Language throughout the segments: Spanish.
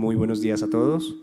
Muy buenos días a todos.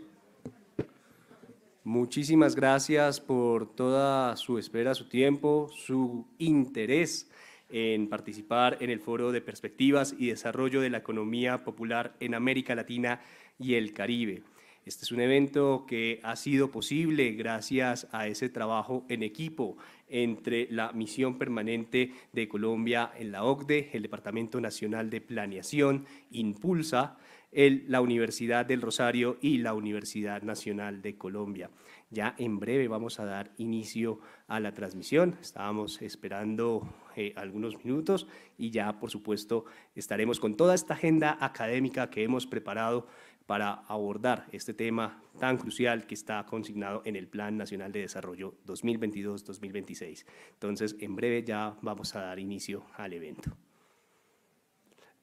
Muchísimas gracias por toda su espera, su tiempo, su interés en participar en el Foro de Perspectivas y Desarrollo de la Economía Popular en América Latina y el Caribe. Este es un evento que ha sido posible gracias a ese trabajo en equipo entre la misión permanente de Colombia en la OCDE, el Departamento Nacional de Planeación, Impulsa, la Universidad del Rosario y la Universidad Nacional de Colombia. Ya en breve vamos a dar inicio a la transmisión. Estábamos esperando eh, algunos minutos y ya, por supuesto, estaremos con toda esta agenda académica que hemos preparado para abordar este tema tan crucial que está consignado en el Plan Nacional de Desarrollo 2022-2026. Entonces, en breve ya vamos a dar inicio al evento.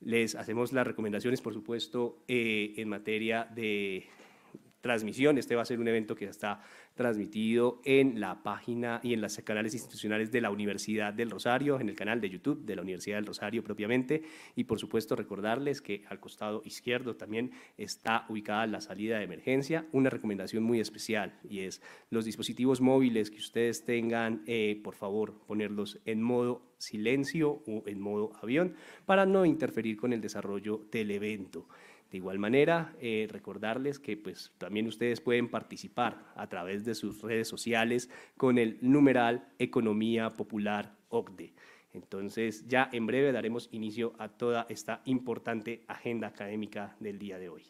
Les hacemos las recomendaciones, por supuesto, eh, en materia de transmisión. Este va a ser un evento que está transmitido en la página y en los canales institucionales de la Universidad del Rosario, en el canal de YouTube de la Universidad del Rosario propiamente. Y por supuesto recordarles que al costado izquierdo también está ubicada la salida de emergencia. Una recomendación muy especial y es los dispositivos móviles que ustedes tengan, eh, por favor, ponerlos en modo silencio o en modo avión para no interferir con el desarrollo del evento. De igual manera, eh, recordarles que pues, también ustedes pueden participar a través de sus redes sociales con el numeral Economía Popular OCDE. Entonces, ya en breve daremos inicio a toda esta importante agenda académica del día de hoy.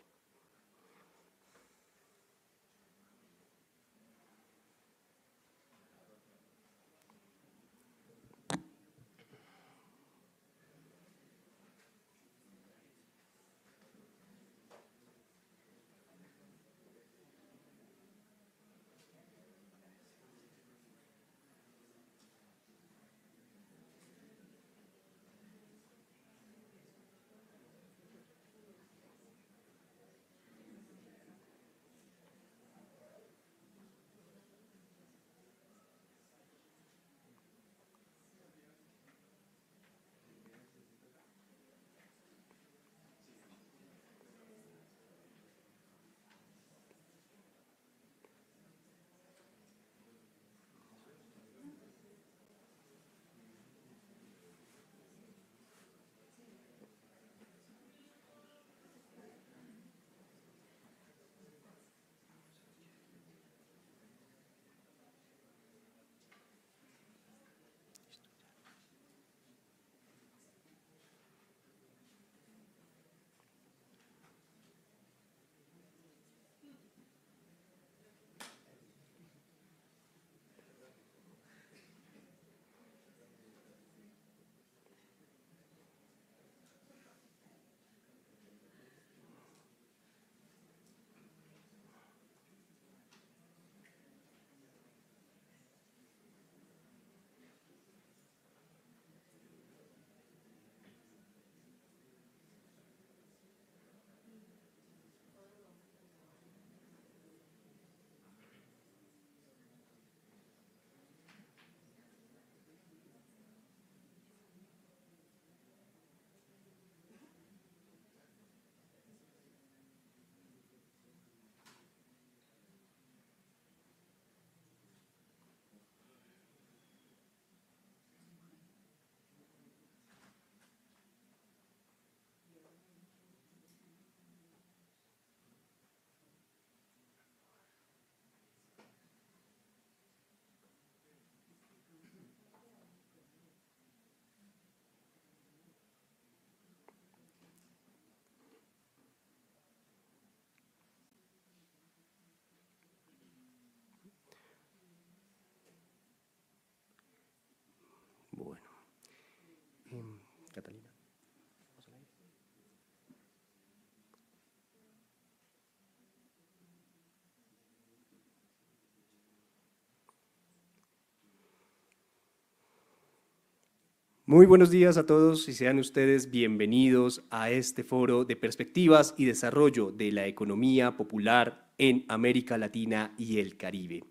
Muy buenos días a todos y sean ustedes bienvenidos a este foro de perspectivas y desarrollo de la economía popular en América Latina y el Caribe.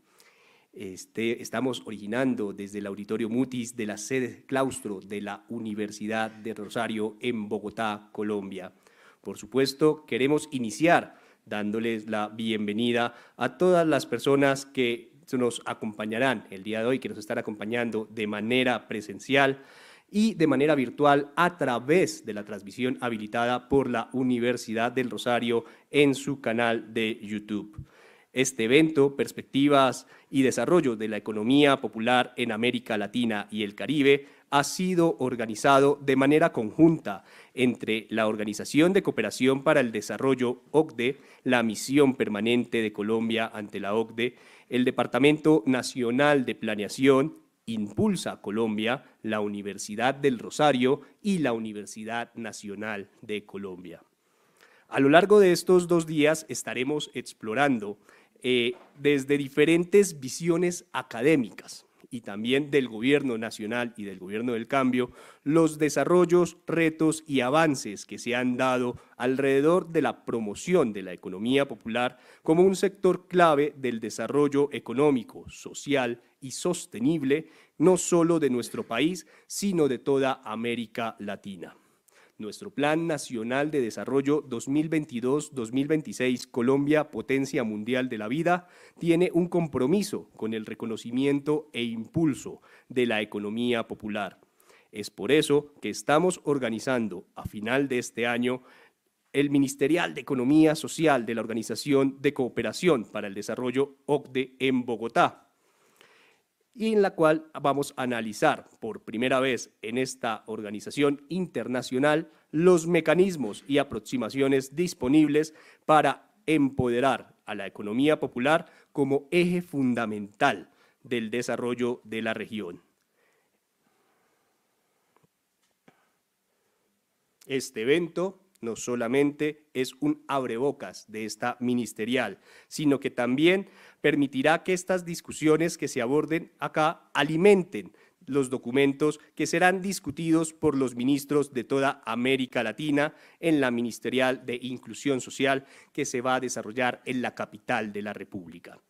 Este, estamos originando desde el Auditorio Mutis de la sede claustro de la Universidad de Rosario en Bogotá, Colombia. Por supuesto, queremos iniciar dándoles la bienvenida a todas las personas que nos acompañarán el día de hoy, que nos están acompañando de manera presencial y de manera virtual a través de la transmisión habilitada por la Universidad del Rosario en su canal de YouTube. Este evento, Perspectivas y Desarrollo de la Economía Popular en América Latina y el Caribe, ha sido organizado de manera conjunta entre la Organización de Cooperación para el Desarrollo OCDE, la Misión Permanente de Colombia ante la OCDE, el Departamento Nacional de Planeación, impulsa Colombia la Universidad del Rosario y la Universidad Nacional de Colombia. A lo largo de estos dos días estaremos explorando eh, desde diferentes visiones académicas y también del Gobierno Nacional y del Gobierno del Cambio los desarrollos, retos y avances que se han dado alrededor de la promoción de la economía popular como un sector clave del desarrollo económico, social y sostenible, no solo de nuestro país, sino de toda América Latina nuestro Plan Nacional de Desarrollo 2022-2026 Colombia, Potencia Mundial de la Vida, tiene un compromiso con el reconocimiento e impulso de la economía popular. Es por eso que estamos organizando a final de este año el Ministerial de Economía Social de la Organización de Cooperación para el Desarrollo OCDE en Bogotá y en la cual vamos a analizar por primera vez en esta organización internacional los mecanismos y aproximaciones disponibles para empoderar a la economía popular como eje fundamental del desarrollo de la región. Este evento no solamente es un abrebocas de esta ministerial, sino que también permitirá que estas discusiones que se aborden acá alimenten los documentos que serán discutidos por los ministros de toda América Latina en la ministerial de inclusión social que se va a desarrollar en la capital de la República.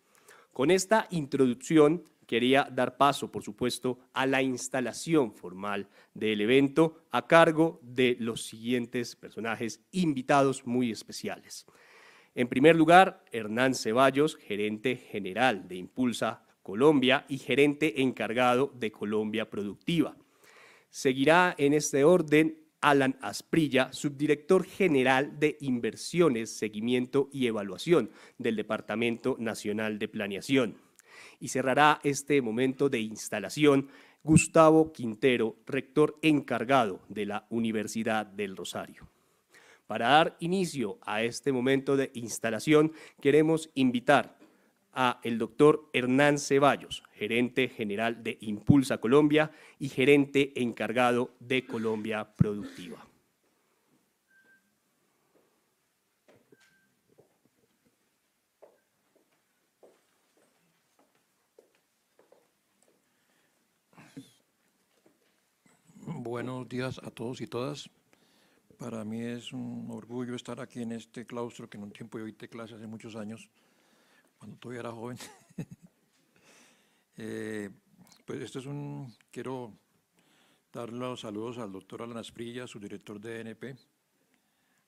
Con esta introducción quería dar paso, por supuesto, a la instalación formal del evento a cargo de los siguientes personajes invitados muy especiales. En primer lugar, Hernán Ceballos, gerente general de Impulsa Colombia y gerente encargado de Colombia Productiva. Seguirá en este orden Alan Asprilla, subdirector general de Inversiones, Seguimiento y Evaluación del Departamento Nacional de Planeación y cerrará este momento de instalación Gustavo Quintero, rector encargado de la Universidad del Rosario. Para dar inicio a este momento de instalación, queremos invitar a el doctor Hernán Ceballos, gerente general de Impulsa Colombia y gerente encargado de Colombia Productiva. Buenos días a todos y todas. Para mí es un orgullo estar aquí en este claustro que en un tiempo yo hice clase hace muchos años, cuando todavía era joven. Eh, pues esto es un... Quiero dar los saludos al doctor Alan Asprilla, director de ENP,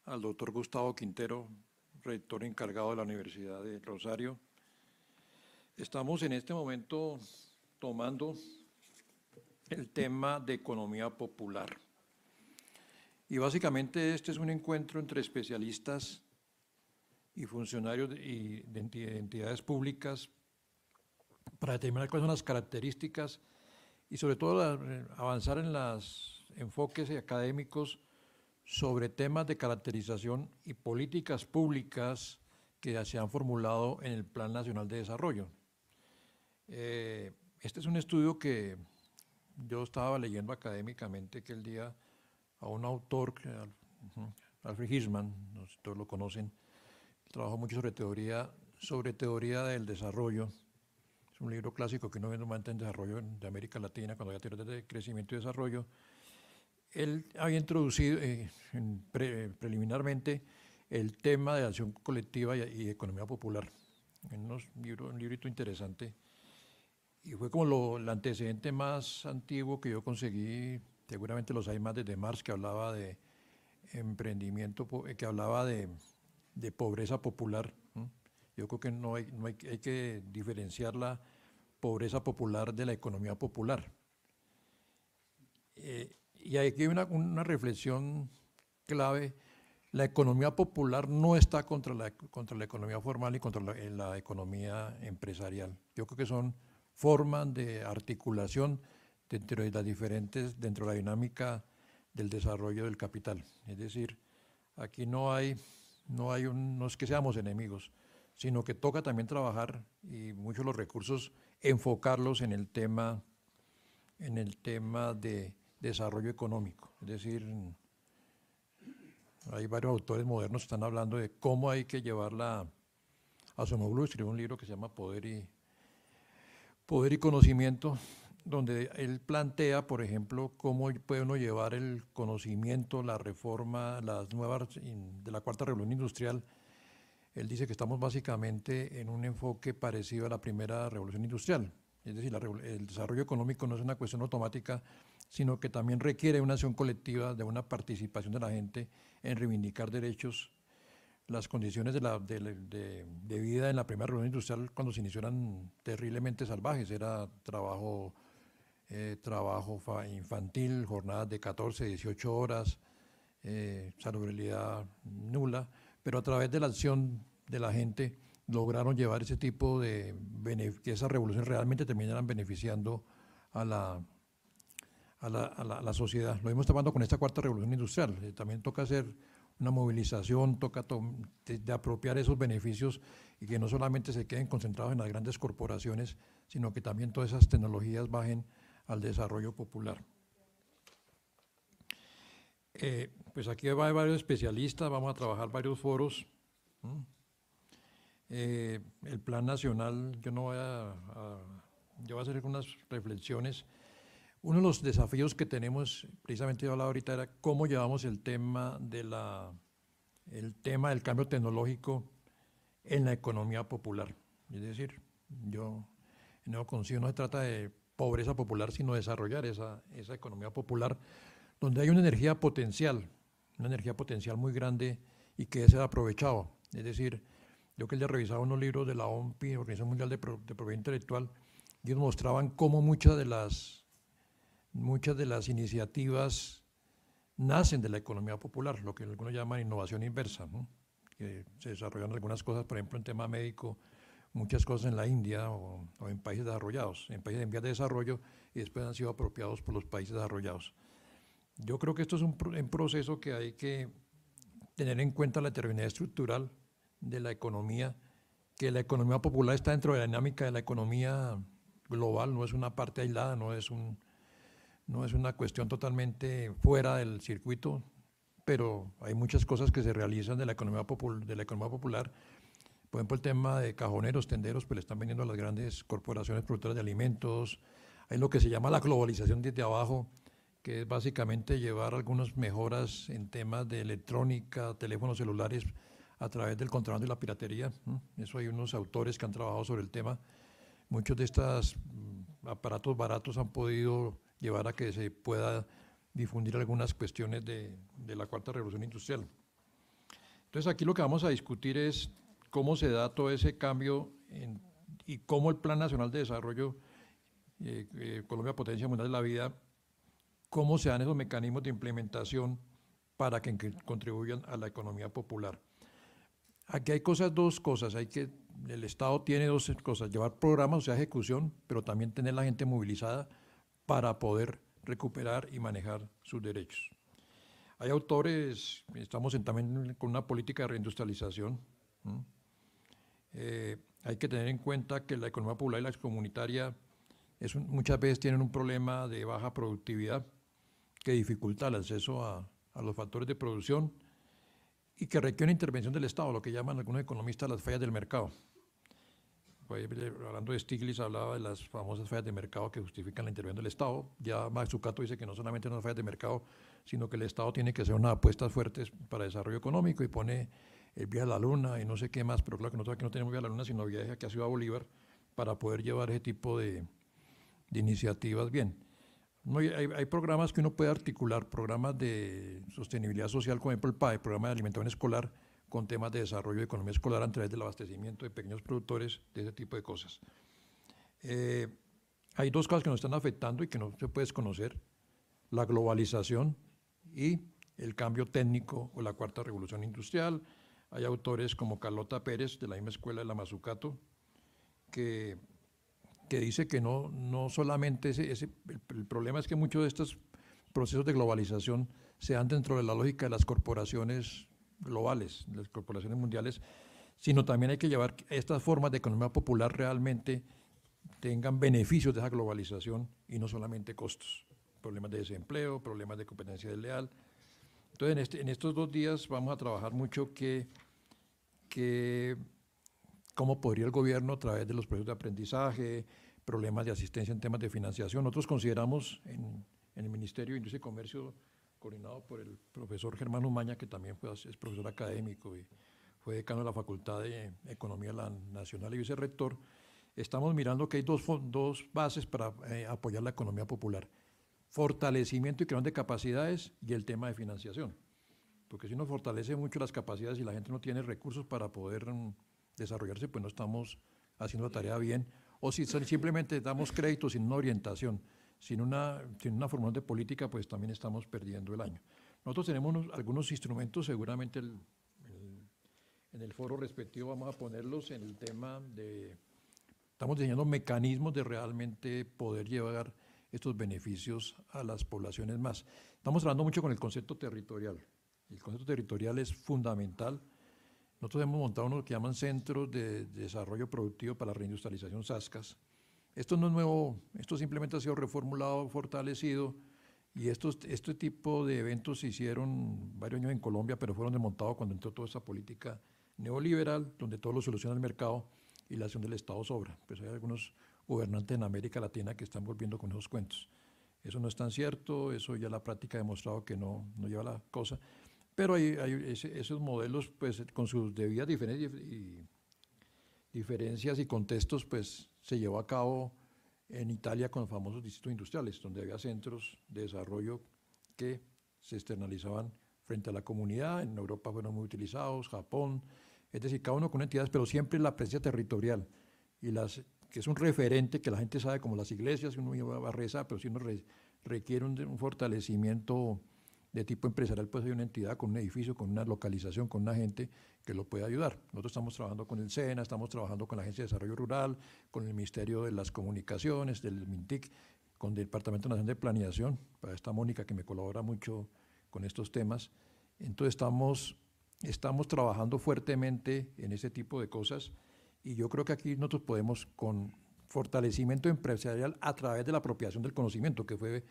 al doctor Gustavo Quintero, rector encargado de la Universidad de Rosario. Estamos en este momento tomando el tema de economía popular. Y básicamente este es un encuentro entre especialistas y funcionarios de, entidades públicas para determinar cuáles son las características y sobre todo avanzar en los enfoques académicos sobre temas de caracterización y políticas públicas que ya se han formulado en el Plan Nacional de Desarrollo. Eh, este es un estudio que yo estaba leyendo académicamente aquel día a un autor, Alfred Hirschman, no sé si todos lo conocen, trabajó mucho sobre teoría, sobre teoría del desarrollo. Es un libro clásico que uno ve normalmente en desarrollo de América Latina, cuando ya teoría de crecimiento y desarrollo. Él había introducido eh, preliminarmente el tema de acción colectiva y, economía popular en unos libros, un librito interesante y fue como el antecedente más antiguo que yo conseguí, seguramente los hay más desde Marx, que hablaba de emprendimiento, eh, que hablaba de, pobreza popular. Yo creo que no, hay, que diferenciar la pobreza popular de la economía popular. Eh, y aquí hay una, una, reflexión clave. La economía popular no está contra la, contra la economía formal y contra la, la economía empresarial. Yo creo que son formas de articulación dentro de las diferentes, dentro de la dinámica del desarrollo del capital. Es decir, aquí no hay, no hay un, no es que seamos enemigos, sino que toca también trabajar y muchos los recursos enfocarlos en el tema, en el tema de desarrollo económico. Es decir, hay varios autores modernos que están hablando de cómo hay que llevarla a A su escribió un libro que se llama Poder y Poder y Conocimiento, donde él plantea, por ejemplo, cómo puede uno llevar el conocimiento, la reforma, las nuevas de la Cuarta Revolución Industrial. Él dice que estamos básicamente en un enfoque parecido a la primera Revolución Industrial. Es decir, el desarrollo económico no es una cuestión automática, sino que también requiere una acción colectiva de una participación de la gente en reivindicar derechos las condiciones de, la, de, vida en la primera revolución industrial cuando se inició eran terriblemente salvajes, era trabajo, eh, trabajo infantil, jornadas de 14, 18 horas, eh, salubridad nula, pero a través de la acción de la gente lograron llevar ese tipo de que esa revolución realmente terminaran beneficiando a la, a la, sociedad. Lo hemos tomando con esta cuarta revolución industrial, eh, también toca hacer una movilización, toca de apropiar esos beneficios y que no solamente se queden concentrados en las grandes corporaciones, sino que también todas esas tecnologías bajen al desarrollo popular. Eh, pues aquí va a varios especialistas, vamos a trabajar varios foros. Eh, el Plan Nacional, yo no voy a, yo voy a hacer algunas reflexiones uno de los desafíos que tenemos, precisamente yo hablaba ahorita, era cómo llevamos el tema, de la, el tema del cambio tecnológico en la economía popular. Es decir, yo no consigo, no se trata de pobreza popular, sino desarrollar esa, esa economía popular donde hay una energía potencial, una energía potencial muy grande y que debe ser aprovechado. Es decir, yo que le revisaba unos libros de la OMPI, Organización Mundial de, de Propiedad Intelectual, ellos mostraban cómo muchas de las Muchas de las iniciativas nacen de la economía popular, lo que algunos llaman innovación inversa, que se desarrollan algunas cosas, por ejemplo, en tema médico, muchas cosas en la India o, en países desarrollados, en países en vías de desarrollo y después han sido apropiados por los países desarrollados. Yo creo que esto es un, proceso que hay que tener en cuenta la determinada estructural de la economía, que la economía popular está dentro de la dinámica de la economía global, no es una parte aislada, no es un, no es una cuestión totalmente fuera del circuito, pero hay muchas cosas que se realizan de la economía, de la economía popular. Por ejemplo, el tema de cajoneros, tenderos, pues le están vendiendo a las grandes corporaciones productoras de alimentos. Hay lo que se llama la globalización desde abajo, que es básicamente llevar algunas mejoras en temas de electrónica, teléfonos celulares, a través del contrabando y la piratería. Eso hay unos autores que han trabajado sobre el tema. Muchos de estos mm, aparatos baratos han podido llevar a que se pueda difundir algunas cuestiones de, la cuarta revolución industrial. Entonces aquí lo que vamos a discutir es cómo se da todo ese cambio y cómo el Plan Nacional de Desarrollo eh, eh, Colombia Potencia Mundial de la Vida, cómo se dan esos mecanismos de implementación para que, contribuyan a la economía popular. Aquí hay cosas, dos cosas, hay que, el Estado tiene dos cosas, llevar programas, o sea, ejecución, pero también tener la gente movilizada, para poder recuperar y manejar sus derechos. Hay autores, estamos en, también con una política de reindustrialización. Eh, hay que tener en cuenta que la economía popular y la comunitaria es muchas veces tienen un problema de baja productividad que dificulta el acceso a, los factores de producción y que requiere una intervención del Estado, lo que llaman algunos economistas las fallas del mercado hablando de Stiglitz, hablaba de las famosas fallas de mercado que justifican la intervención del Estado. Ya Max dice que no solamente son fallas de mercado, sino que el Estado tiene que hacer unas apuestas fuertes para desarrollo económico y pone el Vía a la luna y no sé qué más, pero claro que nosotros aquí no tenemos Vía a la luna, sino viaje que ha sido a Bolívar para poder llevar ese tipo de, iniciativas bien. hay, hay, programas que uno puede articular, programas de sostenibilidad social, como por ejemplo el PAE, programa de alimentación escolar, con temas de desarrollo de economía escolar a través del abastecimiento de pequeños productores, de ese tipo de cosas. Eh, hay dos cosas que nos están afectando y que no se puede desconocer, la globalización y el cambio técnico o la cuarta revolución industrial. Hay autores como Carlota Pérez, de la misma escuela de la Mazucato, que, dice que no, no solamente ese, el, el problema es que muchos de estos procesos de globalización se dan dentro de la lógica de las corporaciones globales, las corporaciones mundiales, sino también hay que llevar estas formas de economía popular realmente tengan beneficios de esa globalización y no solamente costos, problemas de desempleo, problemas de competencia desleal. Entonces, este, en, estos dos días vamos a trabajar mucho que, que cómo podría el gobierno, a través de los procesos de aprendizaje, problemas de asistencia en temas de financiación, nosotros consideramos en, en el Ministerio de Industria y Comercio coordinado por el profesor Germán Umaña, que también es profesor académico y fue decano de la Facultad de Economía la Nacional y vicerrector, estamos mirando que hay dos, dos bases para eh, apoyar la economía popular. Fortalecimiento y creación de capacidades y el tema de financiación. Porque si no fortalece mucho las capacidades y la gente no tiene recursos para poder mm, desarrollarse, pues no estamos haciendo la tarea bien. O si simplemente damos créditos sin una orientación sin una, sin una política, pues también estamos perdiendo el año. Nosotros tenemos algunos instrumentos, seguramente en el foro respectivo vamos a ponerlos en el tema de... Estamos diseñando mecanismos de realmente poder llevar estos beneficios a las poblaciones más. Estamos hablando mucho con el concepto territorial. El concepto territorial es fundamental. Nosotros hemos montado uno que llaman Centros de Desarrollo Productivo para la Reindustrialización SASCAS, esto no es nuevo, esto simplemente ha sido reformulado, fortalecido, y estos, este tipo de eventos se hicieron varios años en Colombia, pero fueron desmontados cuando entró toda esa política neoliberal, donde todo lo soluciona el mercado y la acción del Estado sobra. Pues hay algunos gobernantes en América Latina que están volviendo con esos cuentos. Eso no es tan cierto, eso ya la práctica ha demostrado que no, no lleva la cosa. Pero hay, hay esos modelos, pues con sus debidas diferencias y, diferencias y contextos, pues se llevó a cabo en Italia con los famosos distritos industriales, donde había centros de desarrollo que se externalizaban frente a la comunidad, en Europa fueron muy utilizados, Japón, es decir, cada uno con entidades, pero siempre la presencia territorial, y las, que es un referente que la gente sabe como las iglesias, uno va a rezar, pero si uno requiere un, un fortalecimiento de tipo empresarial, pues hay una entidad con un edificio, con una localización, con una gente que lo puede ayudar. Nosotros estamos trabajando con el SENA, estamos trabajando con la Agencia de Desarrollo Rural, con el Ministerio de las Comunicaciones, del MINTIC, con el Departamento Nacional de Planeación, para esta Mónica que me colabora mucho con estos temas. Entonces estamos, estamos trabajando fuertemente en ese tipo de cosas y yo creo que aquí nosotros podemos con fortalecimiento empresarial a través de la apropiación del conocimiento, que fue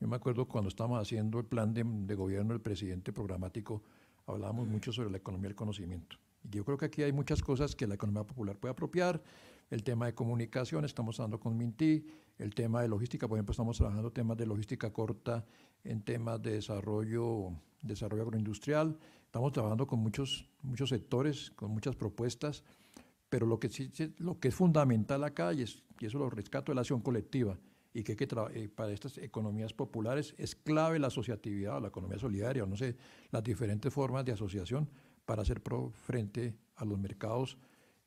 yo me acuerdo cuando estábamos haciendo el plan de, gobierno del presidente programático, hablábamos mucho sobre la economía del conocimiento. Y yo creo que aquí hay muchas cosas que la economía popular puede apropiar. El tema de comunicación, estamos hablando con Minti, El tema de logística, por ejemplo, estamos trabajando temas de logística corta en temas de desarrollo, desarrollo agroindustrial. Estamos trabajando con muchos, muchos sectores, con muchas propuestas. Pero lo que, sí, lo que es fundamental acá, y, es, y eso lo rescato, es la acción colectiva y que, eh, para estas economías populares es clave la asociatividad o la economía solidaria, no sé, las diferentes formas de asociación para hacer frente a los mercados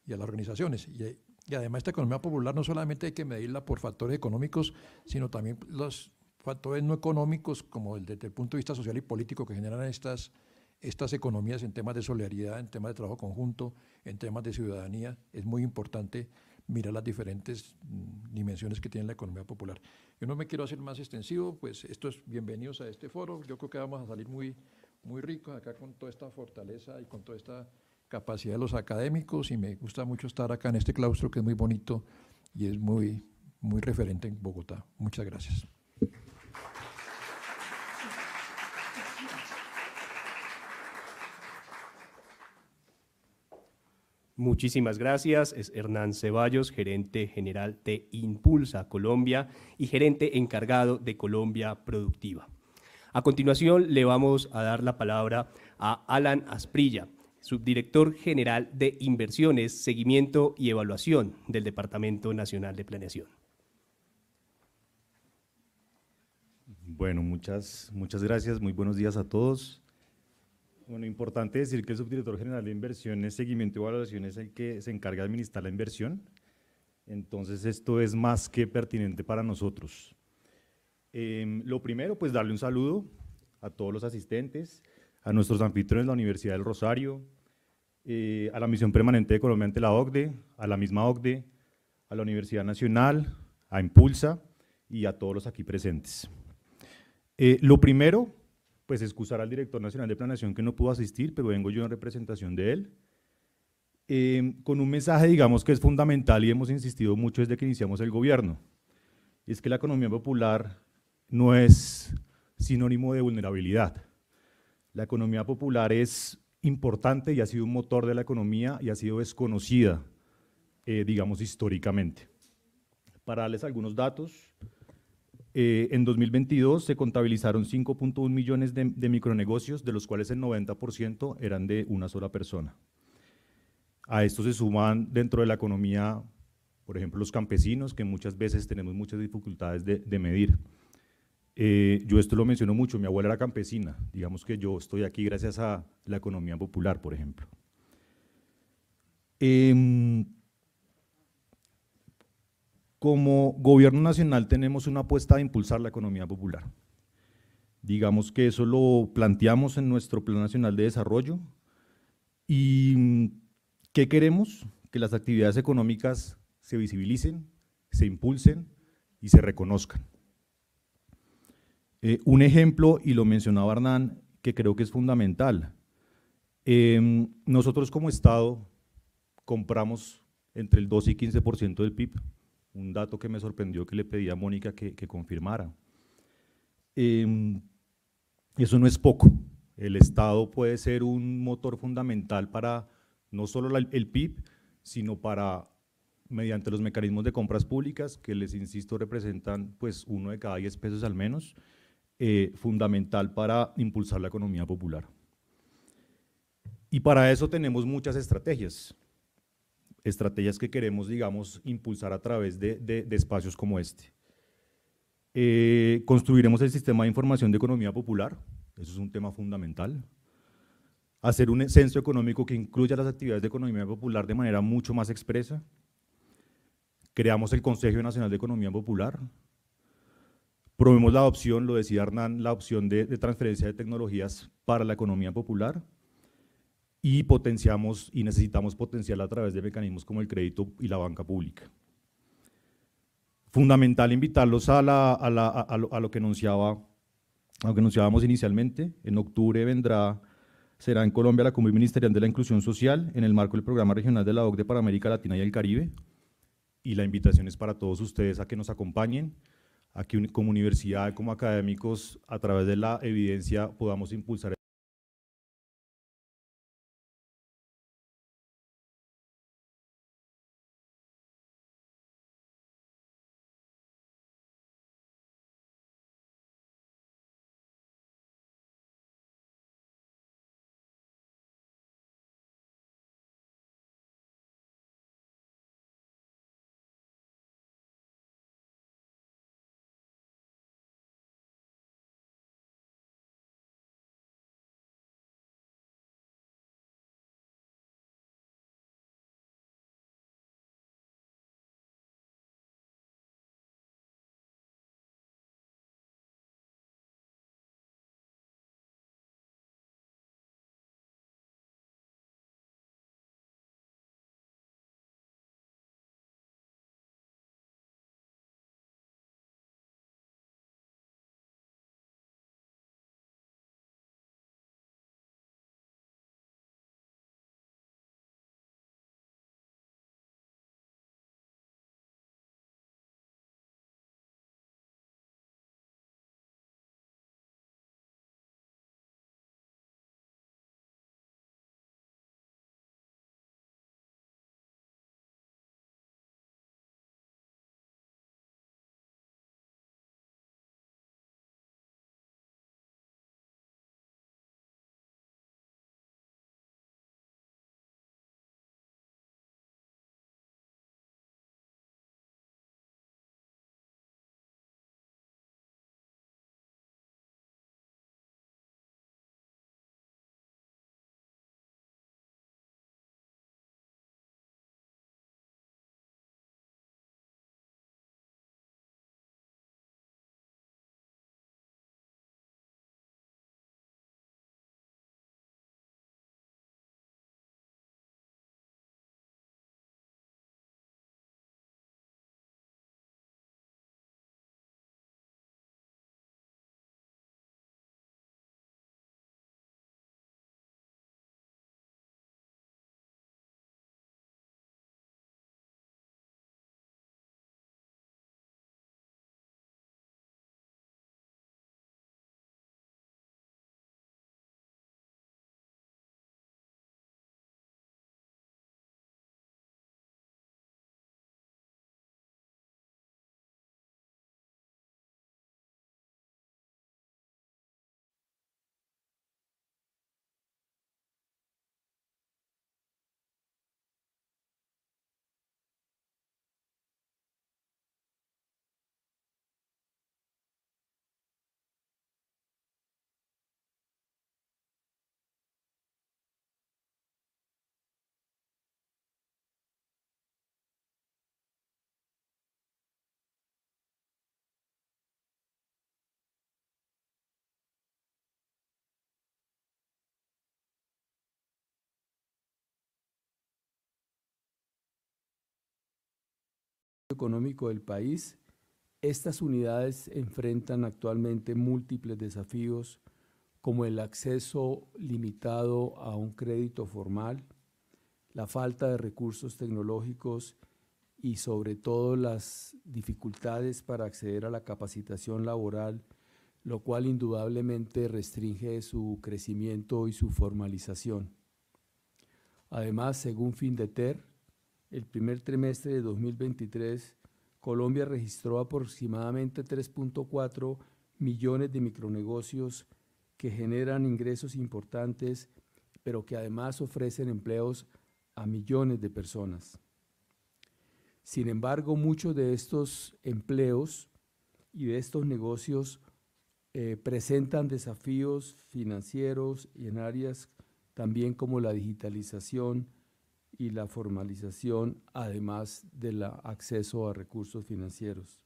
y a las organizaciones. Y, además esta economía popular no solamente hay que medirla por factores económicos, sino también los factores no económicos, como desde el punto de vista social y político que generan estas, estas economías en temas de solidaridad, en temas de trabajo conjunto, en temas de ciudadanía, es muy importante mirar las diferentes mm, dimensiones que tiene la economía popular. Yo no me quiero hacer más extensivo, pues esto es bienvenidos a este foro. Yo creo que vamos a salir muy, muy ricos acá con toda esta fortaleza y con toda esta capacidad de los académicos y me gusta mucho estar acá en este claustro que es muy bonito y es muy, muy referente en Bogotá. Muchas gracias. Muchísimas gracias. Es Hernán Ceballos, gerente general de Impulsa Colombia y gerente encargado de Colombia Productiva. A continuación le vamos a dar la palabra a Alan Asprilla, subdirector general de Inversiones, Seguimiento y Evaluación del Departamento Nacional de Planeación. Bueno, muchas, muchas gracias. Muy buenos días a todos. Bueno, importante decir que el subdirector general de inversiones, seguimiento y evaluación es el que se encarga de administrar la inversión. Entonces, esto es más que pertinente para nosotros. Em, lo primero, pues darle un saludo a todos los asistentes, a nuestros anfitriones de la Universidad del Rosario, eh, a la misión permanente de Colombia ante la OCDE, a la misma OCDE, a la Universidad Nacional, a Impulsa y a todos los aquí presentes. Eh, lo primero, pues excusar al director nacional de planeación que no pudo asistir, pero vengo yo en representación de él, em, con un mensaje, digamos, que es fundamental y hemos insistido mucho desde que iniciamos el gobierno. Es que la economía popular no es sinónimo de vulnerabilidad. La economía popular es importante y ha sido un motor de la economía y ha sido desconocida, eh, digamos, históricamente. Para darles algunos datos, eh, en 2022 se contabilizaron 5.1 millones de, micronegocios, de los cuales el 90% eran de una sola persona. A esto se suman dentro de la economía, por ejemplo, los campesinos, que muchas veces tenemos muchas dificultades de, medir. Eh, yo esto lo menciono mucho, mi abuela era campesina, digamos que yo estoy aquí gracias a la economía popular, por ejemplo. Em, como gobierno nacional tenemos una apuesta de impulsar la economía popular. Digamos que eso lo planteamos en nuestro Plan Nacional de Desarrollo. ¿Y qué queremos? Que las actividades económicas se visibilicen, se impulsen y se reconozcan. Eh, un ejemplo, y lo mencionaba Hernán, que creo que es fundamental. Em, nosotros como Estado compramos entre el 2 y 15% del PIB un dato que me sorprendió que le pedí a Mónica que, confirmara. Em, eso no es poco. El Estado puede ser un motor fundamental para no solo el PIB, sino para, mediante los mecanismos de compras públicas, que les insisto representan pues uno de cada diez pesos al menos, eh, fundamental para impulsar la economía popular. Y para eso tenemos muchas estrategias estrategias que queremos, digamos, impulsar a través de, espacios como este. Eh, construiremos el sistema de información de economía popular, eso es un tema fundamental. Hacer un censo económico que incluya las actividades de economía popular de manera mucho más expresa. Creamos el Consejo Nacional de Economía Popular. Promovemos la opción, lo decía Hernán, la opción de transferencia de tecnologías para la economía popular y potenciamos y necesitamos potenciar a través de mecanismos como el crédito y la banca pública. Fundamental invitarlos a, lo, que anunciaba, anunciábamos inicialmente. En octubre vendrá, será en Colombia la Cumbre Ministerial de la Inclusión Social en el marco del Programa Regional de la OCDE para América Latina y el Caribe. Y la invitación es para todos ustedes a que nos acompañen, aquí como universidad, como académicos, a través de la evidencia podamos impulsar económico del país, estas unidades enfrentan actualmente múltiples desafíos como el acceso limitado a un crédito formal, la falta de recursos tecnológicos y sobre todo las dificultades para acceder a la capacitación laboral, lo cual indudablemente restringe su crecimiento y su formalización. Además, según FINDETER, el primer trimestre de 2023, Colombia registró aproximadamente 3.4 millones de micronegocios que generan ingresos importantes, pero que además ofrecen empleos a millones de personas. Sin embargo, muchos de estos empleos y de estos negocios eh, presentan desafíos financieros y en áreas también como la digitalización, y la formalización, además del acceso a recursos financieros.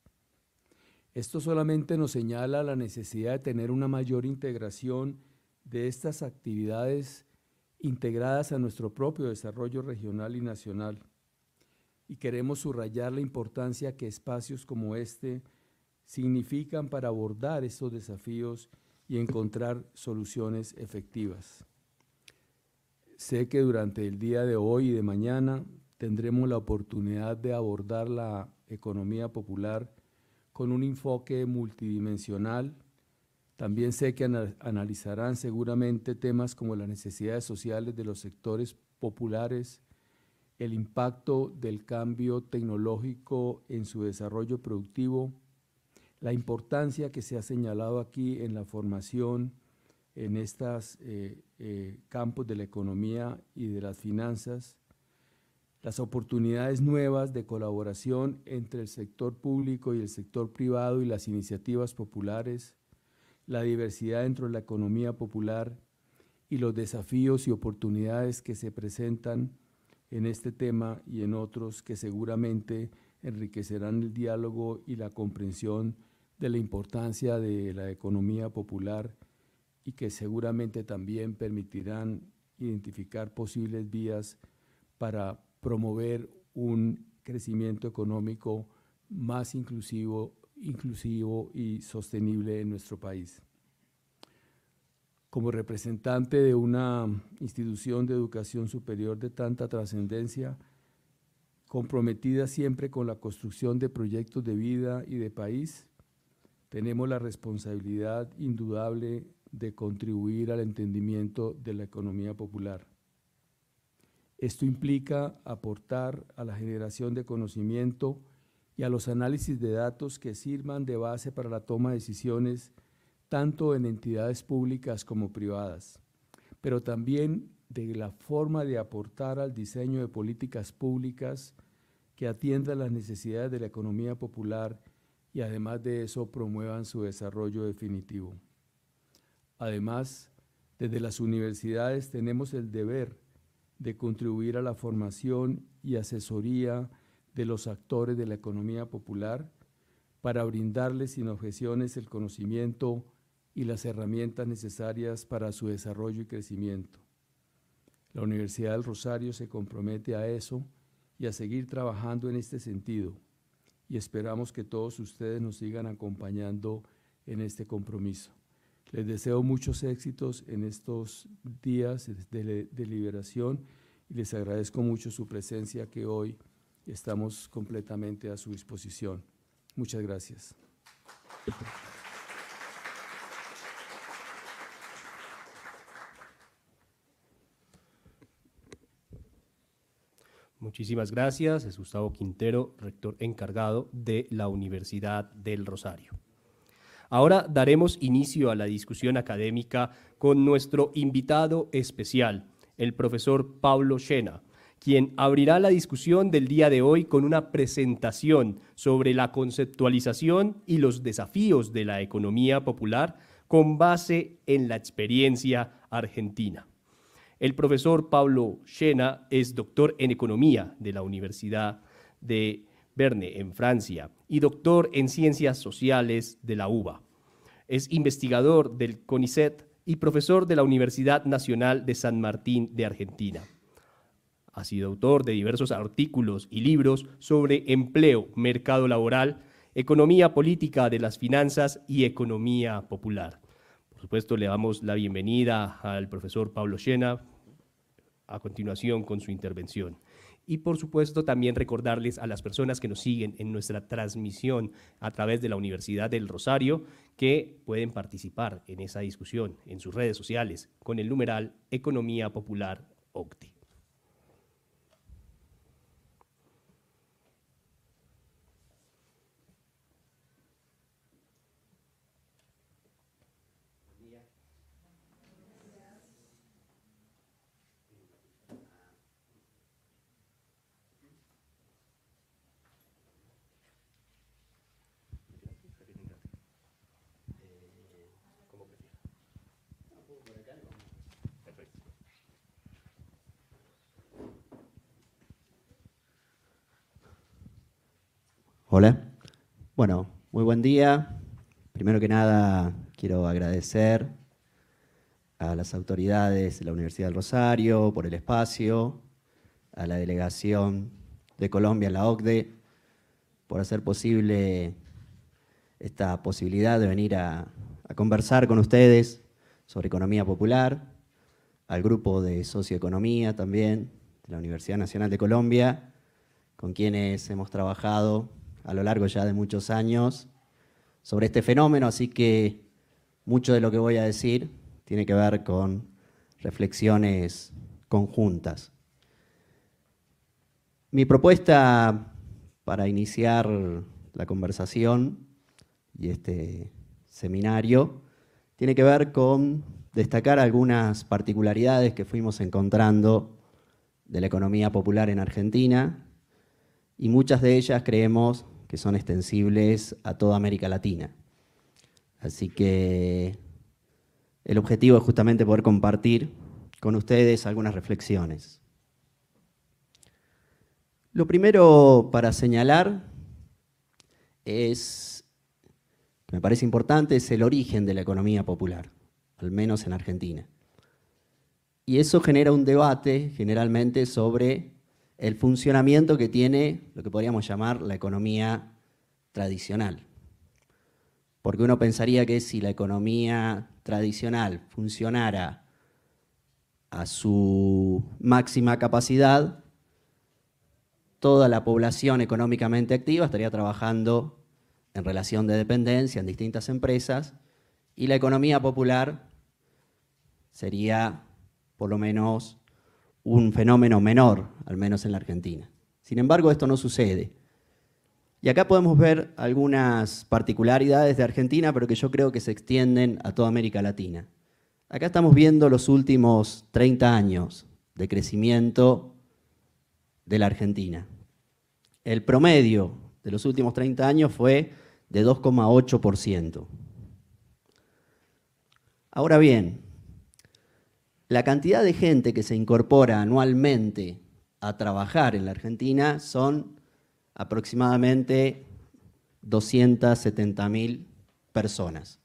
Esto solamente nos señala la necesidad de tener una mayor integración de estas actividades integradas a nuestro propio desarrollo regional y nacional. Y queremos subrayar la importancia que espacios como este significan para abordar estos desafíos y encontrar soluciones efectivas. Sé que durante el día de hoy y de mañana tendremos la oportunidad de abordar la economía popular con un enfoque multidimensional. También sé que analizarán seguramente temas como las necesidades sociales de los sectores populares, el impacto del cambio tecnológico en su desarrollo productivo, la importancia que se ha señalado aquí en la formación en estas eh, eh, campos de la economía y de las finanzas, las oportunidades nuevas de colaboración entre el sector público y el sector privado y las iniciativas populares, la diversidad dentro de la economía popular y los desafíos y oportunidades que se presentan en este tema y en otros que seguramente enriquecerán el diálogo y la comprensión de la importancia de la economía popular y que seguramente también permitirán identificar posibles vías para promover un crecimiento económico más inclusivo, inclusivo y sostenible en nuestro país. Como representante de una institución de educación superior de tanta trascendencia, comprometida siempre con la construcción de proyectos de vida y de país, tenemos la responsabilidad indudable de contribuir al entendimiento de la economía popular. Esto implica aportar a la generación de conocimiento y a los análisis de datos que sirvan de base para la toma de decisiones tanto en entidades públicas como privadas, pero también de la forma de aportar al diseño de políticas públicas que atiendan las necesidades de la economía popular y además de eso promuevan su desarrollo definitivo. Además, desde las universidades tenemos el deber de contribuir a la formación y asesoría de los actores de la economía popular para brindarles sin objeciones el conocimiento y las herramientas necesarias para su desarrollo y crecimiento. La Universidad del Rosario se compromete a eso y a seguir trabajando en este sentido y esperamos que todos ustedes nos sigan acompañando en este compromiso. Les deseo muchos éxitos en estos días de, liberación y les agradezco mucho su presencia que hoy estamos completamente a su disposición. Muchas gracias. Muchísimas gracias. Es Gustavo Quintero, rector encargado de la Universidad del Rosario. Ahora daremos inicio a la discusión académica con nuestro invitado especial, el profesor Pablo Shena, quien abrirá la discusión del día de hoy con una presentación sobre la conceptualización y los desafíos de la economía popular con base en la experiencia argentina. El profesor Pablo Shena es doctor en economía de la Universidad de Verne en Francia y doctor en Ciencias Sociales de la UBA. Es investigador del CONICET y profesor de la Universidad Nacional de San Martín de Argentina. Ha sido autor de diversos artículos y libros sobre empleo, mercado laboral, economía política de las finanzas y economía popular. Por supuesto, le damos la bienvenida al profesor Pablo Llena a continuación con su intervención. Y por supuesto también recordarles a las personas que nos siguen en nuestra transmisión a través de la Universidad del Rosario que pueden participar en esa discusión en sus redes sociales con el numeral Economía Popular Octi. buen día. Primero que nada, quiero agradecer a las autoridades de la Universidad del Rosario por el espacio, a la delegación de Colombia, la OCDE, por hacer posible esta posibilidad de venir a, a conversar con ustedes sobre economía popular, al grupo de socioeconomía también de la Universidad Nacional de Colombia, con quienes hemos trabajado a lo largo ya de muchos años sobre este fenómeno, así que mucho de lo que voy a decir tiene que ver con reflexiones conjuntas. Mi propuesta para iniciar la conversación y este seminario tiene que ver con destacar algunas particularidades que fuimos encontrando de la economía popular en Argentina y muchas de ellas creemos que son extensibles a toda América Latina. Así que el objetivo es justamente poder compartir con ustedes algunas reflexiones. Lo primero para señalar es, me parece importante, es el origen de la economía popular, al menos en Argentina. Y eso genera un debate generalmente sobre el funcionamiento que tiene lo que podríamos llamar la economía tradicional. Porque uno pensaría que si la economía tradicional funcionara a su máxima capacidad, toda la población económicamente activa estaría trabajando en relación de dependencia en distintas empresas y la economía popular sería por lo menos un fenómeno menor, al menos en la Argentina. Sin embargo, esto no sucede. Y acá podemos ver algunas particularidades de Argentina, pero que yo creo que se extienden a toda América Latina. Acá estamos viendo los últimos 30 años de crecimiento de la Argentina. El promedio de los últimos 30 años fue de 2,8%. Ahora bien, la cantidad de gente que se incorpora anualmente a trabajar en la Argentina son aproximadamente 270.000 personas.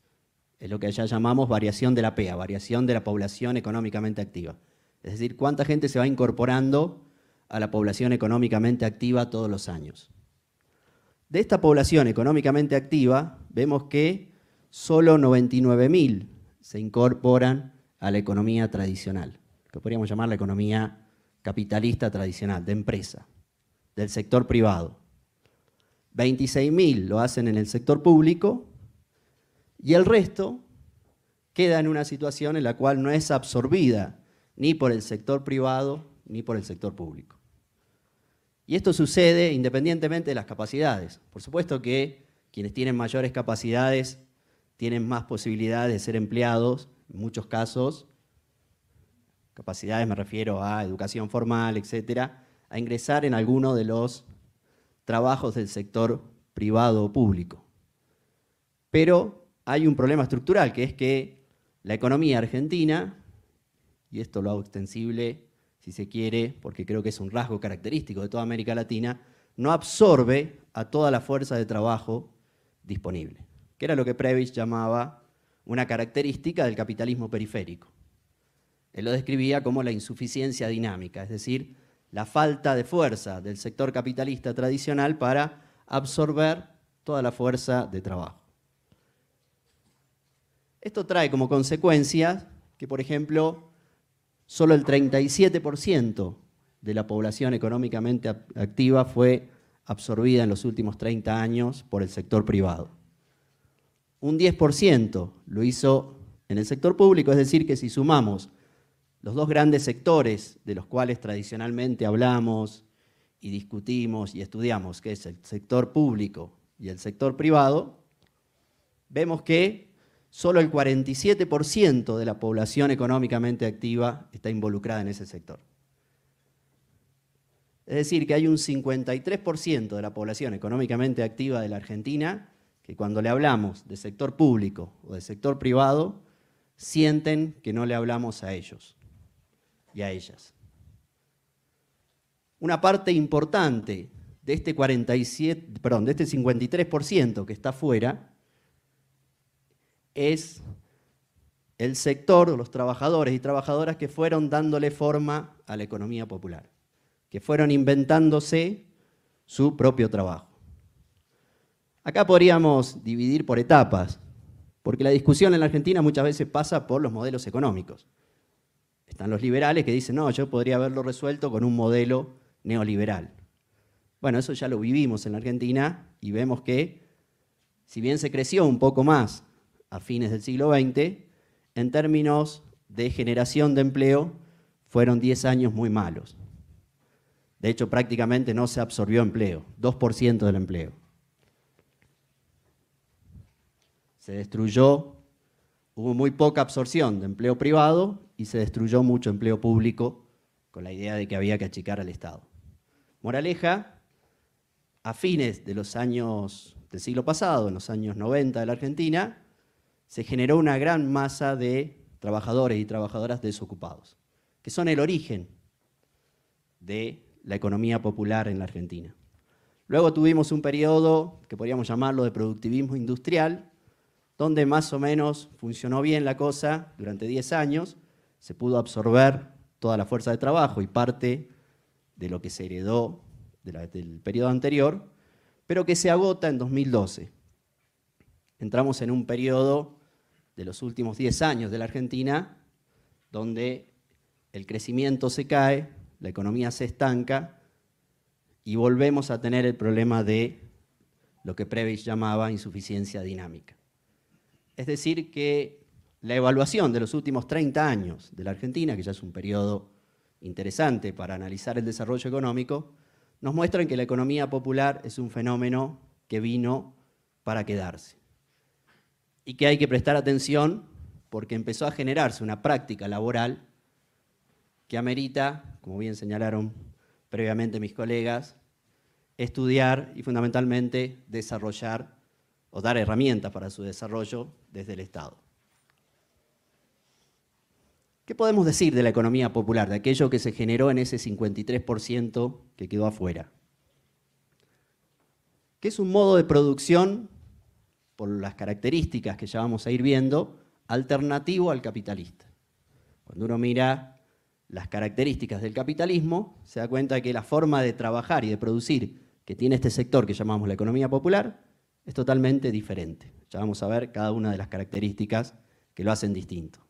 Es lo que allá llamamos variación de la PEA, variación de la población económicamente activa. Es decir, cuánta gente se va incorporando a la población económicamente activa todos los años. De esta población económicamente activa, vemos que solo 99.000 se incorporan a la economía tradicional, que podríamos llamar la economía capitalista tradicional, de empresa, del sector privado. 26.000 lo hacen en el sector público y el resto queda en una situación en la cual no es absorbida ni por el sector privado ni por el sector público. Y esto sucede independientemente de las capacidades. Por supuesto que quienes tienen mayores capacidades tienen más posibilidades de ser empleados en muchos casos, capacidades me refiero a educación formal, etcétera, a ingresar en alguno de los trabajos del sector privado o público. Pero hay un problema estructural, que es que la economía argentina, y esto lo hago extensible si se quiere, porque creo que es un rasgo característico de toda América Latina, no absorbe a toda la fuerza de trabajo disponible, que era lo que Previs llamaba una característica del capitalismo periférico. Él lo describía como la insuficiencia dinámica, es decir, la falta de fuerza del sector capitalista tradicional para absorber toda la fuerza de trabajo. Esto trae como consecuencia que, por ejemplo, solo el 37% de la población económicamente activa fue absorbida en los últimos 30 años por el sector privado un 10%, lo hizo en el sector público, es decir, que si sumamos los dos grandes sectores de los cuales tradicionalmente hablamos y discutimos y estudiamos, que es el sector público y el sector privado, vemos que solo el 47% de la población económicamente activa está involucrada en ese sector. Es decir, que hay un 53% de la población económicamente activa de la Argentina que cuando le hablamos de sector público o de sector privado, sienten que no le hablamos a ellos y a ellas. Una parte importante de este, 47, perdón, de este 53% que está fuera es el sector, los trabajadores y trabajadoras que fueron dándole forma a la economía popular, que fueron inventándose su propio trabajo. Acá podríamos dividir por etapas, porque la discusión en la Argentina muchas veces pasa por los modelos económicos. Están los liberales que dicen, no, yo podría haberlo resuelto con un modelo neoliberal. Bueno, eso ya lo vivimos en la Argentina y vemos que, si bien se creció un poco más a fines del siglo XX, en términos de generación de empleo, fueron 10 años muy malos. De hecho, prácticamente no se absorbió empleo, 2% del empleo. se destruyó, hubo muy poca absorción de empleo privado y se destruyó mucho empleo público con la idea de que había que achicar al Estado. Moraleja, a fines de los años del siglo pasado, en los años 90 de la Argentina, se generó una gran masa de trabajadores y trabajadoras desocupados, que son el origen de la economía popular en la Argentina. Luego tuvimos un periodo que podríamos llamarlo de productivismo industrial, donde más o menos funcionó bien la cosa durante 10 años, se pudo absorber toda la fuerza de trabajo y parte de lo que se heredó del periodo anterior, pero que se agota en 2012. Entramos en un periodo de los últimos 10 años de la Argentina donde el crecimiento se cae, la economía se estanca y volvemos a tener el problema de lo que Prebisch llamaba insuficiencia dinámica. Es decir, que la evaluación de los últimos 30 años de la Argentina, que ya es un periodo interesante para analizar el desarrollo económico, nos muestran que la economía popular es un fenómeno que vino para quedarse y que hay que prestar atención porque empezó a generarse una práctica laboral que amerita, como bien señalaron previamente mis colegas, estudiar y fundamentalmente desarrollar o dar herramientas para su desarrollo desde el Estado. ¿Qué podemos decir de la economía popular, de aquello que se generó en ese 53% que quedó afuera? Que es un modo de producción, por las características que ya vamos a ir viendo, alternativo al capitalista. Cuando uno mira las características del capitalismo, se da cuenta que la forma de trabajar y de producir que tiene este sector que llamamos la economía popular es totalmente diferente. Ya vamos a ver cada una de las características que lo hacen distinto.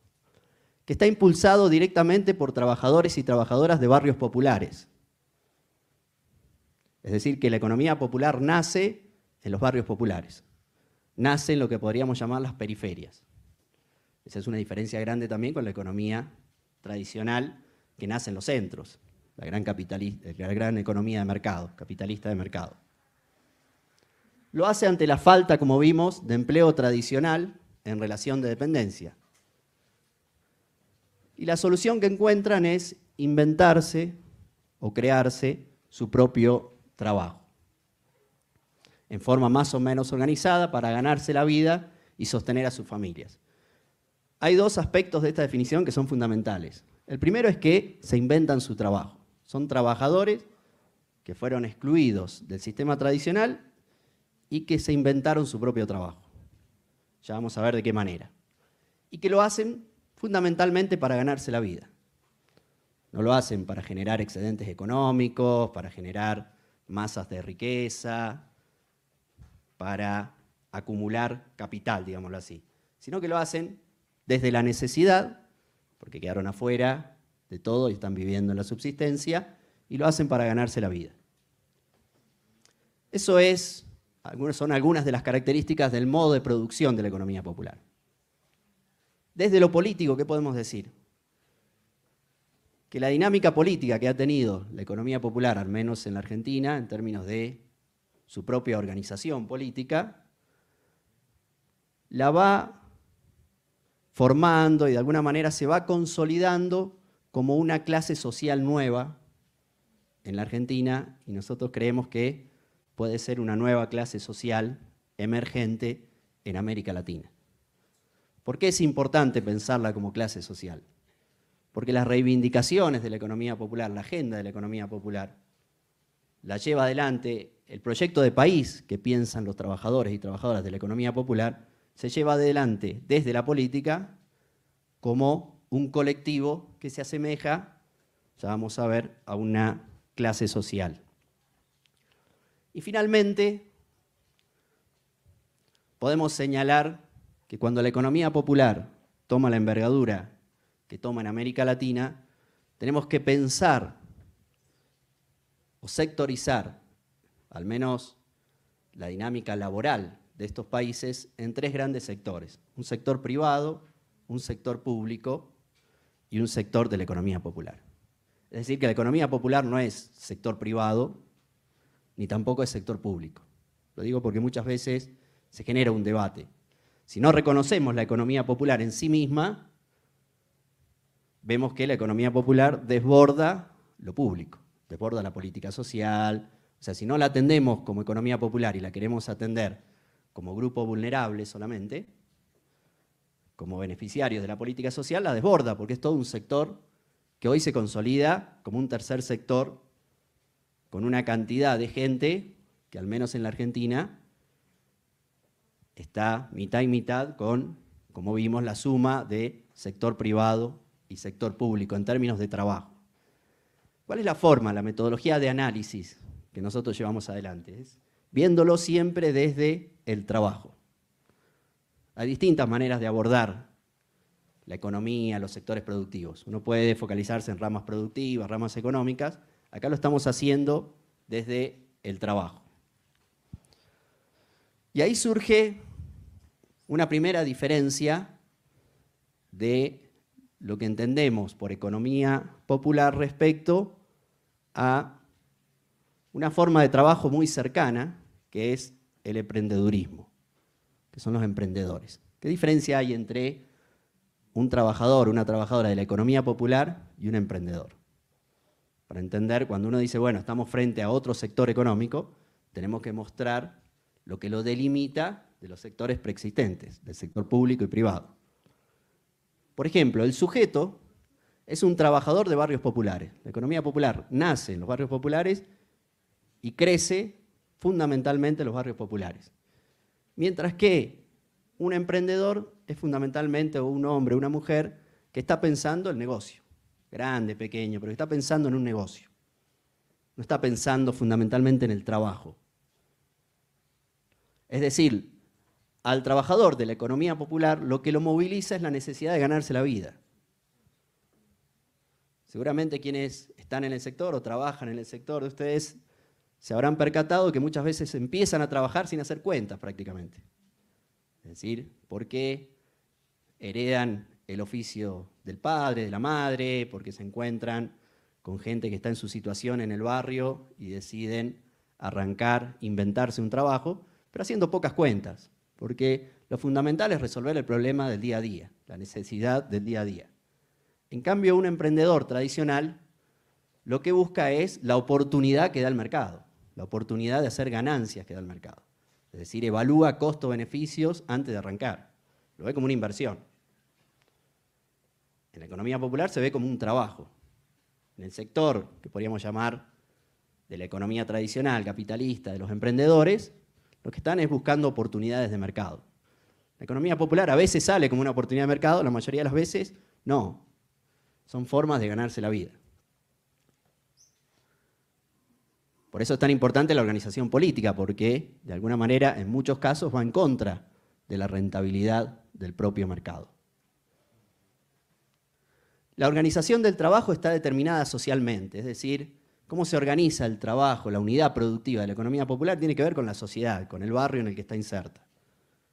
Que está impulsado directamente por trabajadores y trabajadoras de barrios populares. Es decir, que la economía popular nace en los barrios populares, nace en lo que podríamos llamar las periferias. Esa es una diferencia grande también con la economía tradicional que nace en los centros, la gran, la gran economía de mercado, capitalista de mercado. Lo hace ante la falta, como vimos, de empleo tradicional en relación de dependencia. Y la solución que encuentran es inventarse o crearse su propio trabajo, en forma más o menos organizada para ganarse la vida y sostener a sus familias. Hay dos aspectos de esta definición que son fundamentales. El primero es que se inventan su trabajo. Son trabajadores que fueron excluidos del sistema tradicional y que se inventaron su propio trabajo. Ya vamos a ver de qué manera. Y que lo hacen fundamentalmente para ganarse la vida. No lo hacen para generar excedentes económicos, para generar masas de riqueza, para acumular capital, digámoslo así, sino que lo hacen desde la necesidad, porque quedaron afuera de todo y están viviendo en la subsistencia, y lo hacen para ganarse la vida. Eso es son algunas de las características del modo de producción de la economía popular. Desde lo político, ¿qué podemos decir? Que la dinámica política que ha tenido la economía popular, al menos en la Argentina, en términos de su propia organización política, la va formando y de alguna manera se va consolidando como una clase social nueva en la Argentina y nosotros creemos que puede ser una nueva clase social emergente en América Latina. ¿Por qué es importante pensarla como clase social? Porque las reivindicaciones de la economía popular, la agenda de la economía popular, la lleva adelante el proyecto de país que piensan los trabajadores y trabajadoras de la economía popular, se lleva adelante desde la política como un colectivo que se asemeja, ya vamos a ver, a una clase social. Y finalmente, podemos señalar que cuando la economía popular toma la envergadura que toma en América Latina, tenemos que pensar o sectorizar, al menos la dinámica laboral de estos países, en tres grandes sectores. Un sector privado, un sector público y un sector de la economía popular. Es decir, que la economía popular no es sector privado, ni tampoco es sector público. Lo digo porque muchas veces se genera un debate. Si no reconocemos la economía popular en sí misma, vemos que la economía popular desborda lo público, desborda la política social. O sea, si no la atendemos como economía popular y la queremos atender como grupo vulnerable solamente, como beneficiarios de la política social, la desborda, porque es todo un sector que hoy se consolida como un tercer sector con una cantidad de gente que al menos en la Argentina está mitad y mitad con, como vimos, la suma de sector privado y sector público en términos de trabajo. ¿Cuál es la forma, la metodología de análisis que nosotros llevamos adelante? Es viéndolo siempre desde el trabajo. Hay distintas maneras de abordar la economía, los sectores productivos. Uno puede focalizarse en ramas productivas, ramas económicas, Acá lo estamos haciendo desde el trabajo. Y ahí surge una primera diferencia de lo que entendemos por economía popular respecto a una forma de trabajo muy cercana, que es el emprendedurismo, que son los emprendedores. ¿Qué diferencia hay entre un trabajador, una trabajadora de la economía popular y un emprendedor? para entender, cuando uno dice, bueno, estamos frente a otro sector económico, tenemos que mostrar lo que lo delimita de los sectores preexistentes, del sector público y privado. Por ejemplo, el sujeto es un trabajador de barrios populares. La economía popular nace en los barrios populares y crece fundamentalmente en los barrios populares. Mientras que un emprendedor es fundamentalmente un hombre, una mujer, que está pensando el negocio grande, pequeño, pero está pensando en un negocio. No está pensando fundamentalmente en el trabajo. Es decir, al trabajador de la economía popular lo que lo moviliza es la necesidad de ganarse la vida. Seguramente quienes están en el sector o trabajan en el sector de ustedes se habrán percatado que muchas veces empiezan a trabajar sin hacer cuentas prácticamente. Es decir, ¿por qué heredan el oficio del padre, de la madre, porque se encuentran con gente que está en su situación en el barrio y deciden arrancar, inventarse un trabajo, pero haciendo pocas cuentas, porque lo fundamental es resolver el problema del día a día, la necesidad del día a día. En cambio, un emprendedor tradicional lo que busca es la oportunidad que da el mercado, la oportunidad de hacer ganancias que da el mercado. Es decir, evalúa costo-beneficios antes de arrancar. Lo ve como una inversión en la economía popular se ve como un trabajo. En el sector que podríamos llamar de la economía tradicional, capitalista, de los emprendedores, lo que están es buscando oportunidades de mercado. La economía popular a veces sale como una oportunidad de mercado, la mayoría de las veces no. Son formas de ganarse la vida. Por eso es tan importante la organización política, porque de alguna manera en muchos casos va en contra de la rentabilidad del propio mercado. La organización del trabajo está determinada socialmente, es decir, cómo se organiza el trabajo, la unidad productiva de la economía popular tiene que ver con la sociedad, con el barrio en el que está inserta.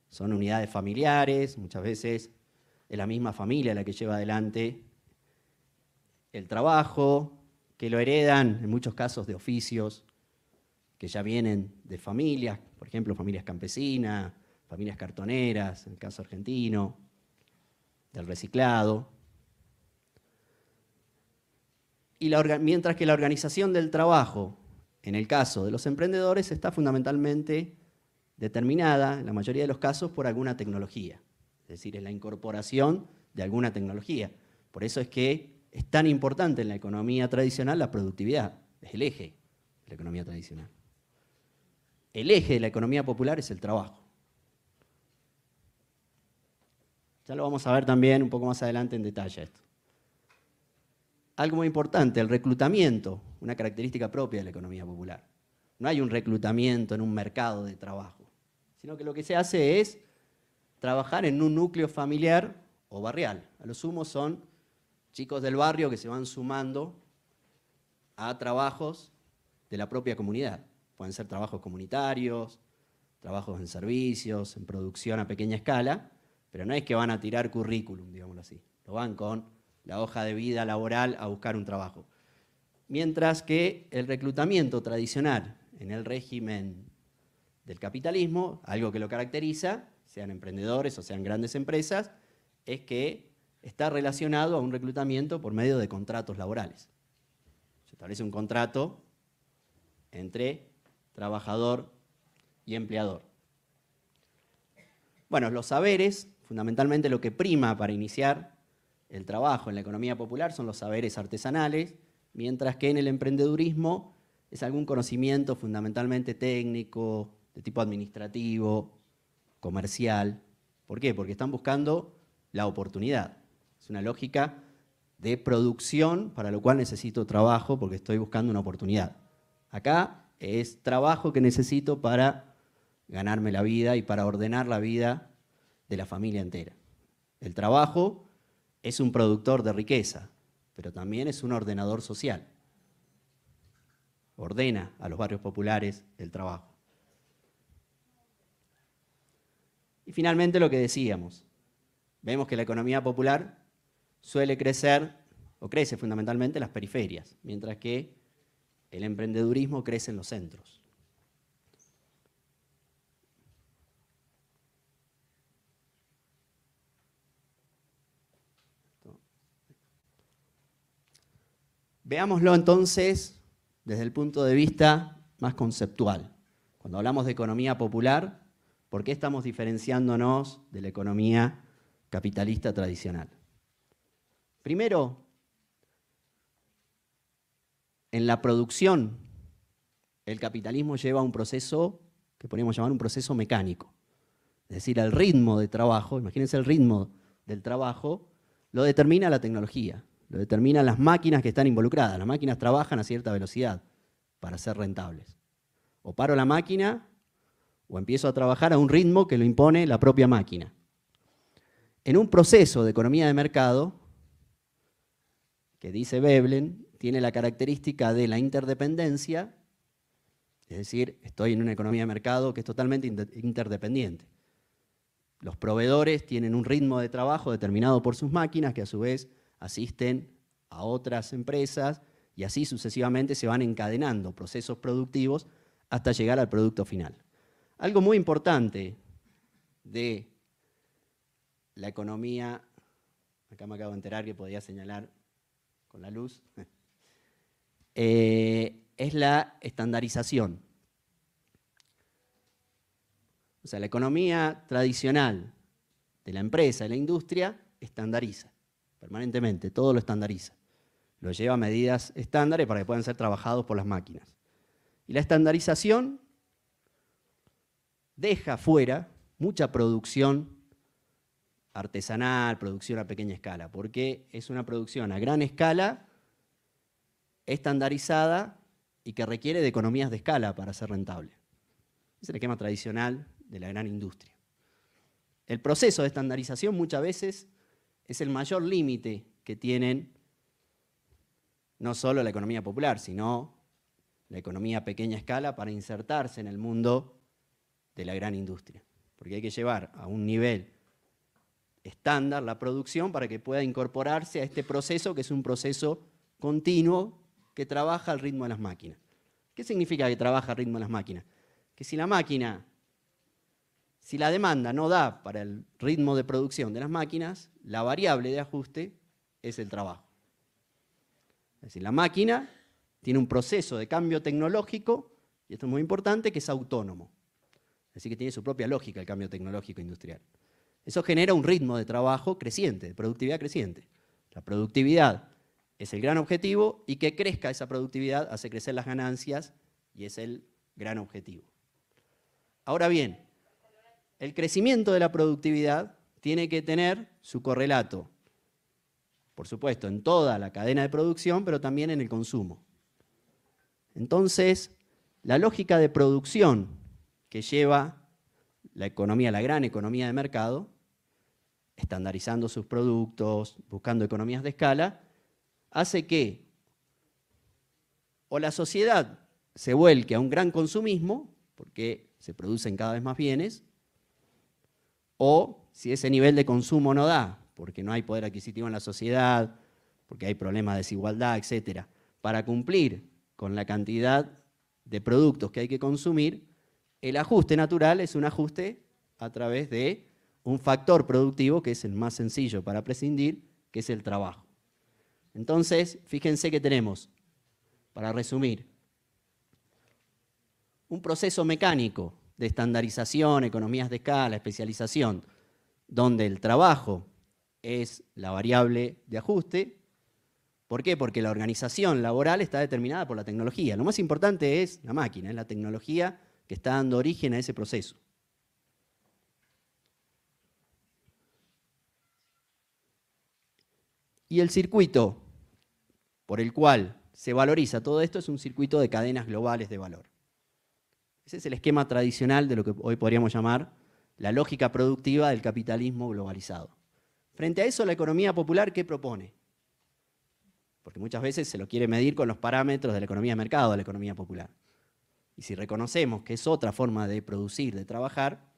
Son unidades familiares, muchas veces es la misma familia la que lleva adelante el trabajo, que lo heredan en muchos casos de oficios que ya vienen de familias, por ejemplo, familias campesinas, familias cartoneras, en el caso argentino, del reciclado mientras que la organización del trabajo, en el caso de los emprendedores, está fundamentalmente determinada, en la mayoría de los casos, por alguna tecnología. Es decir, es la incorporación de alguna tecnología. Por eso es que es tan importante en la economía tradicional la productividad. Es el eje de la economía tradicional. El eje de la economía popular es el trabajo. Ya lo vamos a ver también un poco más adelante en detalle esto algo muy importante, el reclutamiento, una característica propia de la economía popular. No hay un reclutamiento en un mercado de trabajo, sino que lo que se hace es trabajar en un núcleo familiar o barrial. A lo sumo son chicos del barrio que se van sumando a trabajos de la propia comunidad. Pueden ser trabajos comunitarios, trabajos en servicios, en producción a pequeña escala, pero no es que van a tirar currículum, digámoslo así. Lo van con la hoja de vida laboral a buscar un trabajo. Mientras que el reclutamiento tradicional en el régimen del capitalismo, algo que lo caracteriza, sean emprendedores o sean grandes empresas, es que está relacionado a un reclutamiento por medio de contratos laborales. Se establece un contrato entre trabajador y empleador. Bueno, los saberes, fundamentalmente lo que prima para iniciar el trabajo en la economía popular son los saberes artesanales, mientras que en el emprendedurismo es algún conocimiento fundamentalmente técnico, de tipo administrativo, comercial. ¿Por qué? Porque están buscando la oportunidad. Es una lógica de producción para lo cual necesito trabajo porque estoy buscando una oportunidad. Acá es trabajo que necesito para ganarme la vida y para ordenar la vida de la familia entera. El trabajo es un productor de riqueza, pero también es un ordenador social. Ordena a los barrios populares el trabajo. Y finalmente lo que decíamos, vemos que la economía popular suele crecer, o crece fundamentalmente, en las periferias, mientras que el emprendedurismo crece en los centros. Veámoslo entonces desde el punto de vista más conceptual. Cuando hablamos de economía popular, ¿por qué estamos diferenciándonos de la economía capitalista tradicional? Primero, en la producción, el capitalismo lleva un proceso que podríamos llamar un proceso mecánico. Es decir, el ritmo de trabajo, imagínense el ritmo del trabajo, lo determina la tecnología. Lo determinan las máquinas que están involucradas. Las máquinas trabajan a cierta velocidad para ser rentables. O paro la máquina o empiezo a trabajar a un ritmo que lo impone la propia máquina. En un proceso de economía de mercado, que dice Veblen, tiene la característica de la interdependencia, es decir, estoy en una economía de mercado que es totalmente interdependiente. Los proveedores tienen un ritmo de trabajo determinado por sus máquinas, que a su vez asisten a otras empresas y así sucesivamente se van encadenando procesos productivos hasta llegar al producto final. Algo muy importante de la economía, acá me acabo de enterar que podía señalar con la luz, eh, es la estandarización. O sea, la economía tradicional de la empresa, de la industria, estandariza permanentemente, todo lo estandariza. Lo lleva a medidas estándares para que puedan ser trabajados por las máquinas. Y la estandarización deja fuera mucha producción artesanal, producción a pequeña escala, porque es una producción a gran escala, estandarizada y que requiere de economías de escala para ser rentable. Es el esquema tradicional de la gran industria. El proceso de estandarización muchas veces es el mayor límite que tienen no solo la economía popular, sino la economía a pequeña escala para insertarse en el mundo de la gran industria. Porque hay que llevar a un nivel estándar la producción para que pueda incorporarse a este proceso, que es un proceso continuo que trabaja al ritmo de las máquinas. ¿Qué significa que trabaja al ritmo de las máquinas? Que si la máquina si la demanda no da para el ritmo de producción de las máquinas, la variable de ajuste es el trabajo. Es decir, la máquina tiene un proceso de cambio tecnológico, y esto es muy importante, que es autónomo. Así que tiene su propia lógica el cambio tecnológico industrial. Eso genera un ritmo de trabajo creciente, de productividad creciente. La productividad es el gran objetivo y que crezca esa productividad hace crecer las ganancias y es el gran objetivo. Ahora bien, el crecimiento de la productividad tiene que tener su correlato, por supuesto, en toda la cadena de producción, pero también en el consumo. Entonces, la lógica de producción que lleva la economía, la gran economía de mercado, estandarizando sus productos, buscando economías de escala, hace que o la sociedad se vuelque a un gran consumismo, porque se producen cada vez más bienes, o si ese nivel de consumo no da, porque no hay poder adquisitivo en la sociedad, porque hay problemas de desigualdad, etc. Para cumplir con la cantidad de productos que hay que consumir, el ajuste natural es un ajuste a través de un factor productivo que es el más sencillo para prescindir, que es el trabajo. Entonces, fíjense que tenemos, para resumir, un proceso mecánico de estandarización, economías de escala, especialización, donde el trabajo es la variable de ajuste. ¿Por qué? Porque la organización laboral está determinada por la tecnología. Lo más importante es la máquina, es la tecnología que está dando origen a ese proceso. Y el circuito por el cual se valoriza todo esto es un circuito de cadenas globales de valor. Ese es el esquema tradicional de lo que hoy podríamos llamar la lógica productiva del capitalismo globalizado. Frente a eso, la economía popular, ¿qué propone? Porque muchas veces se lo quiere medir con los parámetros de la economía de mercado, de la economía popular. Y si reconocemos que es otra forma de producir, de trabajar,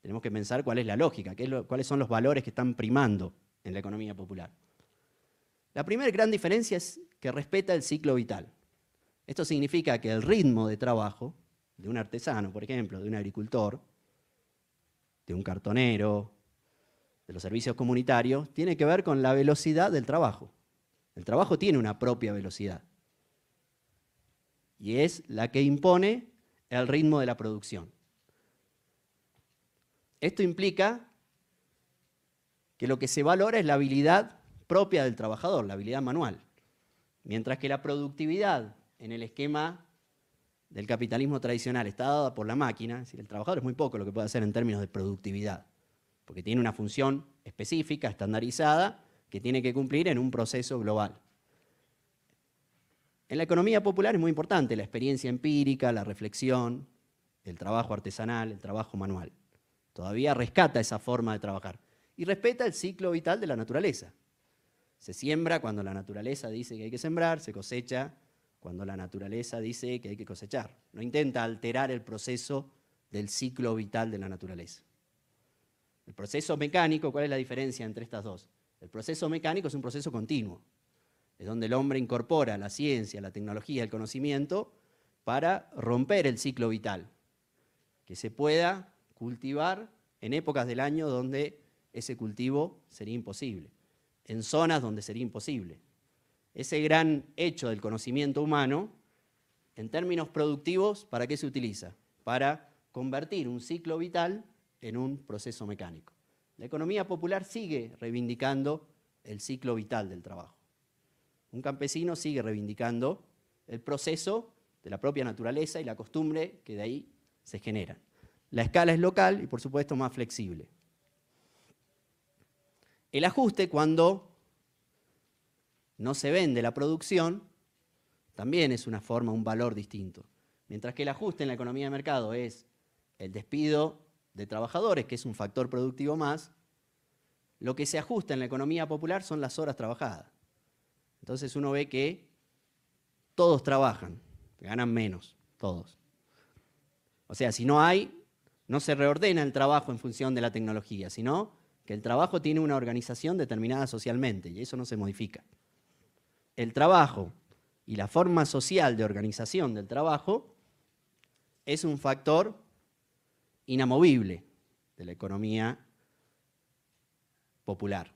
tenemos que pensar cuál es la lógica, cuáles son los valores que están primando en la economía popular. La primera gran diferencia es que respeta el ciclo vital. Esto significa que el ritmo de trabajo de un artesano, por ejemplo, de un agricultor, de un cartonero, de los servicios comunitarios, tiene que ver con la velocidad del trabajo. El trabajo tiene una propia velocidad y es la que impone el ritmo de la producción. Esto implica que lo que se valora es la habilidad propia del trabajador, la habilidad manual, mientras que la productividad en el esquema del capitalismo tradicional está dada por la máquina, es el trabajador es muy poco lo que puede hacer en términos de productividad, porque tiene una función específica, estandarizada, que tiene que cumplir en un proceso global. En la economía popular es muy importante la experiencia empírica, la reflexión, el trabajo artesanal, el trabajo manual. Todavía rescata esa forma de trabajar y respeta el ciclo vital de la naturaleza. Se siembra cuando la naturaleza dice que hay que sembrar, se cosecha cuando la naturaleza dice que hay que cosechar. No intenta alterar el proceso del ciclo vital de la naturaleza. El proceso mecánico, ¿cuál es la diferencia entre estas dos? El proceso mecánico es un proceso continuo. Es donde el hombre incorpora la ciencia, la tecnología, el conocimiento para romper el ciclo vital, que se pueda cultivar en épocas del año donde ese cultivo sería imposible, en zonas donde sería imposible ese gran hecho del conocimiento humano, en términos productivos, ¿para qué se utiliza? Para convertir un ciclo vital en un proceso mecánico. La economía popular sigue reivindicando el ciclo vital del trabajo. Un campesino sigue reivindicando el proceso de la propia naturaleza y la costumbre que de ahí se generan. La escala es local y por supuesto más flexible. El ajuste cuando no se vende la producción, también es una forma, un valor distinto. Mientras que el ajuste en la economía de mercado es el despido de trabajadores, que es un factor productivo más, lo que se ajusta en la economía popular son las horas trabajadas. Entonces uno ve que todos trabajan, ganan menos, todos. O sea, si no hay, no se reordena el trabajo en función de la tecnología, sino que el trabajo tiene una organización determinada socialmente y eso no se modifica el trabajo y la forma social de organización del trabajo es un factor inamovible de la economía popular.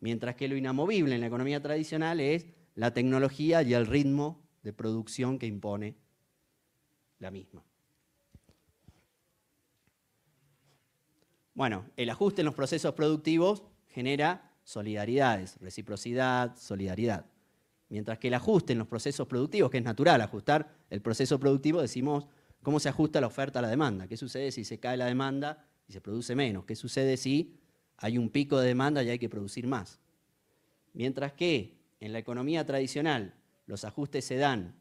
Mientras que lo inamovible en la economía tradicional es la tecnología y el ritmo de producción que impone la misma. Bueno, el ajuste en los procesos productivos genera solidaridades, reciprocidad, solidaridad. Mientras que el ajuste en los procesos productivos, que es natural ajustar el proceso productivo, decimos cómo se ajusta la oferta a la demanda, qué sucede si se cae la demanda y se produce menos, qué sucede si hay un pico de demanda y hay que producir más. Mientras que en la economía tradicional los ajustes se dan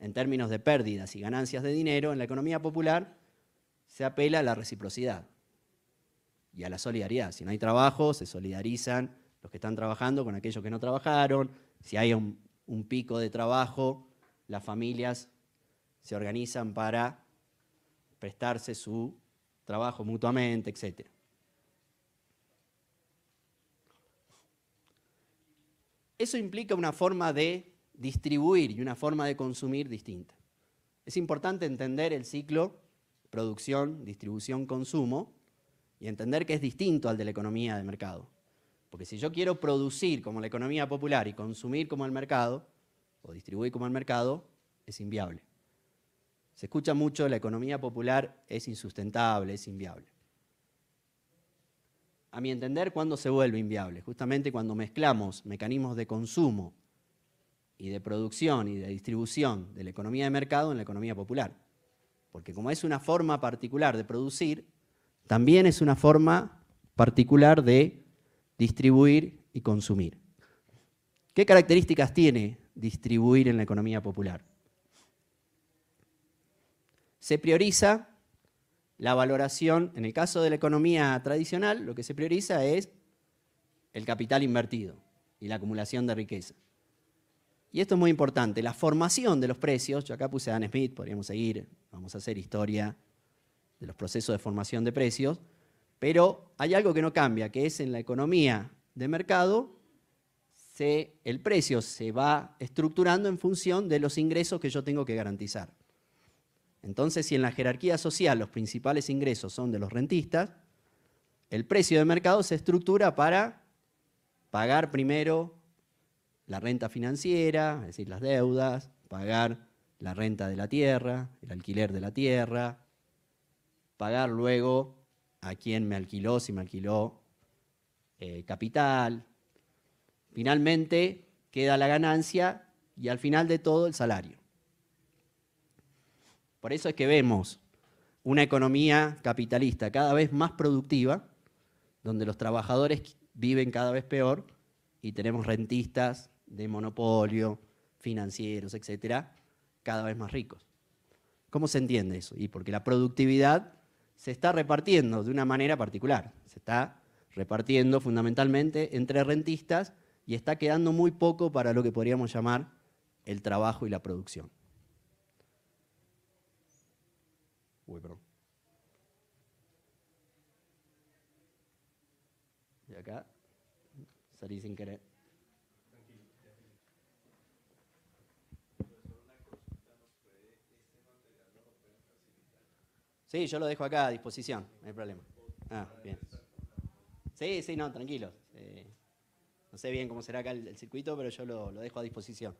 en términos de pérdidas y ganancias de dinero, en la economía popular se apela a la reciprocidad y a la solidaridad. Si no hay trabajo, se solidarizan los que están trabajando con aquellos que no trabajaron. Si hay un, pico de trabajo, las familias se organizan para prestarse su trabajo mutuamente, etc. Eso implica una forma de distribuir y una forma de consumir distinta. Es importante entender el ciclo producción, distribución, consumo, y entender que es distinto al de la economía de mercado. Porque si yo quiero producir como la economía popular y consumir como el mercado, o distribuir como el mercado, es inviable. Se escucha mucho, la economía popular es insustentable, es inviable. A mi entender, ¿cuándo se vuelve inviable? Justamente cuando mezclamos mecanismos de consumo y de producción y de distribución de la economía de mercado en la economía popular. Porque como es una forma particular de producir, también es una forma particular de distribuir y consumir. ¿Qué características tiene distribuir en la economía popular? Se prioriza la valoración, en el caso de la economía tradicional, lo que se prioriza es el capital invertido y la acumulación de riqueza. Y esto es muy importante, la formación de los precios, yo acá puse a Dan Smith, podríamos seguir, vamos a hacer historia de los procesos de formación de precios, pero hay algo que no cambia, que es en la economía de mercado, el precio se va estructurando en función de los ingresos que yo tengo que garantizar. Entonces, si en la jerarquía social los principales ingresos son de los rentistas, el precio de mercado se estructura para pagar primero la renta financiera, es decir, las deudas, pagar la renta de la tierra, el alquiler de la tierra, pagar luego a quien me alquiló, si me alquiló eh, capital. Finalmente queda la ganancia y al final de todo el salario. Por eso es que vemos una economía capitalista cada vez más productiva, donde los trabajadores viven cada vez peor y tenemos rentistas de monopolio, financieros, etcétera, cada vez más ricos. ¿Cómo se entiende eso? Y porque la productividad se está repartiendo de una manera particular. Se está repartiendo fundamentalmente entre rentistas y está quedando muy poco para lo que podríamos llamar el trabajo y la producción. Uy, perdón. Y acá salí sin querer. Sí, yo lo dejo acá a disposición, no hay problema. Ah, bien. Sí, sí, no, tranquilo. Eh, no sé bien cómo será acá el, circuito, pero yo lo, dejo a disposición.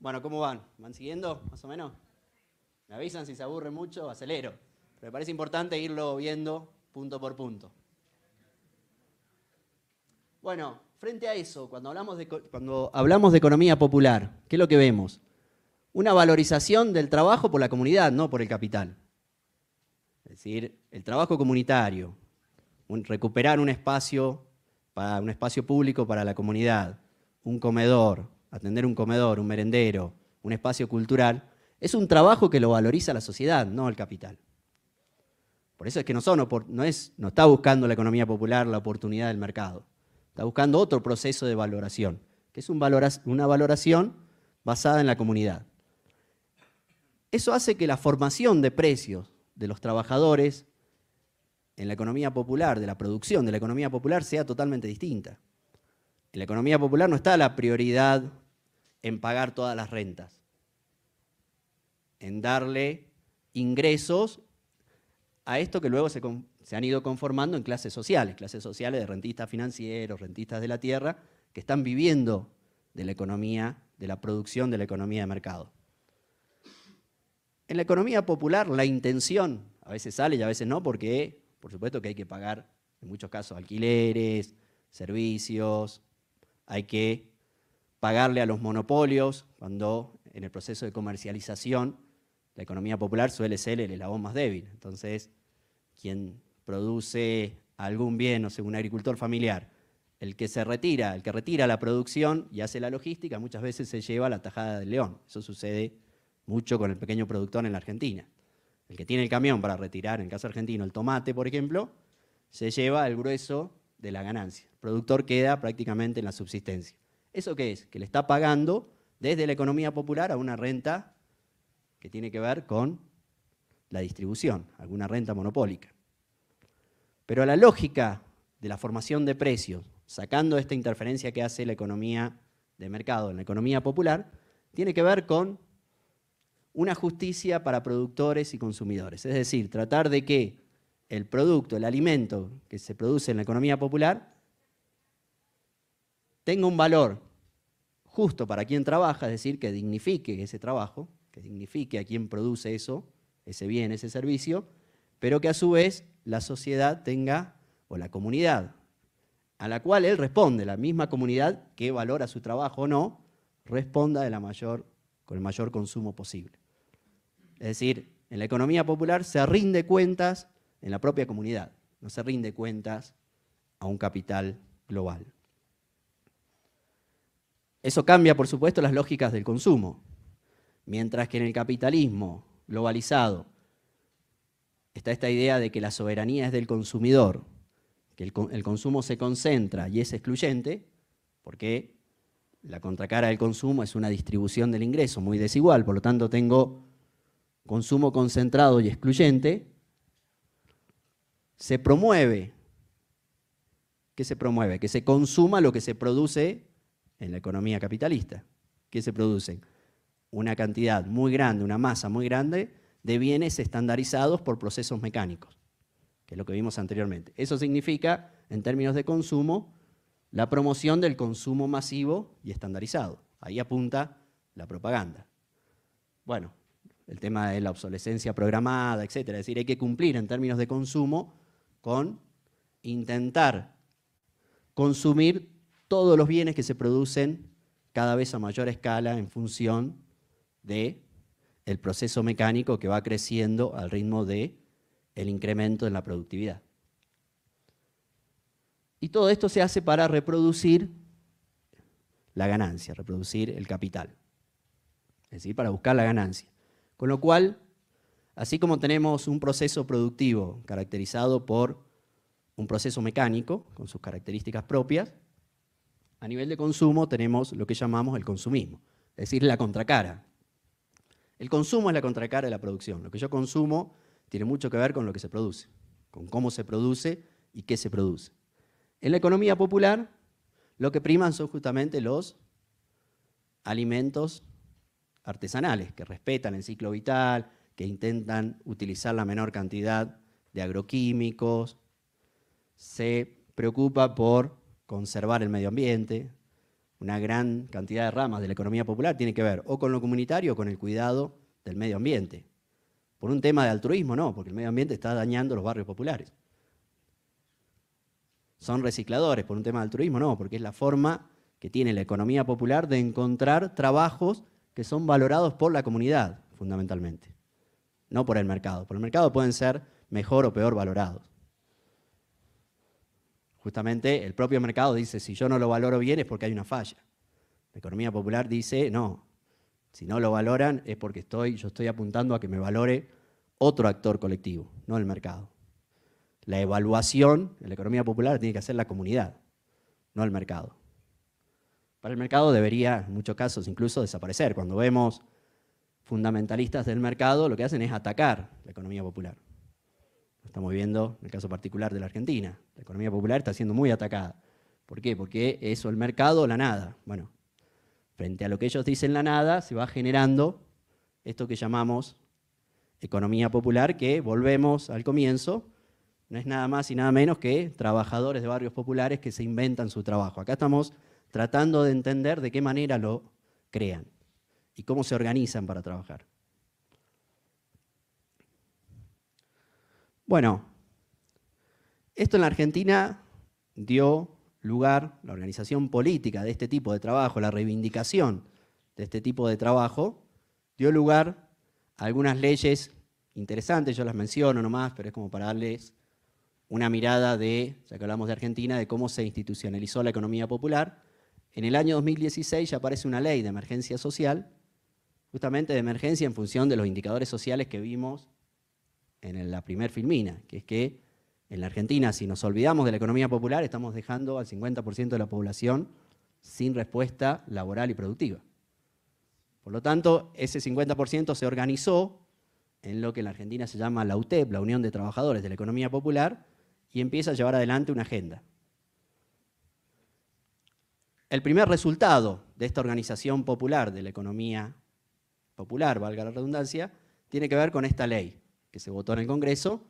Bueno, ¿cómo van? ¿Van siguiendo, más o menos? Me avisan si se aburre mucho, acelero. Pero me parece importante irlo viendo punto por punto. Bueno, frente a eso, cuando hablamos de, cuando hablamos de economía popular, ¿qué es lo que vemos? una valorización del trabajo por la comunidad, no por el capital. Es decir, el trabajo comunitario, recuperar un espacio, para, un espacio público para la comunidad, un comedor, atender un comedor, un merendero, un espacio cultural, es un trabajo que lo valoriza la sociedad, no el capital. Por eso es que no, son, no, es, no está buscando la economía popular la oportunidad del mercado, está buscando otro proceso de valoración, que es una valoración basada en la comunidad. Eso hace que la formación de precios de los trabajadores en la economía popular, de la producción de la economía popular, sea totalmente distinta. Que la economía popular no está la prioridad en pagar todas las rentas, en darle ingresos a esto que luego se, se, han ido conformando en clases sociales, clases sociales de rentistas financieros, rentistas de la tierra, que están viviendo de la economía, de la producción de la economía de mercado. En la economía popular, la intención a veces sale y a veces no, porque por supuesto que hay que pagar, en muchos casos, alquileres, servicios, hay que pagarle a los monopolios, cuando en el proceso de comercialización la economía popular suele ser el eslabón más débil. Entonces, quien produce algún bien, no sé, un agricultor familiar, el que se retira, el que retira la producción y hace la logística, muchas veces se lleva la tajada del león. Eso sucede mucho con el pequeño productor en la Argentina. El que tiene el camión para retirar, en el caso argentino, el tomate, por ejemplo, se lleva el grueso de la ganancia. El productor queda prácticamente en la subsistencia. ¿Eso qué es? Que le está pagando desde la economía popular a una renta que tiene que ver con la distribución, alguna renta monopólica. Pero la lógica de la formación de precios, sacando esta interferencia que hace la economía de mercado en la economía popular, tiene que ver con una justicia para productores y consumidores. Es decir, tratar de que el producto, el alimento que se produce en la economía popular, tenga un valor justo para quien trabaja, es decir, que dignifique ese trabajo, que dignifique a quien produce eso, ese bien, ese servicio, pero que a su vez la sociedad tenga, o la comunidad, a la cual él responde, la misma comunidad que valora su trabajo o no, responda la mayor, con el mayor consumo posible. Es decir, en la economía popular se rinde cuentas en la propia comunidad, no se rinde cuentas a un capital global. Eso cambia, por supuesto, las lógicas del consumo. Mientras que en el capitalismo globalizado está esta idea de que la soberanía es del consumidor, que el, consumo se concentra y es excluyente, porque la contracara del consumo es una distribución del ingreso muy desigual, por lo tanto tengo consumo concentrado y excluyente, se promueve, que se promueve? Que se consuma lo que se produce en la economía capitalista. ¿Qué se produce? Una cantidad muy grande, una masa muy grande de bienes estandarizados por procesos mecánicos, que es lo que vimos anteriormente. Eso significa, en términos de consumo, la promoción del consumo masivo y estandarizado. Ahí apunta la propaganda. Bueno, el tema de la obsolescencia programada, etc. Es decir, hay que cumplir en términos de consumo con intentar consumir todos los bienes que se producen cada vez a mayor escala en función de el proceso mecánico que va creciendo al ritmo de el incremento en la productividad. Y todo esto se hace para reproducir la ganancia, reproducir el capital. Es decir, para buscar la ganancia. Con lo cual, así como tenemos un proceso productivo caracterizado por un proceso mecánico, con sus características propias, a nivel de consumo tenemos lo que llamamos el consumismo, es decir, la contracara. El consumo es la contracara de la producción. Lo que yo consumo tiene mucho que ver con lo que se produce, con cómo se produce y qué se produce. En la economía popular, lo que priman son justamente los alimentos artesanales, que respetan el ciclo vital, que intentan utilizar la menor cantidad de agroquímicos, se preocupa por conservar el medio ambiente. Una gran cantidad de ramas de la economía popular tiene que ver o con lo comunitario o con el cuidado del medio ambiente. Por un tema de altruismo, no, porque el medio ambiente está dañando los barrios populares. Son recicladores, por un tema de altruismo, no, porque es la forma que tiene la economía popular de encontrar trabajos que son valorados por la comunidad, fundamentalmente, no por el mercado. Por el mercado pueden ser mejor o peor valorados. Justamente el propio mercado dice, si yo no lo valoro bien es porque hay una falla. La economía popular dice, no, si no lo valoran es porque estoy, yo estoy apuntando a que me valore otro actor colectivo, no el mercado. La evaluación en la economía popular tiene que hacer la comunidad, no el mercado. Para el mercado debería, en muchos casos, incluso desaparecer. Cuando vemos fundamentalistas del mercado, lo que hacen es atacar la economía popular. Lo estamos viendo en el caso particular de la Argentina. La economía popular está siendo muy atacada. ¿Por qué? Porque eso, el mercado, la nada. Bueno, frente a lo que ellos dicen la nada, se va generando esto que llamamos economía popular, que volvemos al comienzo, no es nada más y nada menos que trabajadores de barrios populares que se inventan su trabajo. Acá estamos tratando de entender de qué manera lo crean y cómo se organizan para trabajar. Bueno, esto en la Argentina dio lugar, la organización política de este tipo de trabajo, la reivindicación de este tipo de trabajo, dio lugar a algunas leyes interesantes, yo las menciono nomás, pero es como para darles una mirada de, ya que hablamos de Argentina, de cómo se institucionalizó la economía popular. En el año 2016 ya aparece una ley de emergencia social, justamente de emergencia en función de los indicadores sociales que vimos en la primer filmina, que es que en la Argentina, si nos olvidamos de la economía popular, estamos dejando al 50% de la población sin respuesta laboral y productiva. Por lo tanto, ese 50% se organizó en lo que en la Argentina se llama la UTEP, la Unión de Trabajadores de la Economía Popular, y empieza a llevar adelante una agenda el primer resultado de esta organización popular, de la economía popular, valga la redundancia, tiene que ver con esta ley que se votó en el Congreso,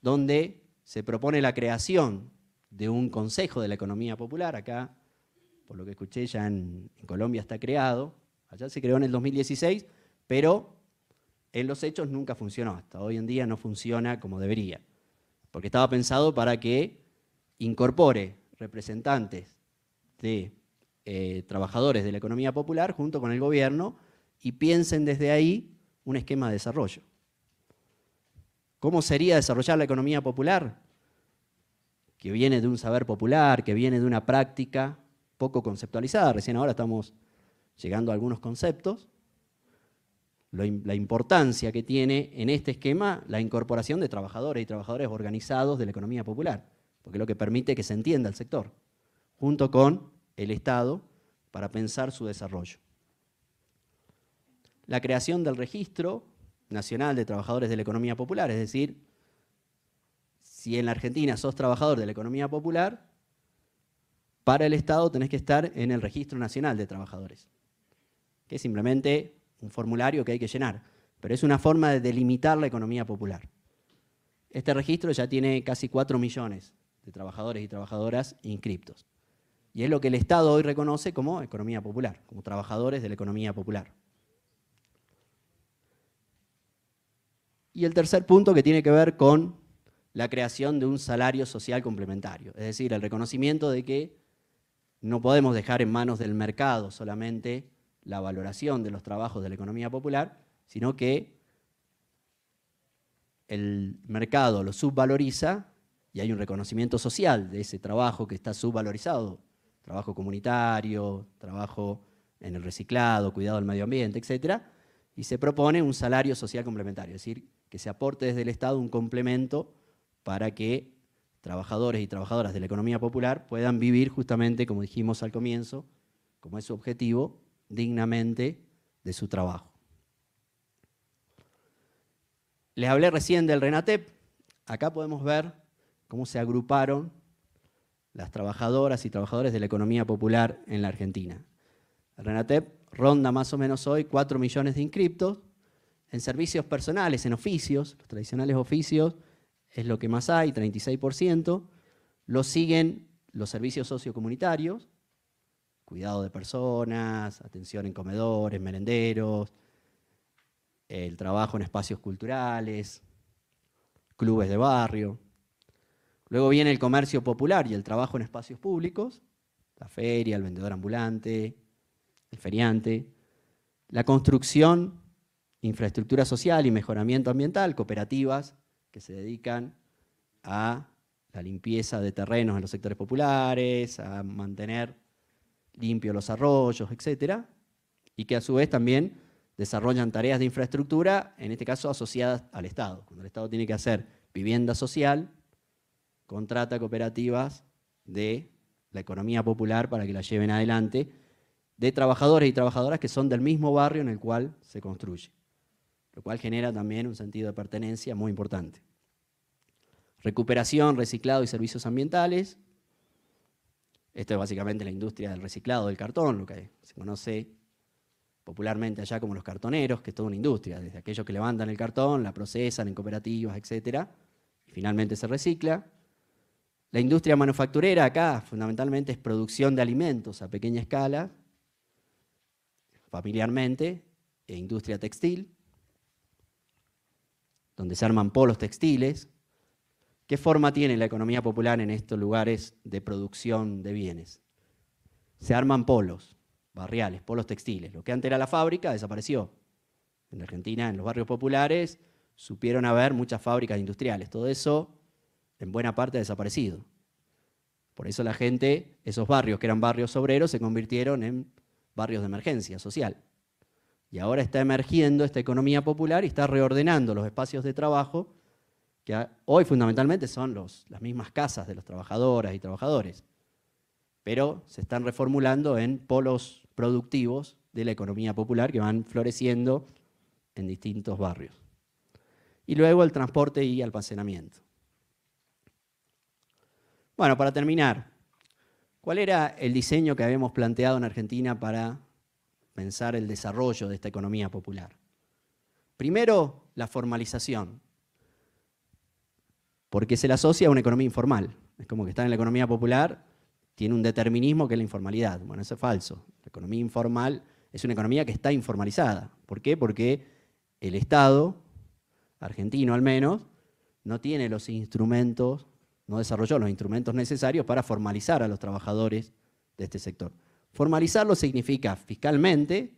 donde se propone la creación de un Consejo de la Economía Popular. Acá, por lo que escuché, ya en, Colombia está creado. Allá se creó en el 2016, pero en los hechos nunca funcionó. Hasta hoy en día no funciona como debería. Porque estaba pensado para que incorpore representantes de eh, trabajadores de la economía popular junto con el gobierno y piensen desde ahí un esquema de desarrollo. ¿Cómo sería desarrollar la economía popular? Que viene de un saber popular, que viene de una práctica poco conceptualizada. Recién ahora estamos llegando a algunos conceptos. La importancia que tiene en este esquema la incorporación de trabajadores y trabajadores organizados de la economía popular, porque es lo que permite que se entienda el sector, junto con el Estado para pensar su desarrollo. La creación del Registro Nacional de Trabajadores de la Economía Popular, es decir, si en la Argentina sos trabajador de la economía popular, para el Estado tenés que estar en el Registro Nacional de Trabajadores, que es simplemente un formulario que hay que llenar, pero es una forma de delimitar la economía popular. Este registro ya tiene casi 4 millones de trabajadores y trabajadoras inscriptos. Y es lo que el Estado hoy reconoce como economía popular, como trabajadores de la economía popular. Y el tercer punto que tiene que ver con la creación de un salario social complementario, es decir, el reconocimiento de que no podemos dejar en manos del mercado solamente la valoración de los trabajos de la economía popular, sino que el mercado lo subvaloriza y hay un reconocimiento social de ese trabajo que está subvalorizado trabajo comunitario, trabajo en el reciclado, cuidado del medio ambiente, etc. Y se propone un salario social complementario, es decir, que se aporte desde el Estado un complemento para que trabajadores y trabajadoras de la economía popular puedan vivir justamente, como dijimos al comienzo, como es su objetivo, dignamente de su trabajo. Les hablé recién del RENATEP. Acá podemos ver cómo se agruparon las trabajadoras y trabajadores de la economía popular en la Argentina. RENATEP ronda más o menos hoy 4 millones de inscriptos en servicios personales, en oficios, los tradicionales oficios es lo que más hay, 36%, lo siguen los servicios sociocomunitarios, cuidado de personas, atención en comedores, merenderos, el trabajo en espacios culturales, clubes de barrio. Luego viene el comercio popular y el trabajo en espacios públicos, la feria, el vendedor ambulante, el feriante, la construcción, infraestructura social y mejoramiento ambiental, cooperativas que se dedican a la limpieza de terrenos en los sectores populares, a mantener limpios los arroyos, etc. Y que a su vez también desarrollan tareas de infraestructura, en este caso asociadas al Estado. Cuando el Estado tiene que hacer vivienda social, contrata cooperativas de la economía popular para que la lleven adelante, de trabajadores y trabajadoras que son del mismo barrio en el cual se construye, lo cual genera también un sentido de pertenencia muy importante. Recuperación, reciclado y servicios ambientales. Esto es básicamente la industria del reciclado del cartón, lo que se conoce popularmente allá como los cartoneros, que es toda una industria, desde aquellos que levantan el cartón, la procesan en cooperativas, etc. Y finalmente se recicla. La industria manufacturera acá fundamentalmente es producción de alimentos a pequeña escala, familiarmente, e industria textil, donde se arman polos textiles. ¿Qué forma tiene la economía popular en estos lugares de producción de bienes? Se arman polos, barriales, polos textiles. Lo que antes era la fábrica desapareció. En Argentina, en los barrios populares, supieron haber muchas fábricas industriales. Todo eso en buena parte ha desaparecido. Por eso la gente, esos barrios que eran barrios obreros, se convirtieron en barrios de emergencia social. Y ahora está emergiendo esta economía popular y está reordenando los espacios de trabajo, que hoy fundamentalmente son los, las mismas casas de los trabajadoras y trabajadores, pero se están reformulando en polos productivos de la economía popular que van floreciendo en distintos barrios. Y luego el transporte y almacenamiento. Bueno, para terminar, ¿cuál era el diseño que habíamos planteado en Argentina para pensar el desarrollo de esta economía popular? Primero, la formalización, porque se la asocia a una economía informal. Es como que está en la economía popular tiene un determinismo que es la informalidad. Bueno, eso es falso. La economía informal es una economía que está informalizada. ¿Por qué? Porque el Estado, argentino al menos, no tiene los instrumentos no desarrolló los instrumentos necesarios para formalizar a los trabajadores de este sector. Formalizarlo significa fiscalmente,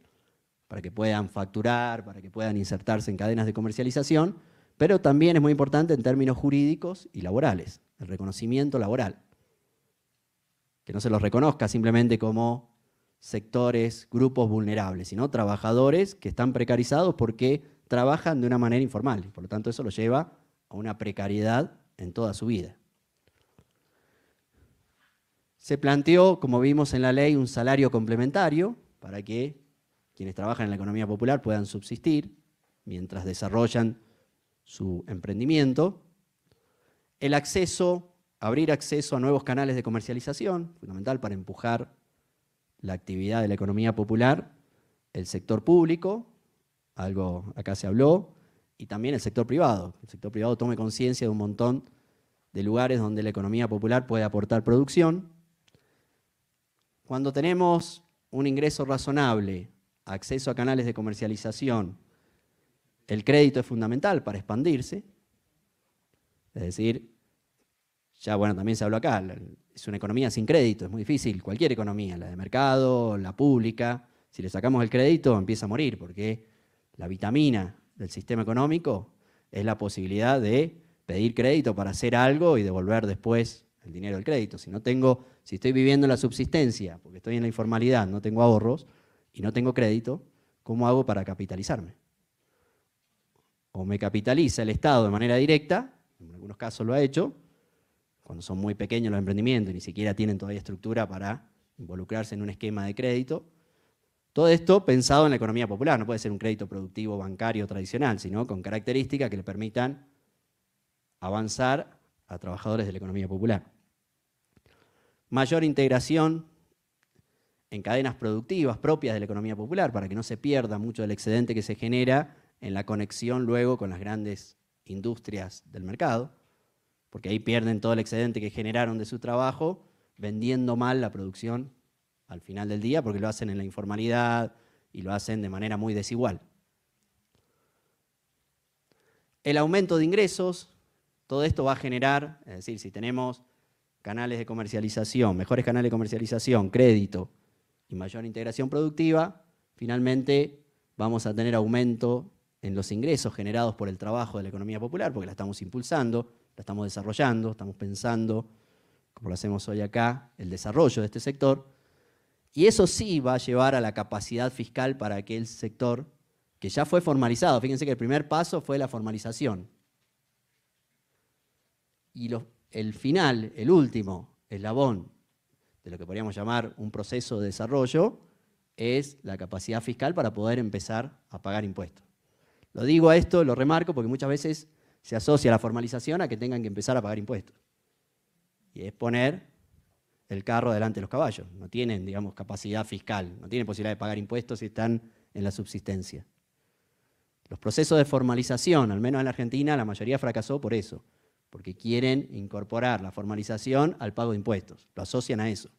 para que puedan facturar, para que puedan insertarse en cadenas de comercialización, pero también es muy importante en términos jurídicos y laborales, el reconocimiento laboral. Que no se los reconozca simplemente como sectores, grupos vulnerables, sino trabajadores que están precarizados porque trabajan de una manera informal. Por lo tanto, eso los lleva a una precariedad en toda su vida se planteó, como vimos en la ley, un salario complementario para que quienes trabajan en la economía popular puedan subsistir mientras desarrollan su emprendimiento. El acceso, abrir acceso a nuevos canales de comercialización, fundamental para empujar la actividad de la economía popular, el sector público, algo acá se habló, y también el sector privado. El sector privado tome conciencia de un montón de lugares donde la economía popular puede aportar producción cuando tenemos un ingreso razonable, acceso a canales de comercialización, el crédito es fundamental para expandirse. Es decir, ya bueno, también se habló acá, es una economía sin crédito, es muy difícil, cualquier economía, la de mercado, la pública, si le sacamos el crédito empieza a morir, porque la vitamina del sistema económico es la posibilidad de pedir crédito para hacer algo y devolver después el dinero del crédito. Si no tengo si estoy viviendo la subsistencia, porque estoy en la informalidad, no tengo ahorros y no tengo crédito, ¿cómo hago para capitalizarme? O me capitaliza el Estado de manera directa, en algunos casos lo ha hecho, cuando son muy pequeños los emprendimientos y ni siquiera tienen todavía estructura para involucrarse en un esquema de crédito. Todo esto pensado en la economía popular, no puede ser un crédito productivo bancario tradicional, sino con características que le permitan avanzar a trabajadores de la economía popular mayor integración en cadenas productivas propias de la economía popular, para que no se pierda mucho del excedente que se genera en la conexión luego con las grandes industrias del mercado, porque ahí pierden todo el excedente que generaron de su trabajo vendiendo mal la producción al final del día, porque lo hacen en la informalidad y lo hacen de manera muy desigual. El aumento de ingresos, todo esto va a generar, es decir, si tenemos canales de comercialización, mejores canales de comercialización, crédito y mayor integración productiva, finalmente vamos a tener aumento en los ingresos generados por el trabajo de la economía popular, porque la estamos impulsando, la estamos desarrollando, estamos pensando, como lo hacemos hoy acá, el desarrollo de este sector. Y eso sí va a llevar a la capacidad fiscal para aquel sector que ya fue formalizado. Fíjense que el primer paso fue la formalización. Y los el final, el último eslabón de lo que podríamos llamar un proceso de desarrollo, es la capacidad fiscal para poder empezar a pagar impuestos. Lo digo a esto, lo remarco, porque muchas veces se asocia la formalización a que tengan que empezar a pagar impuestos. Y es poner el carro delante de los caballos. No tienen, digamos, capacidad fiscal, no tienen posibilidad de pagar impuestos si están en la subsistencia. Los procesos de formalización, al menos en la Argentina, la mayoría fracasó por eso porque quieren incorporar la formalización al pago de impuestos, lo asocian a eso.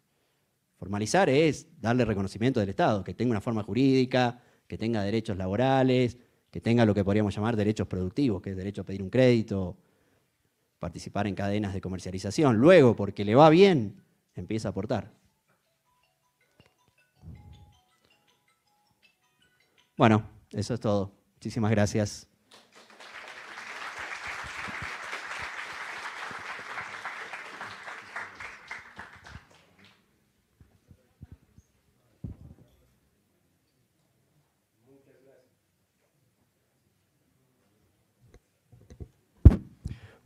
Formalizar es darle reconocimiento del Estado, que tenga una forma jurídica, que tenga derechos laborales, que tenga lo que podríamos llamar derechos productivos, que es derecho a pedir un crédito, participar en cadenas de comercialización. Luego, porque le va bien, empieza a aportar. Bueno, eso es todo. Muchísimas gracias.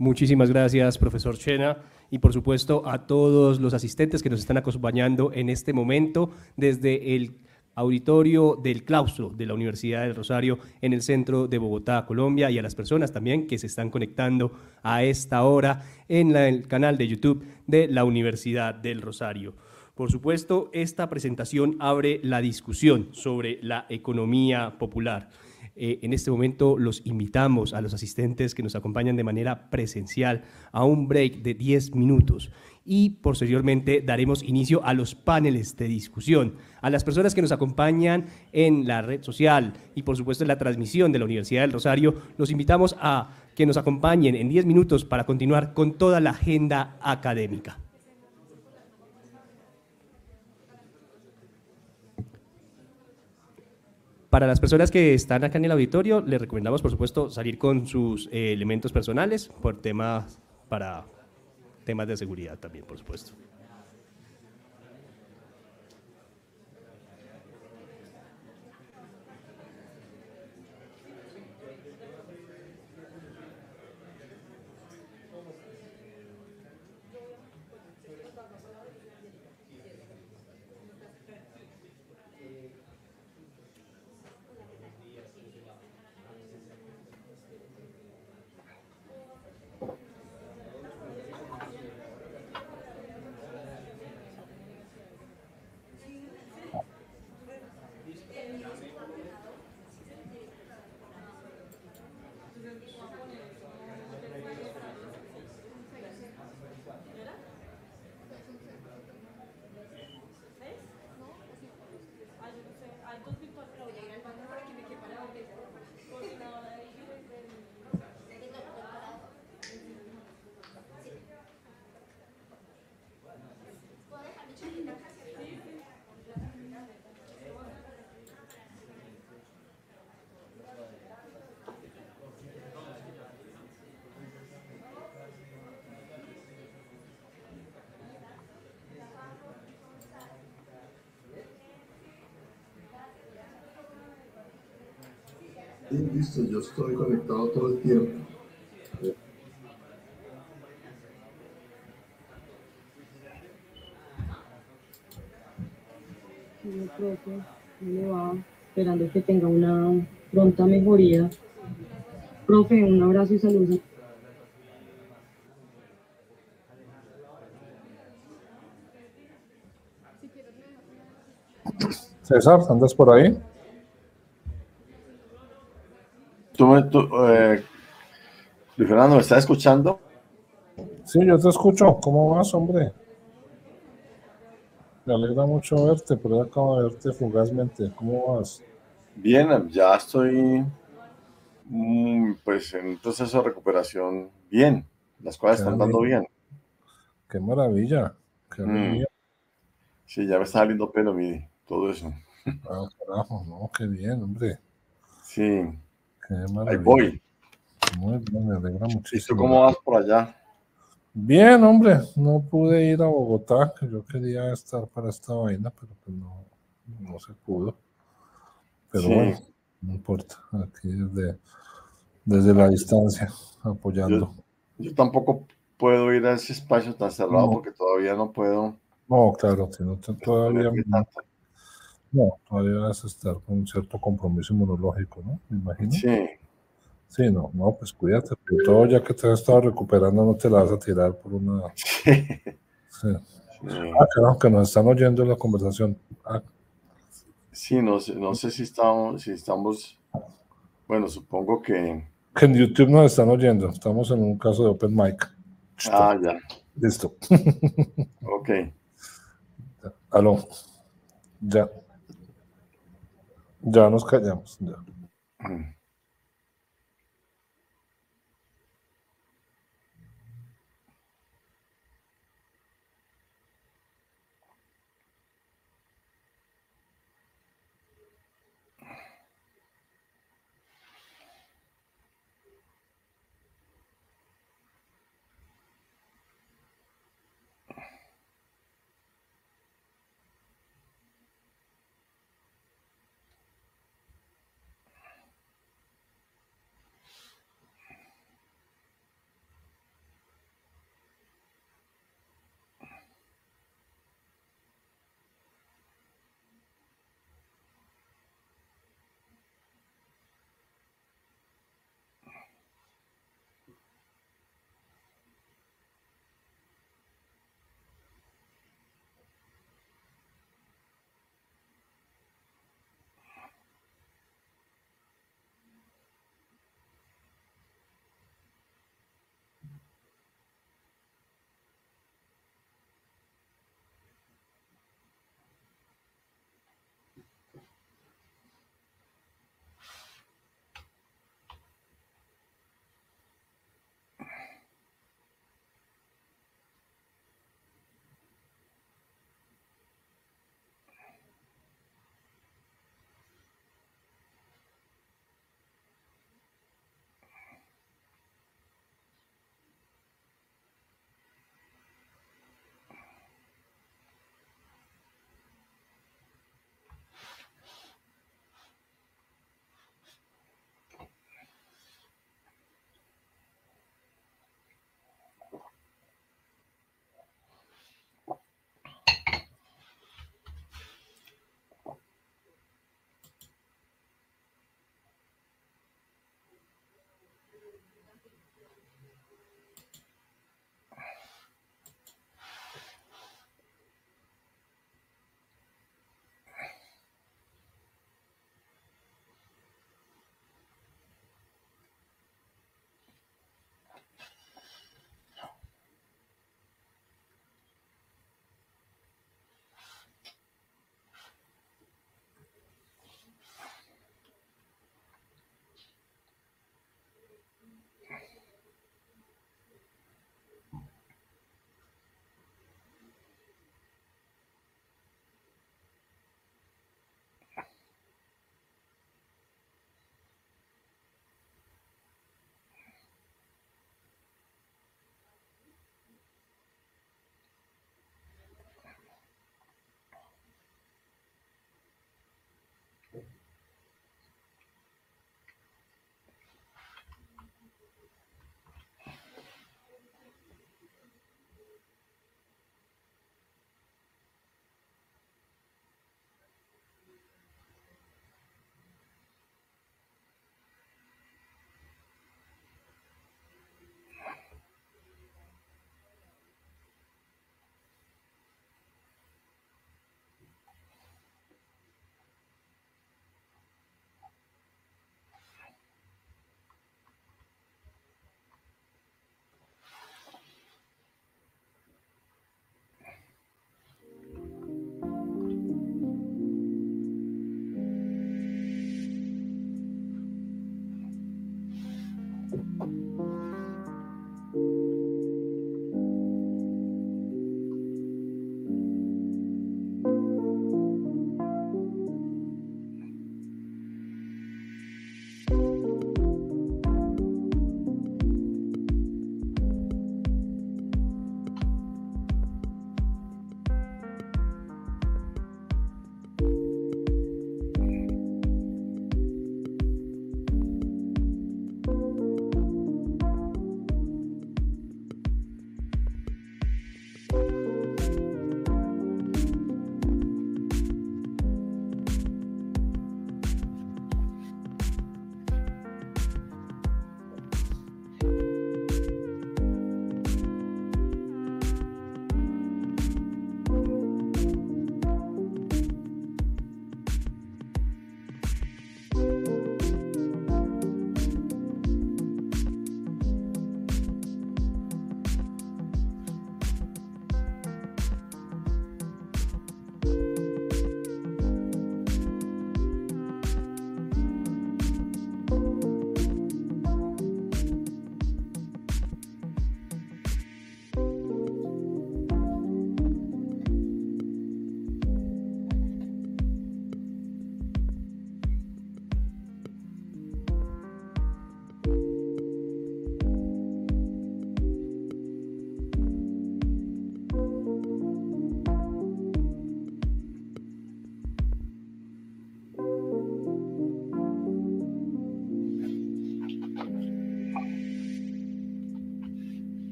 Muchísimas gracias, profesor Chena, y por supuesto a todos los asistentes que nos están acompañando en este momento desde el auditorio del claustro de la Universidad del Rosario en el centro de Bogotá, Colombia, y a las personas también que se están conectando a esta hora en el canal de YouTube de la Universidad del Rosario. Por supuesto, esta presentación abre la discusión sobre la economía popular. Eh, en este momento los invitamos a los asistentes que nos acompañan de manera presencial a un break de 10 minutos y posteriormente daremos inicio a los paneles de discusión. A las personas que nos acompañan en la red social y por supuesto en la transmisión de la Universidad del Rosario, los invitamos a que nos acompañen en 10 minutos para continuar con toda la agenda académica. Para las personas que están acá en el auditorio, les recomendamos, por supuesto, salir con sus eh, elementos personales por temas, para temas de seguridad también, por supuesto. listo, yo estoy conectado todo el tiempo. profe, va esperando que tenga una pronta mejoría. Profe, un abrazo y saludos. César, ¿andas por ahí? Tú, eh, Fernando, ¿me estás escuchando? Sí, yo te escucho. ¿Cómo vas, hombre? Me alegra mucho verte, pero acabo de verte fugazmente. ¿Cómo vas? Bien, ya estoy mm, pues en un proceso de recuperación bien. Las cosas están dando bien. Qué maravilla. Qué maravilla. Mm. Sí, ya me está saliendo pelo, mire, todo eso. Ah, qué bien, hombre. Sí. Ahí voy. Muy bien, me alegra muchísimo. ¿Y tú cómo vas por allá? Bien, hombre, no pude ir a Bogotá, que yo quería estar para esta vaina, pero pues no, no se pudo. Pero bueno, no importa, aquí desde, la distancia, apoyando. Yo, tampoco puedo ir a ese espacio tan cerrado porque todavía no puedo. No, claro, si no todavía. No, todavía vas a estar con un cierto compromiso inmunológico, ¿no? Me imagino. Sí. Sí, no, no, pues cuídate. todo ya que te has estado recuperando, no te la vas a tirar por una. Sí. sí. Ah, claro, que nos están oyendo la conversación. Ah. Sí, no sé, no sé si estamos, si estamos. Bueno, supongo que. Que en YouTube nos están oyendo. Estamos en un caso de open mic. Ah, ya. Listo. ok. Aló. Ya. Да, nos callamos. Да.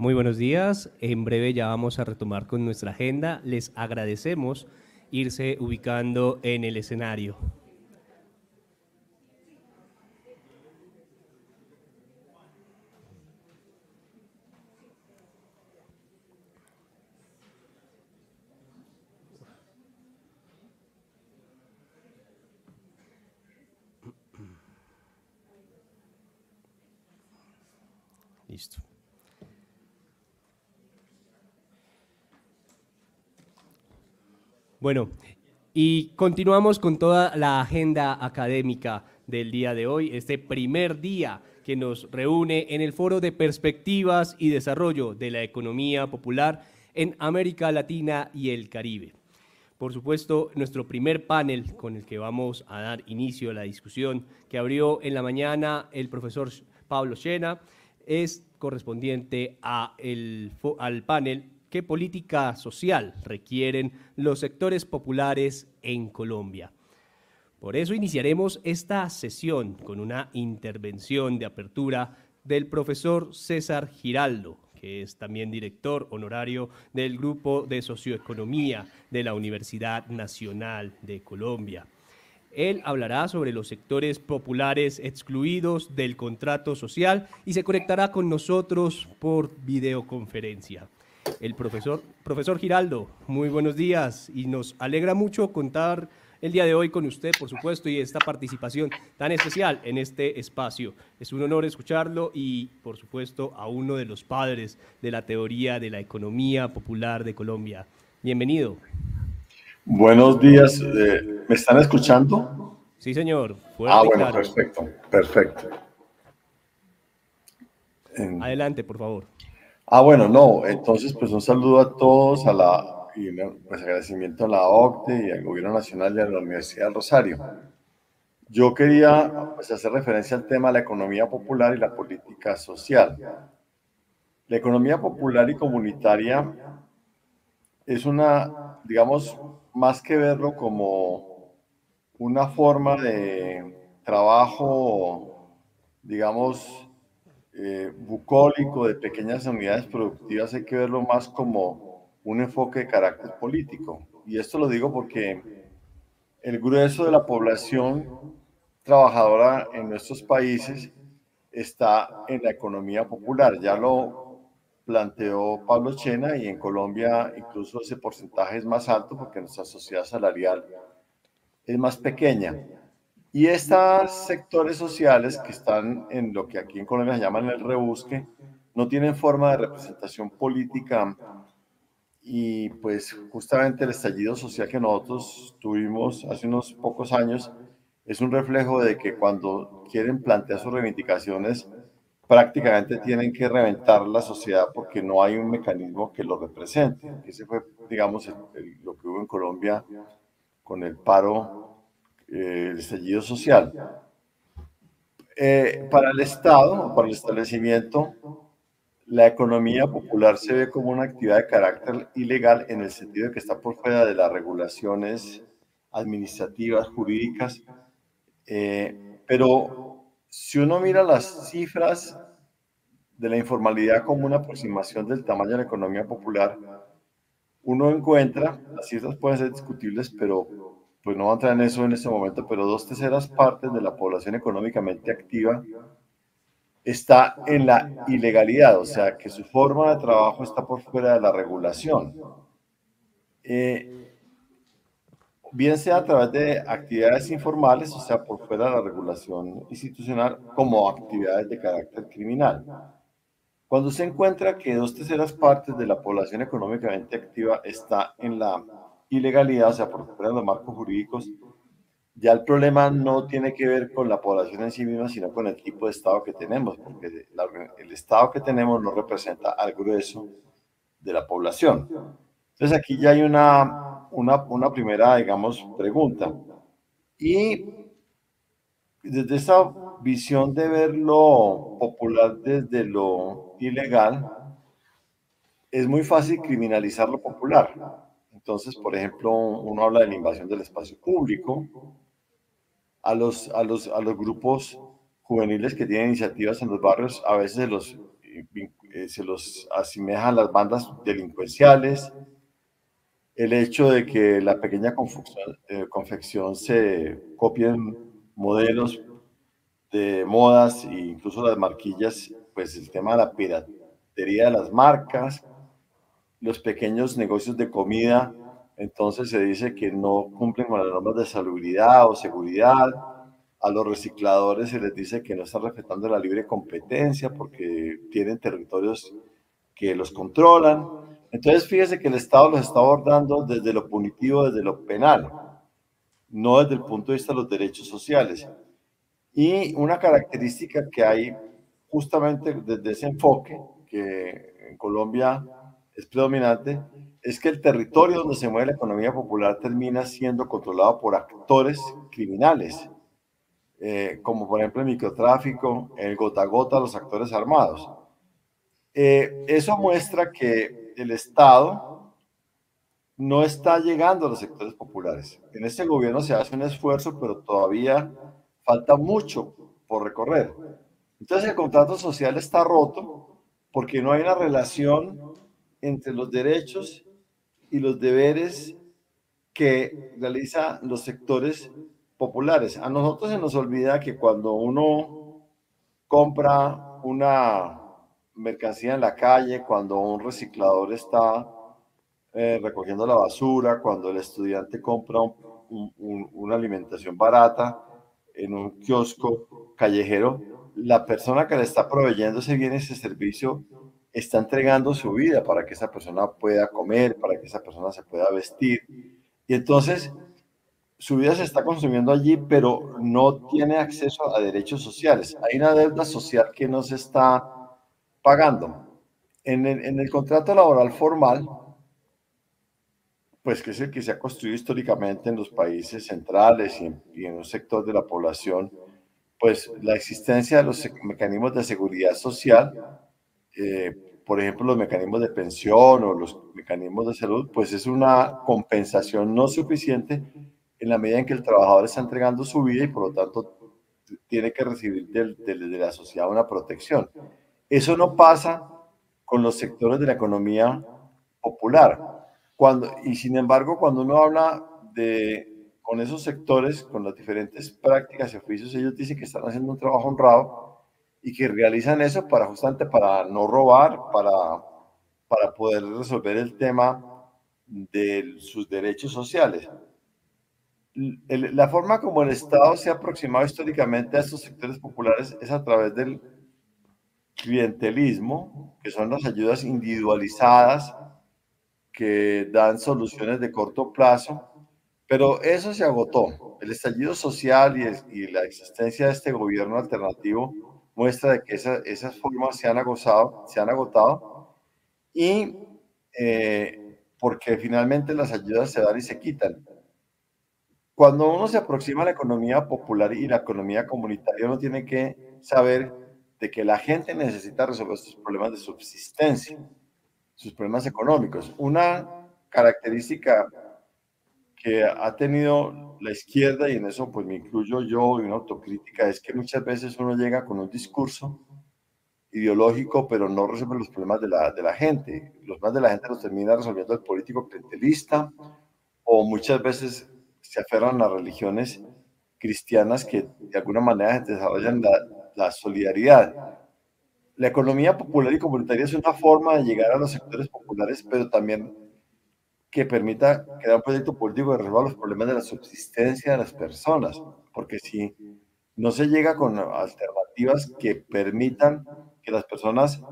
Muy buenos días. En breve ya vamos a retomar con nuestra agenda. Les agradecemos irse ubicando en el escenario. Bueno, y continuamos con toda la agenda académica del día de hoy, este primer día que nos reúne en el Foro de Perspectivas y Desarrollo de la Economía Popular en América Latina y el Caribe. Por supuesto, nuestro primer panel con el que vamos a dar inicio a la discusión que abrió en la mañana el profesor Pablo Llena es correspondiente al panel qué política social requieren los sectores populares en Colombia. Por eso iniciaremos esta sesión con una intervención de apertura del profesor César Giraldo, que es también director honorario del Grupo de Socioeconomía de la Universidad Nacional de Colombia. Él hablará sobre los sectores populares excluidos del contrato social y se conectará con nosotros por videoconferencia el profesor. Profesor Giraldo, muy buenos días y nos alegra mucho contar el día de hoy con usted, por supuesto, y esta participación tan especial en este espacio. Es un honor escucharlo y, por supuesto, a uno de los padres de la teoría de la economía popular de Colombia. Bienvenido. Buenos días. Eh, ¿Me están escuchando? Sí, señor. ah, bueno, perfecto, perfecto. Adelante, por favor. Ah, bueno, no, entonces pues un saludo a todos, a la, y pues agradecimiento a la OCTE y al Gobierno Nacional y a la Universidad del Rosario. Yo quería pues, hacer referencia al tema de la economía popular y la política social. La economía popular y comunitaria es una, digamos, más que verlo como una forma de trabajo, digamos, eh, bucólico de pequeñas unidades productivas hay que verlo más como un enfoque de carácter político. Y esto lo digo porque el grueso de la población trabajadora en nuestros países está en la economía popular. Ya lo planteó Pablo Chena y en Colombia incluso ese porcentaje es más alto porque nuestra sociedad salarial es más pequeña. Y estos sectores sociales que están en lo que aquí en Colombia se llaman el rebusque, no tienen forma de representación política y pues justamente el estallido social que nosotros tuvimos hace unos pocos años es un reflejo de que cuando quieren plantear sus reivindicaciones prácticamente tienen que reventar la sociedad porque no hay un mecanismo que lo represente. Ese fue, digamos, lo que hubo en Colombia con el paro eh, el estallido social. Eh, para el Estado, para el establecimiento, la economía popular se ve como una actividad de carácter ilegal en el sentido de que está por fuera de las regulaciones administrativas, jurídicas, eh, pero si uno mira las cifras de la informalidad como una aproximación del tamaño de la economía popular, uno encuentra, las cifras pueden ser discutibles, pero pues no va a entrar en eso en este momento, pero dos terceras partes de la población económicamente activa está en la ilegalidad, o sea, que su forma de trabajo está por fuera de la regulación. Eh, bien sea a través de actividades informales, o sea, por fuera de la regulación institucional, como actividades de carácter criminal. Cuando se encuentra que dos terceras partes de la población económicamente activa está en la ilegalidad, o sea, por los marcos jurídicos, ya el problema no tiene que ver con la población en sí misma, sino con el tipo de Estado que tenemos, porque el Estado que tenemos no representa al grueso de la población. Entonces aquí ya hay una, una, una primera, digamos, pregunta. Y desde esa visión de ver lo popular desde lo ilegal, es muy fácil criminalizar lo popular. Entonces, por ejemplo, uno habla de la invasión del espacio público, a los, a los, a los grupos juveniles que tienen iniciativas en los barrios, a veces se los, eh, se los asemejan las bandas delincuenciales, el hecho de que la pequeña confección, eh, confección se copien modelos de modas e incluso las marquillas, pues el tema de la piratería de las marcas, los pequeños negocios de comida, entonces se dice que no cumplen con las normas de salubridad o seguridad. A los recicladores se les dice que no están respetando la libre competencia porque tienen territorios que los controlan. Entonces, fíjese que el Estado los está abordando desde lo punitivo, desde lo penal, no desde el punto de vista de los derechos sociales. Y una característica que hay justamente desde ese enfoque, que en Colombia es predominante es que el territorio donde se mueve la economía popular termina siendo controlado por actores criminales, eh, como por ejemplo el microtráfico, el gota gota, los actores armados. Eh, eso muestra que el Estado no está llegando a los sectores populares. En este gobierno se hace un esfuerzo, pero todavía falta mucho por recorrer. Entonces el contrato social está roto porque no hay una relación entre los derechos y los deberes que realizan los sectores populares. A nosotros se nos olvida que cuando uno compra una mercancía en la calle, cuando un reciclador está eh, recogiendo la basura, cuando el estudiante compra una alimentación barata en un kiosco callejero, la persona que le está proveyendo ese bien, ese servicio, está entregando su vida para que esa persona pueda comer, para que esa persona se pueda vestir. Y entonces su vida se está consumiendo allí, pero no tiene acceso a derechos sociales. Hay una deuda social que no se está pagando. En el, en el contrato laboral formal, pues que es el que se ha construido históricamente en los países centrales y en, un sector de la población, pues la existencia de los mecanismos de seguridad social eh, por ejemplo, los mecanismos de pensión o los mecanismos de salud, pues es una compensación no suficiente en la medida en que el trabajador está entregando su vida y por lo tanto tiene que recibir de, la sociedad una protección. Eso no pasa con los sectores de la economía popular. Cuando, y sin embargo, cuando uno habla de, con esos sectores, con las diferentes prácticas y oficios, ellos dicen que están haciendo un trabajo honrado, y que realizan eso para justamente para no robar, para, para poder resolver el tema de sus derechos sociales. La forma como el Estado se ha aproximado históricamente a estos sectores populares es a través del clientelismo, que son las ayudas individualizadas que dan soluciones de corto plazo, pero eso se agotó. El estallido social y, y la existencia de este gobierno alternativo muestra de que esas formas se han, se han agotado y eh, porque finalmente las ayudas se dan y se quitan. Cuando uno se aproxima a la economía popular y la economía comunitaria, uno tiene que saber de que la gente necesita resolver sus problemas de subsistencia, sus problemas económicos. Una característica que ha tenido la izquierda, y en eso pues me incluyo yo, y una autocrítica, es que muchas veces uno llega con un discurso ideológico, pero no resuelve los problemas de la, gente. Los problemas de la gente los termina resolviendo el político clientelista, o muchas veces se aferran a religiones cristianas que de alguna manera desarrollan la solidaridad. La economía popular y comunitaria es una forma de llegar a los sectores populares, pero también que permita crear un proyecto político de resolver los problemas de la subsistencia de las personas, porque si no se llega con alternativas que permitan que las personas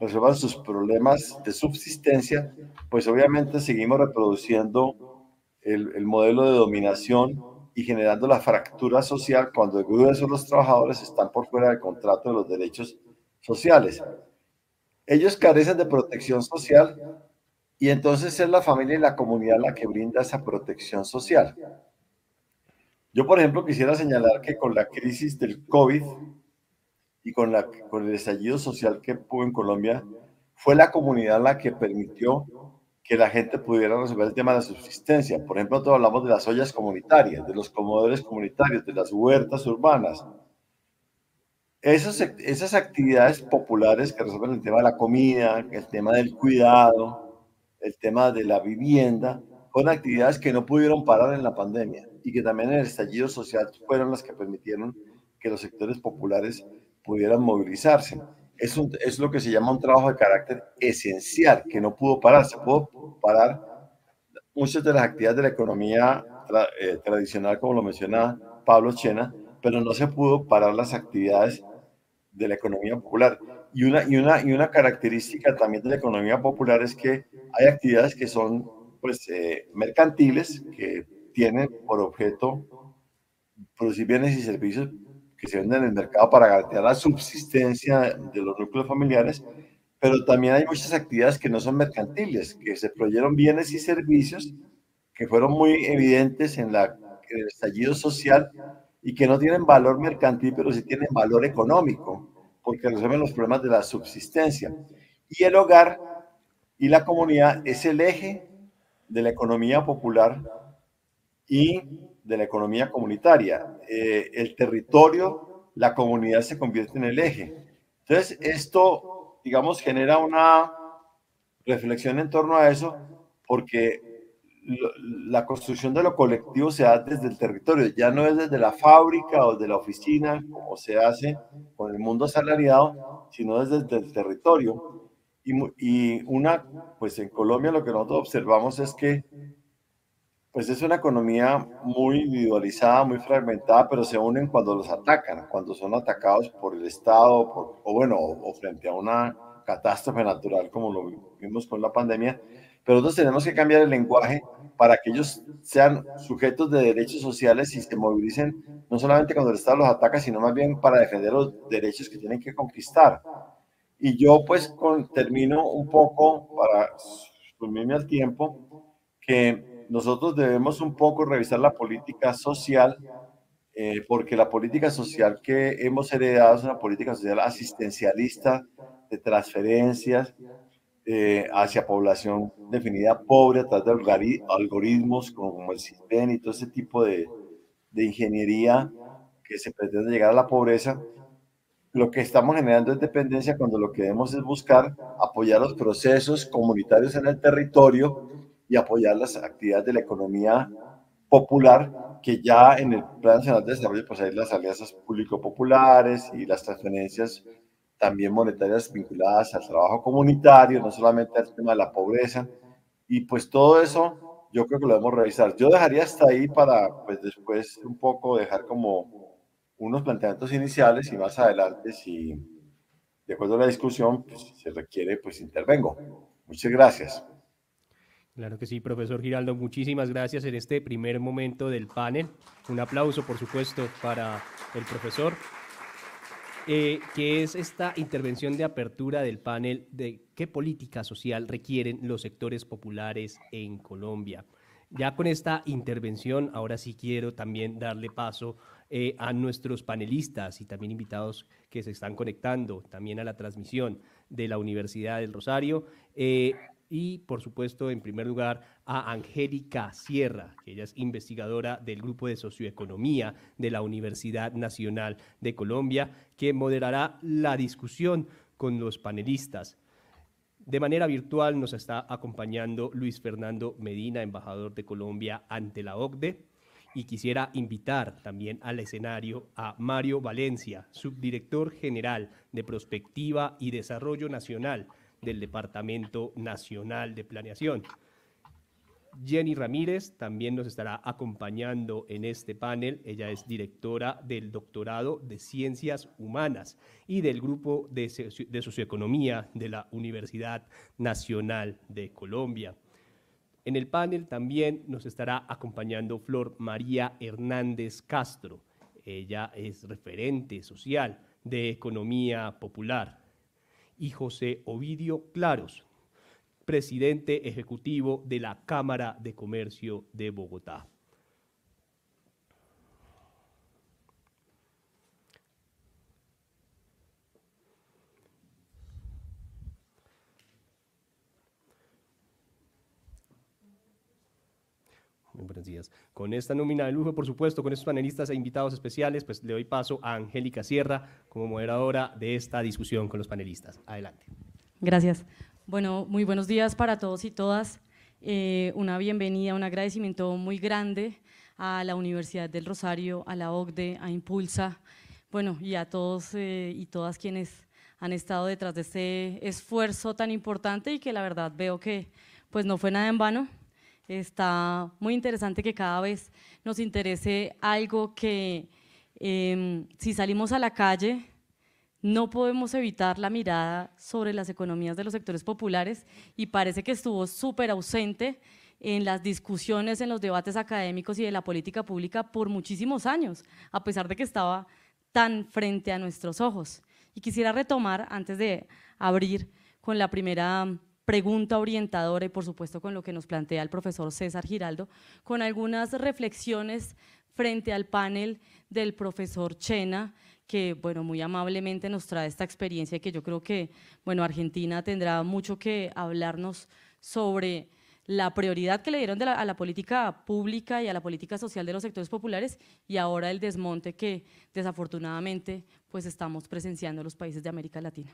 resuelvan sus problemas de subsistencia, pues obviamente seguimos reproduciendo el, modelo de dominación y generando la fractura social cuando el los trabajadores están por fuera del contrato de los derechos sociales. Ellos carecen de protección social y entonces es la familia y la comunidad la que brinda esa protección social. Yo, por ejemplo, quisiera señalar que con la crisis del COVID y con, la, con el estallido social que hubo en Colombia, fue la comunidad la que permitió que la gente pudiera resolver el tema de la subsistencia. Por ejemplo, todos hablamos de las ollas comunitarias, de los comodores comunitarios, de las huertas urbanas. Esas, esas actividades populares que resuelven el tema de la comida, el tema del cuidado, el tema de la vivienda, con actividades que no pudieron parar en la pandemia y que también en el estallido social fueron las que permitieron que los sectores populares pudieran movilizarse. Es, es lo que se llama un trabajo de carácter esencial, que no pudo parar. Se pudo parar muchas de las actividades de la economía eh, tradicional, como lo menciona Pablo Chena, pero no se pudo parar las actividades de la economía popular. Y una, y, una, característica también de la economía popular es que hay actividades que son pues, eh, mercantiles, que tienen por objeto producir bienes y servicios que se venden en el mercado para garantizar la subsistencia de los núcleos familiares, pero también hay muchas actividades que no son mercantiles, que se proyeron bienes y servicios que fueron muy evidentes en el estallido social y que no tienen valor mercantil, pero sí tienen valor económico porque resuelven los problemas de la subsistencia. Y el hogar y la comunidad es el eje de la economía popular y de la economía comunitaria. Eh, el territorio, la comunidad se convierte en el eje. Entonces, esto, digamos, genera una reflexión en torno a eso, porque la construcción de lo colectivo se da desde el territorio, ya no es desde la fábrica o de la oficina, como se hace con el mundo asalariado, sino desde el territorio. Y, una, pues en Colombia lo que nosotros observamos es que, pues es una economía muy individualizada, muy fragmentada, pero se unen cuando los atacan, cuando son atacados por el Estado, o bueno, o, o frente a una catástrofe natural como lo vimos con la pandemia, pero nosotros tenemos que cambiar el lenguaje para que ellos sean sujetos de derechos sociales y se movilicen no solamente cuando el Estado los ataca, sino más bien para defender los derechos que tienen que conquistar. Y yo pues con, termino un poco, para sumirme al tiempo, que nosotros debemos un poco revisar la política social, eh, porque la política social que hemos heredado es una política social asistencialista, de transferencias, eh, hacia población definida pobre a través de algoritmos como el sistema y todo ese tipo de, ingeniería que se pretende llegar a la pobreza, lo que estamos generando es dependencia cuando lo que debemos es buscar apoyar los procesos comunitarios en el territorio y apoyar las actividades de la economía popular que ya en el Plan Nacional de Desarrollo pues hay las alianzas público-populares y las transferencias también monetarias vinculadas al trabajo comunitario, no solamente al tema de la pobreza. Y pues todo eso yo creo que lo debemos revisar. Yo dejaría hasta ahí para pues después un poco dejar como unos planteamientos iniciales y más adelante si de acuerdo a la discusión pues, se requiere pues intervengo. Muchas gracias. Claro que sí, profesor Giraldo, muchísimas gracias en este primer momento del panel. Un aplauso, por supuesto, para el profesor. Eh, que es esta intervención de apertura del panel de qué política social requieren los sectores populares en Colombia. Ya con esta intervención, ahora sí quiero también darle paso eh, a nuestros panelistas y también invitados que se están conectando también a la transmisión de la Universidad del Rosario. Eh, y, por supuesto, en primer lugar, a Angélica Sierra, que ella es investigadora del Grupo de Socioeconomía de la Universidad Nacional de Colombia, que moderará la discusión con los panelistas. De manera virtual nos está acompañando Luis Fernando Medina, embajador de Colombia ante la OCDE. Y quisiera invitar también al escenario a Mario Valencia, subdirector general de Prospectiva y Desarrollo Nacional del Departamento Nacional de Planeación. Jenny Ramírez también nos estará acompañando en este panel. Ella es directora del doctorado de Ciencias Humanas y del grupo de, socioeconomía de la Universidad Nacional de Colombia. En el panel también nos estará acompañando Flor María Hernández Castro. Ella es referente social de economía popular. Y José Ovidio Claros, presidente ejecutivo de la Cámara de Comercio de Bogotá. Muy buenos Con esta nómina de lujo, por supuesto, con estos panelistas e invitados especiales, pues le doy paso a Angélica Sierra como moderadora de esta discusión con los panelistas. Adelante. Gracias. Bueno, muy buenos días para todos y todas. Eh, una bienvenida, un agradecimiento muy grande a la Universidad del Rosario, a la OCDE, a Impulsa, bueno, y a todos eh, y todas quienes han estado detrás de este esfuerzo tan importante y que la verdad veo que pues no fue nada en vano. Está muy interesante que cada vez nos interese algo que em, si salimos a la calle no podemos evitar la mirada sobre las economías de los sectores populares y parece que estuvo súper ausente en las discusiones, en los debates académicos y de la política pública por muchísimos años, a pesar de que estaba tan frente a nuestros ojos. Y quisiera retomar, antes de abrir con la primera pregunta orientadora y por supuesto con lo que nos plantea el profesor César Giraldo, con algunas reflexiones frente al panel del profesor Chena, que bueno, muy amablemente nos trae esta experiencia que yo creo que bueno, Argentina tendrá mucho que hablarnos sobre la prioridad que le dieron a la política pública y a la política social de los sectores populares y ahora el desmonte que desafortunadamente pues estamos presenciando en los países de América Latina.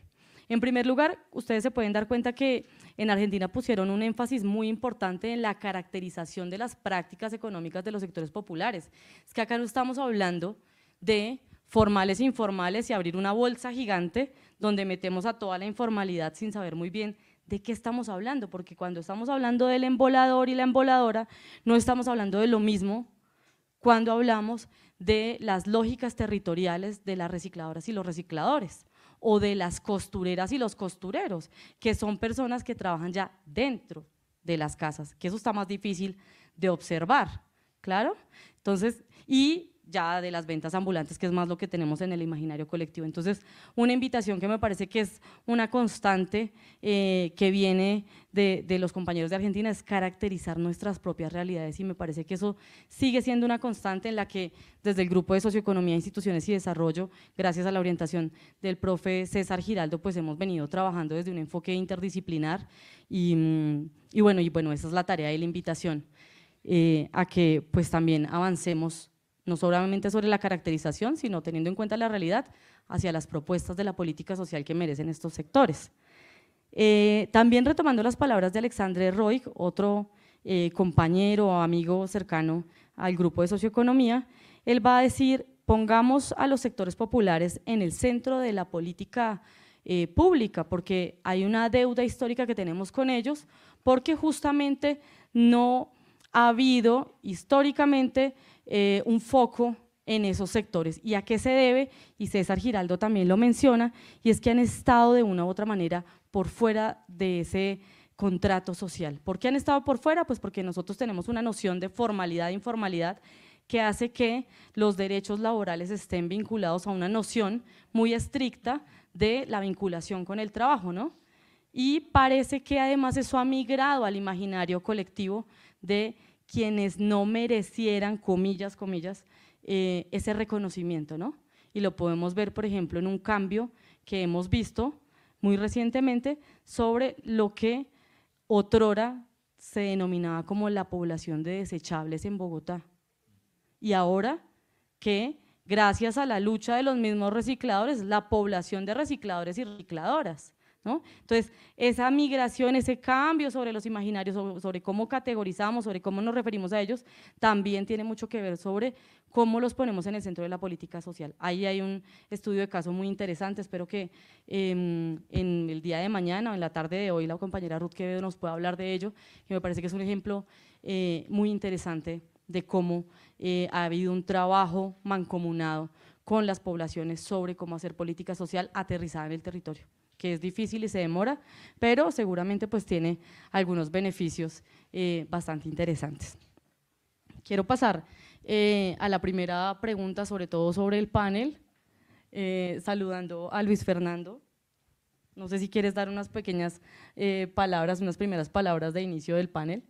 En primer lugar, ustedes se pueden dar cuenta que en Argentina pusieron un énfasis muy importante en la caracterización de las prácticas económicas de los sectores populares. Es que acá no estamos hablando de formales e informales y abrir una bolsa gigante donde metemos a toda la informalidad sin saber muy bien de qué estamos hablando, porque cuando estamos hablando del embolador y la emboladora, no estamos hablando de lo mismo cuando hablamos de las lógicas territoriales de las recicladoras y los recicladores o de las costureras y los costureros, que son personas que trabajan ya dentro de las casas, que eso está más difícil de observar, ¿claro? Entonces, y ya de las ventas ambulantes, que es más lo que tenemos en el imaginario colectivo. Entonces, una invitación que me parece que es una constante eh, que viene de, los compañeros de Argentina es caracterizar nuestras propias realidades y me parece que eso sigue siendo una constante en la que desde el Grupo de Socioeconomía, Instituciones y Desarrollo, gracias a la orientación del profe César Giraldo, pues hemos venido trabajando desde un enfoque interdisciplinar y, mm, bueno, y bueno, esa es la tarea y la invitación eh, a que pues también avancemos no solamente sobre la caracterización, sino teniendo en cuenta la realidad hacia las propuestas de la política social que merecen estos sectores. Eh, también retomando las palabras de Alexandre Roig, otro eh, compañero o amigo cercano al grupo de socioeconomía, él va a decir, pongamos a los sectores populares en el centro de la política eh, pública, porque hay una deuda histórica que tenemos con ellos, porque justamente no ha habido históricamente un foco en esos sectores. ¿Y a qué se debe? Y César Giraldo también lo menciona, y es que han estado de una u otra manera por fuera de ese contrato social. ¿Por qué han estado por fuera? Pues porque nosotros tenemos una noción de formalidad e informalidad que hace que los derechos laborales estén vinculados a una noción muy estricta de la vinculación con el trabajo, ¿no? Y parece que además eso ha migrado al imaginario colectivo de quienes no merecieran, comillas, comillas, eh, ese reconocimiento, ¿no? Y lo podemos ver, por ejemplo, en un cambio que hemos visto muy recientemente sobre lo que otrora se denominaba como la población de desechables en Bogotá. Y ahora que, gracias a la lucha de los mismos recicladores, la población de recicladores y recicladoras ¿no? Entonces, esa migración, ese cambio sobre los imaginarios, sobre, cómo categorizamos, sobre cómo nos referimos a ellos, también tiene mucho que ver sobre cómo los ponemos en el centro de la política social. Ahí hay un estudio de caso muy interesante, espero que em, en el día de mañana o en la tarde de hoy la compañera Ruth Quevedo nos pueda hablar de ello, que me parece que es un ejemplo eh, muy interesante de cómo eh, ha habido un trabajo mancomunado con las poblaciones sobre cómo hacer política social aterrizada en el territorio que es difícil y se demora, pero seguramente pues tiene algunos beneficios eh, bastante interesantes. Quiero pasar eh, a la primera pregunta, sobre todo sobre el panel, eh, saludando a Luis Fernando. No sé si quieres dar unas pequeñas palabras, unas primeras palabras de inicio del panel.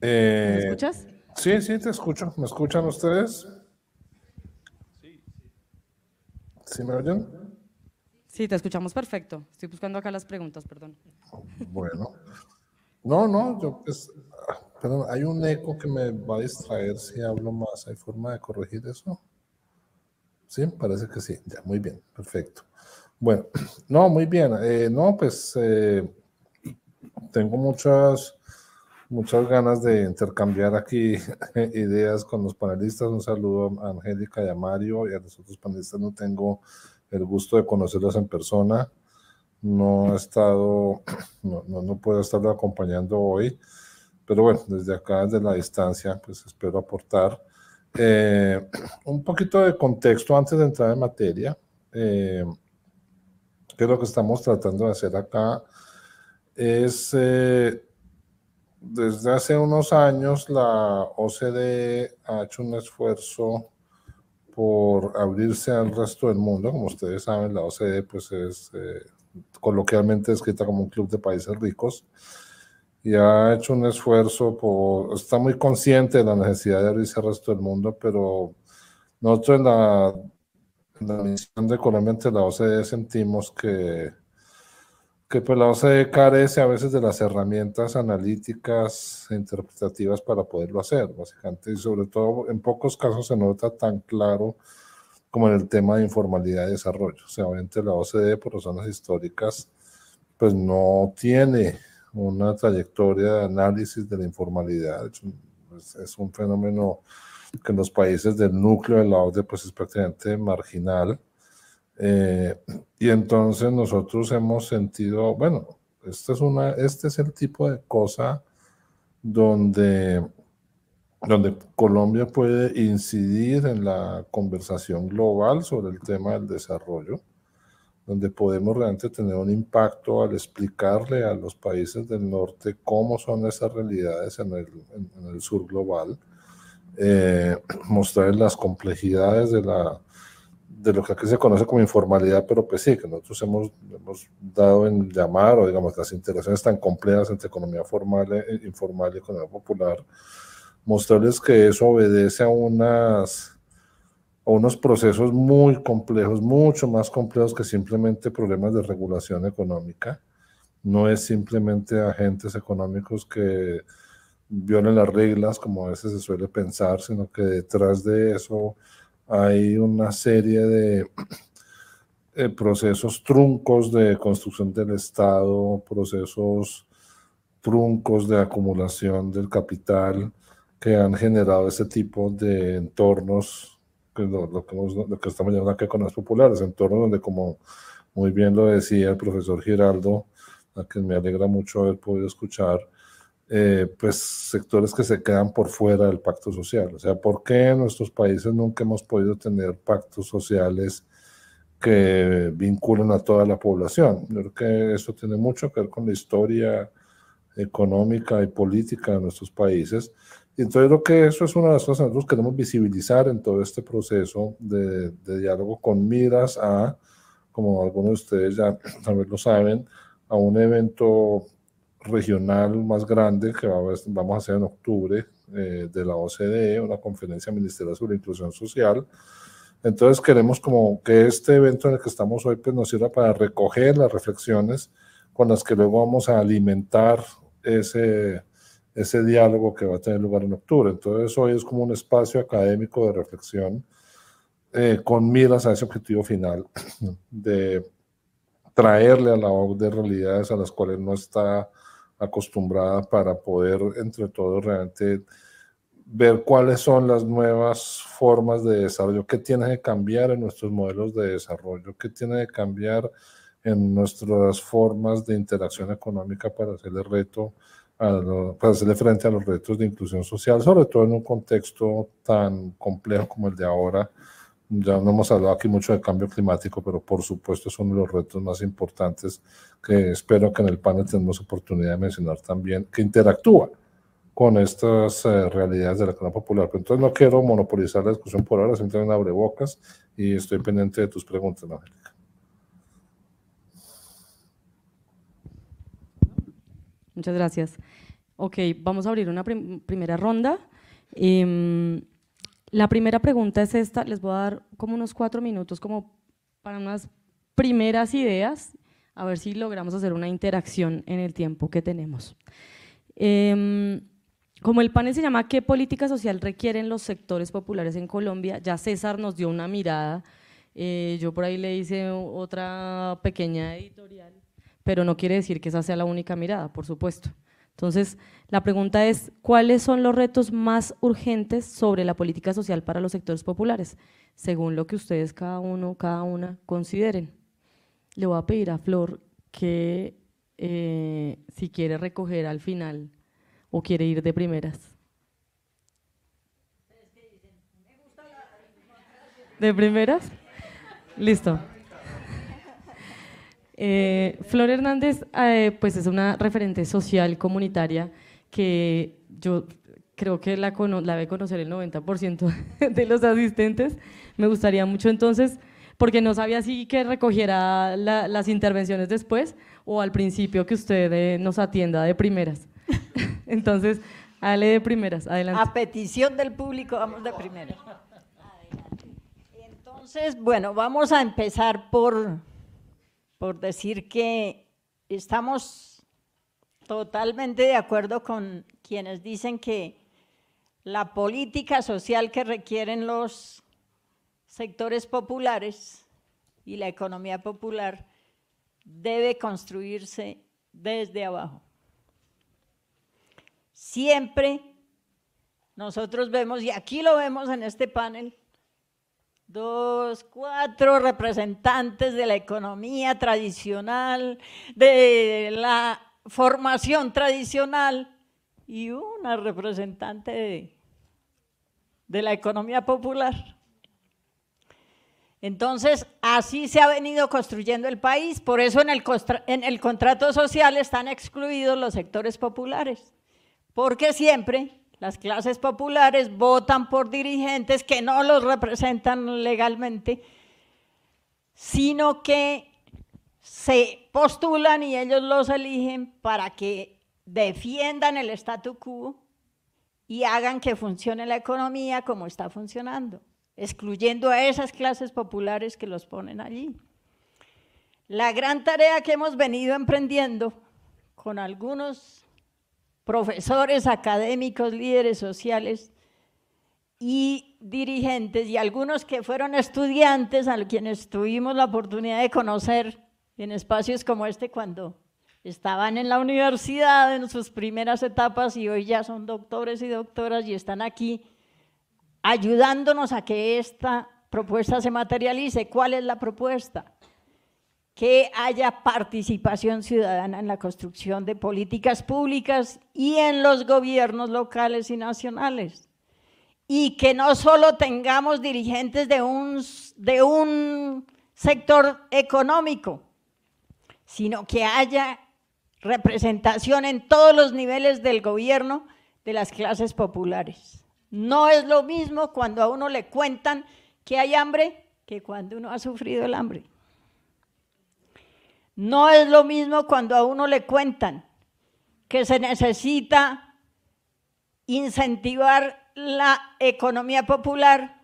¿Me escuchas? Sí, sí, te escucho. ¿Me escuchan ustedes? Sí, sí. me oyen? Sí, te escuchamos perfecto. Estoy buscando acá las preguntas, perdón. Bueno. No, no, yo pues, perdón, hay un eco que me va a distraer si hablo más. ¿Hay forma de corregir eso? Sí, parece que sí. Ya, muy bien, perfecto. Bueno, no, muy bien. Eh, no, pues eh, tengo muchas, muchas ganas de intercambiar aquí ideas con los panelistas. Un saludo a Angélica y a Mario y a los otros panelistas no tengo el gusto de conocerlas en persona. No he estado, no, no, puedo estarlo acompañando hoy, pero bueno, desde acá, desde la distancia, pues espero aportar eh, un poquito de contexto antes de entrar en materia. Eh, es lo que estamos tratando de hacer acá es, eh, desde hace unos años, la OCDE ha hecho un esfuerzo por abrirse al resto del mundo. Como ustedes saben, la OCDE pues es eh, coloquialmente descrita como un club de países ricos y ha hecho un esfuerzo por, está muy consciente de la necesidad de abrirse al resto del mundo, pero nosotros en la, en la misión de Colombia ante la OCDE sentimos que que pues, la OCDE carece a veces de las herramientas analíticas e interpretativas para poderlo hacer, básicamente, y sobre todo en pocos casos se nota tan claro como en el tema de informalidad y desarrollo. O sea, obviamente la OCDE por razones históricas pues no tiene una trayectoria de análisis de la informalidad, pues, es un, fenómeno que en los países del núcleo de la OCDE pues es prácticamente marginal eh, y entonces nosotros hemos sentido, bueno, este es, una, este es el tipo de cosa donde, donde Colombia puede incidir en la conversación global sobre el tema del desarrollo, donde podemos realmente tener un impacto al explicarle a los países del norte cómo son esas realidades en el, el sur global, eh, mostrarles las complejidades de la de lo que aquí se conoce como informalidad, pero pues sí, que nosotros hemos, hemos dado en llamar, o digamos, las interacciones tan complejas entre economía formal, e, e, informal y economía popular, mostrarles que eso obedece a unas a unos procesos muy complejos, mucho más complejos que simplemente problemas de regulación económica. No es simplemente agentes económicos que violen las reglas, como a veces se suele pensar, sino que detrás de eso hay una serie de eh, procesos truncos de construcción del Estado, procesos truncos de acumulación del capital que han generado ese tipo de entornos, que lo, que, estamos llamando aquí con las populares, entornos donde como muy bien lo decía el profesor Giraldo, a quien me alegra mucho haber podido escuchar, eh, pues sectores que se quedan por fuera del pacto social. O sea, ¿por qué en nuestros países nunca hemos podido tener pactos sociales que vinculen a toda la población? Yo creo que eso tiene mucho que ver con la historia económica y política de nuestros países. Y entonces creo que eso es una de las cosas que nosotros queremos visibilizar en todo este proceso de, de diálogo con miras a, como algunos de ustedes ya también lo saben, a un evento regional más grande que vamos a hacer en octubre eh, de la OCDE, una conferencia ministerial sobre inclusión social. Entonces queremos como que este evento en el que estamos hoy pues, nos sirva para recoger las reflexiones con las que luego vamos a alimentar ese, ese diálogo que va a tener lugar en octubre. Entonces hoy es como un espacio académico de reflexión eh, con miras a ese objetivo final de traerle a la OCDE realidades a las cuales no está acostumbrada para poder entre todos realmente ver cuáles son las nuevas formas de desarrollo, qué tiene que cambiar en nuestros modelos de desarrollo, qué tiene que cambiar en nuestras formas de interacción económica para hacerle reto a para hacerle frente a los retos de inclusión social, sobre todo en un contexto tan complejo como el de ahora, ya no hemos hablado aquí mucho del cambio climático, pero por supuesto es uno de los retos más importantes que espero que en el panel tengamos oportunidad de mencionar también, que interactúa con estas eh, realidades de la economía popular. entonces no quiero monopolizar la discusión por ahora, simplemente abre bocas y estoy pendiente de tus preguntas, Angélica. Muchas gracias. Ok, vamos a abrir una primera ronda. Y... Em, la primera pregunta es esta, les voy a dar como unos cuatro minutos como para unas primeras ideas, a ver si logramos hacer una interacción en el tiempo que tenemos. Em, como el panel se llama ¿Qué política social requieren los sectores populares en Colombia? Ya César nos dio una mirada, eh, yo por ahí le hice otra pequeña editorial, pero no quiere decir que esa sea la única mirada, por supuesto. Entonces, la pregunta es, ¿cuáles son los retos más urgentes sobre la política social para los sectores populares? Según lo que ustedes cada uno, cada una consideren. Le voy a pedir a Flor que eh, si quiere recoger al final o quiere ir de primeras. ¿De primeras? Listo. Eh, Flor Hernández, eh, pues es una referente social comunitaria que yo creo que la, la conocer el 90% de los asistentes. Me gustaría mucho entonces, porque no sabía si que recogiera las intervenciones después o al principio que usted eh, nos atienda de primeras. entonces, dale de primeras, adelante. A petición del público, vamos de primeras. Entonces, bueno, vamos a empezar por por decir que estamos totalmente de acuerdo con quienes dicen que la política social que requieren los sectores populares y la economía popular debe construirse desde abajo. Siempre nosotros vemos, y aquí lo vemos en este panel, dos, cuatro representantes de la economía tradicional, de la formación tradicional y una representante de, la economía popular. Entonces, así se ha venido construyendo el país, por eso en el contrato social están excluidos los sectores populares, porque siempre las clases populares votan por dirigentes que no los representan legalmente, sino que se postulan y ellos los eligen para que defiendan el statu quo y hagan que funcione la economía como está funcionando, excluyendo a esas clases populares que los ponen allí. La gran tarea que hemos venido emprendiendo con algunos profesores, académicos, líderes sociales y dirigentes, y algunos que fueron estudiantes, a quienes tuvimos la oportunidad de conocer en espacios como este cuando estaban en la universidad en sus primeras etapas y hoy ya son doctores y doctoras y están aquí ayudándonos a que esta propuesta se materialice. ¿Cuál es la propuesta? que haya participación ciudadana en la construcción de políticas públicas y en los gobiernos locales y nacionales. Y que no solo tengamos dirigentes de un, de un sector económico, sino que haya representación en todos los niveles del gobierno de las clases populares. No es lo mismo cuando a uno le cuentan que hay hambre que cuando uno ha sufrido el hambre. No es lo mismo cuando a uno le cuentan que se necesita incentivar la economía popular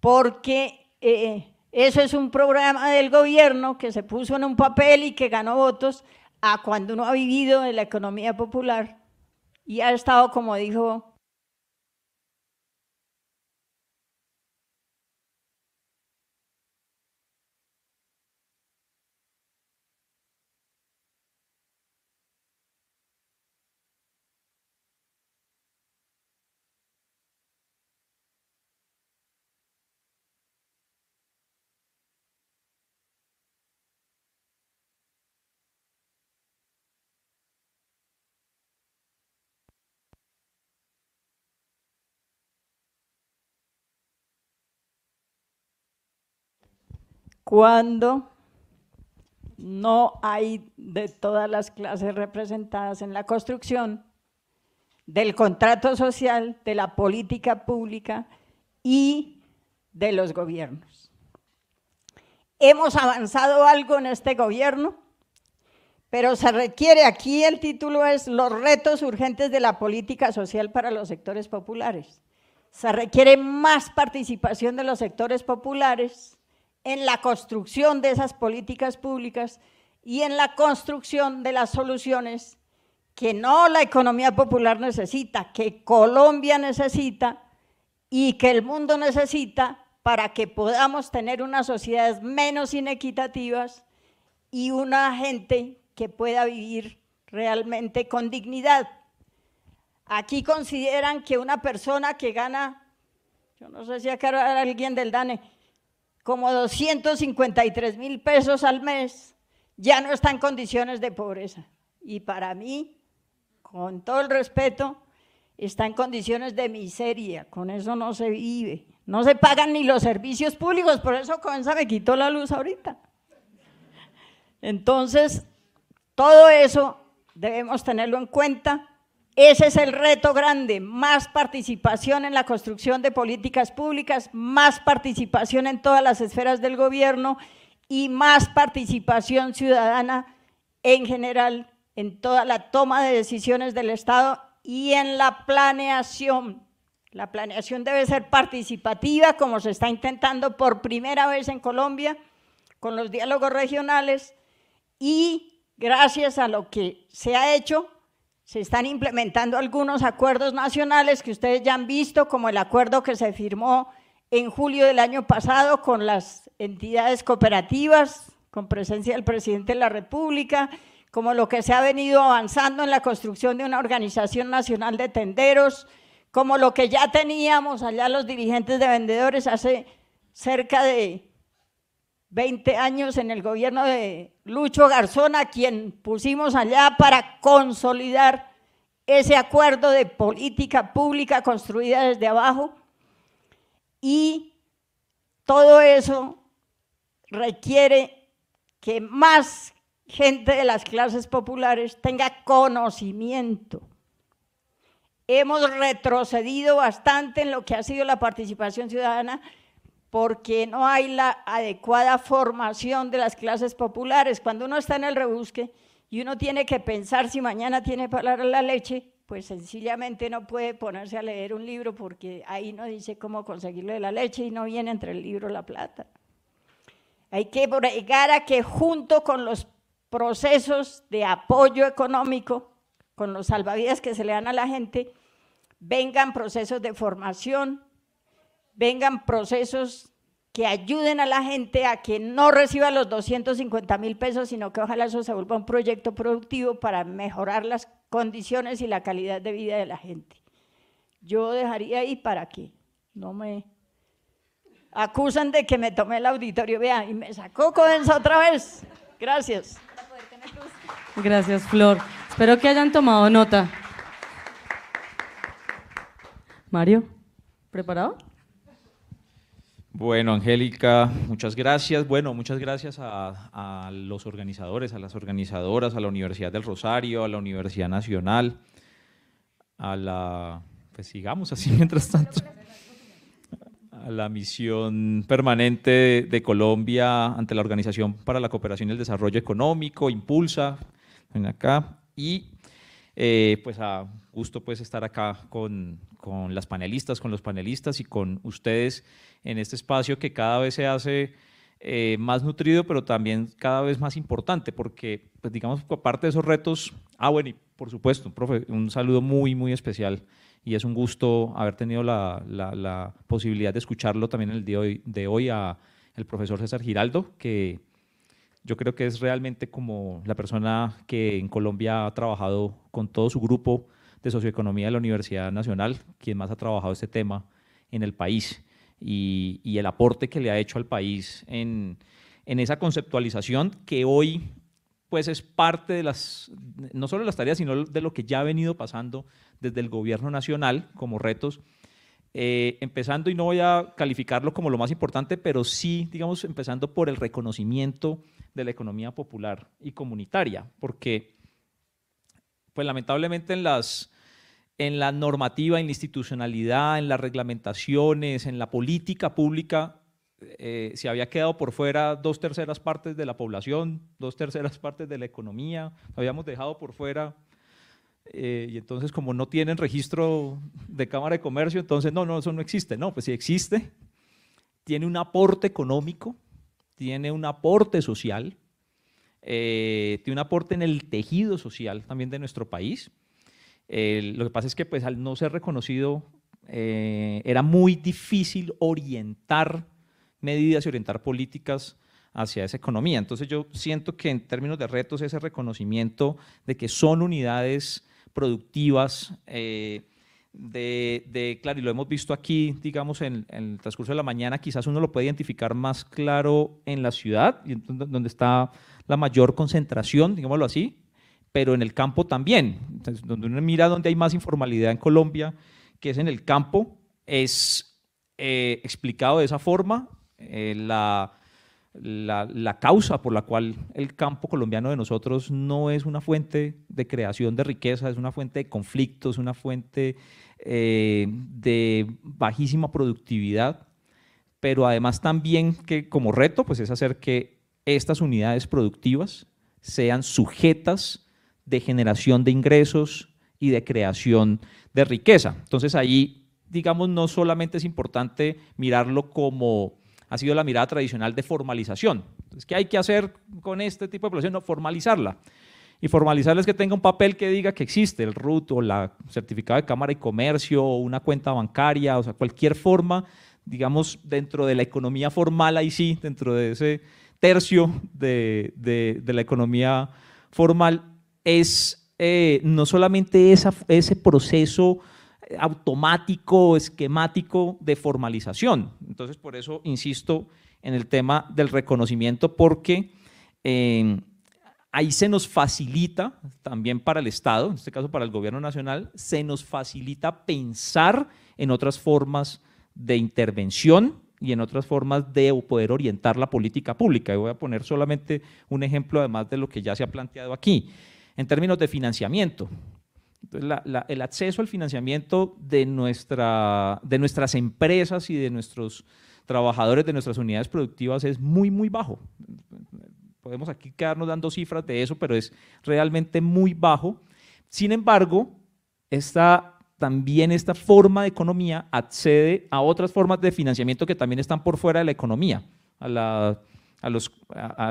porque eh, eso es un programa del gobierno que se puso en un papel y que ganó votos a cuando uno ha vivido en la economía popular y ha estado, como dijo cuando no hay de todas las clases representadas en la construcción, del contrato social, de la política pública y de los gobiernos. Hemos avanzado algo en este gobierno, pero se requiere, aquí el título es Los retos urgentes de la política social para los sectores populares. Se requiere más participación de los sectores populares, en la construcción de esas políticas públicas y en la construcción de las soluciones que no la economía popular necesita, que Colombia necesita y que el mundo necesita para que podamos tener unas sociedades menos inequitativas y una gente que pueda vivir realmente con dignidad. Aquí consideran que una persona que gana, yo no sé si acá alguien del DANE, como 253 mil pesos al mes, ya no está en condiciones de pobreza. Y para mí, con todo el respeto, está en condiciones de miseria, con eso no se vive. No se pagan ni los servicios públicos, por eso comienza me quitó la luz ahorita. Entonces, todo eso debemos tenerlo en cuenta ese es el reto grande, más participación en la construcción de políticas públicas, más participación en todas las esferas del gobierno y más participación ciudadana en general en toda la toma de decisiones del Estado y en la planeación. La planeación debe ser participativa, como se está intentando por primera vez en Colombia, con los diálogos regionales y gracias a lo que se ha hecho, se están implementando algunos acuerdos nacionales que ustedes ya han visto, como el acuerdo que se firmó en julio del año pasado con las entidades cooperativas, con presencia del presidente de la República, como lo que se ha venido avanzando en la construcción de una organización nacional de tenderos, como lo que ya teníamos allá los dirigentes de vendedores hace cerca de 20 años en el gobierno de Lucho Garzón, a quien pusimos allá para consolidar ese acuerdo de política pública construida desde abajo. Y todo eso requiere que más gente de las clases populares tenga conocimiento. Hemos retrocedido bastante en lo que ha sido la participación ciudadana porque no hay la adecuada formación de las clases populares. Cuando uno está en el rebusque y uno tiene que pensar si mañana tiene para la leche, pues sencillamente no puede ponerse a leer un libro porque ahí no dice cómo conseguirle la leche y no viene entre el libro la plata. Hay que llegar a que junto con los procesos de apoyo económico, con los salvavidas que se le dan a la gente, vengan procesos de formación vengan procesos que ayuden a la gente a que no reciba los 250 mil pesos, sino que ojalá eso se vuelva un proyecto productivo para mejorar las condiciones y la calidad de vida de la gente. Yo dejaría ahí para que no me acusan de que me tomé el auditorio, vea, y me sacó eso otra vez. Gracias. Gracias, Flor. Espero que hayan tomado nota. Mario, ¿preparado? Bueno, Angélica, muchas gracias. Bueno, muchas gracias a, los organizadores, a las organizadoras, a la Universidad del Rosario, a la Universidad Nacional, a la, pues sigamos así mientras tanto, a la misión permanente de, Colombia ante la Organización para la Cooperación y el Desarrollo Económico, Impulsa, ven acá, y eh, pues a gusto pues estar acá con, con las panelistas, con los panelistas y con ustedes en este espacio que cada vez se hace eh, más nutrido, pero también cada vez más importante, porque, pues, digamos, aparte de esos retos, ah, bueno, y por supuesto, un saludo muy, muy especial y es un gusto haber tenido la, posibilidad de escucharlo también el día de hoy, de hoy a el profesor César Giraldo, que yo creo que es realmente como la persona que en Colombia ha trabajado con todo su grupo de Socioeconomía de la Universidad Nacional, quien más ha trabajado este tema en el país y, el aporte que le ha hecho al país en, esa conceptualización que hoy pues es parte de las, no solo de las tareas, sino de lo que ya ha venido pasando desde el gobierno nacional como retos. Eh, empezando, y no voy a calificarlo como lo más importante, pero sí, digamos, empezando por el reconocimiento de la economía popular y comunitaria, porque, pues lamentablemente en las en la normativa, en la institucionalidad, en las reglamentaciones, en la política pública, eh, se había quedado por fuera dos terceras partes de la población, dos terceras partes de la economía, habíamos dejado por fuera. Eh, y entonces, como no tienen registro de Cámara de Comercio, entonces, no, no, eso no existe. No, pues sí existe. Tiene un aporte económico, tiene un aporte social, eh, tiene un aporte en el tejido social también de nuestro país lo que pasa es que pues al no ser reconocido eh, era muy difícil orientar medidas y orientar políticas hacia esa economía. Entonces yo siento que en términos de retos ese reconocimiento de que son unidades productivas, eh, de, claro, y lo hemos visto aquí, digamos, en, en, el transcurso de la mañana, quizás uno lo puede identificar más claro en la ciudad, donde está la mayor concentración, digámoslo así, pero en el campo también. donde uno mira donde hay más informalidad en Colombia, que es en el campo, es eh, explicado de esa forma eh, la, causa por la cual el campo colombiano de nosotros no es una fuente de creación de riqueza, es una fuente de conflictos, es una fuente eh, de bajísima productividad, pero además también que como reto pues es hacer que estas unidades productivas sean sujetas de generación de ingresos y de creación de riqueza. Entonces ahí, digamos, no solamente es importante mirarlo como ha sido la mirada tradicional de formalización. es ¿qué hay que hacer con este tipo de población? No, formalizarla. Y formalizarla es que tenga un papel que diga que existe el RUT o la certificado de Cámara y Comercio o una cuenta bancaria, o sea, cualquier forma, digamos, dentro de la economía formal, ahí sí, dentro de ese tercio de, de la economía formal, es eh, no solamente ese proceso automático, esquemático de formalización. Entonces, por eso insisto en el tema del reconocimiento, porque eh, ahí se nos facilita, también para el Estado, en este caso para el Gobierno Nacional, se nos facilita pensar en otras formas de intervención y en otras formas de poder orientar la política pública. Y voy a poner solamente un ejemplo, además de lo que ya se ha planteado aquí en términos de financiamiento. Entonces, el acceso al financiamiento de, nuestra, de nuestras empresas y de nuestros trabajadores de nuestras unidades productivas es muy, muy bajo. Podemos aquí quedarnos dando cifras de eso, pero es realmente muy bajo. Sin embargo, esta, también esta forma de economía accede a otras formas de financiamiento que también están por fuera de la economía, a, la, a los, a,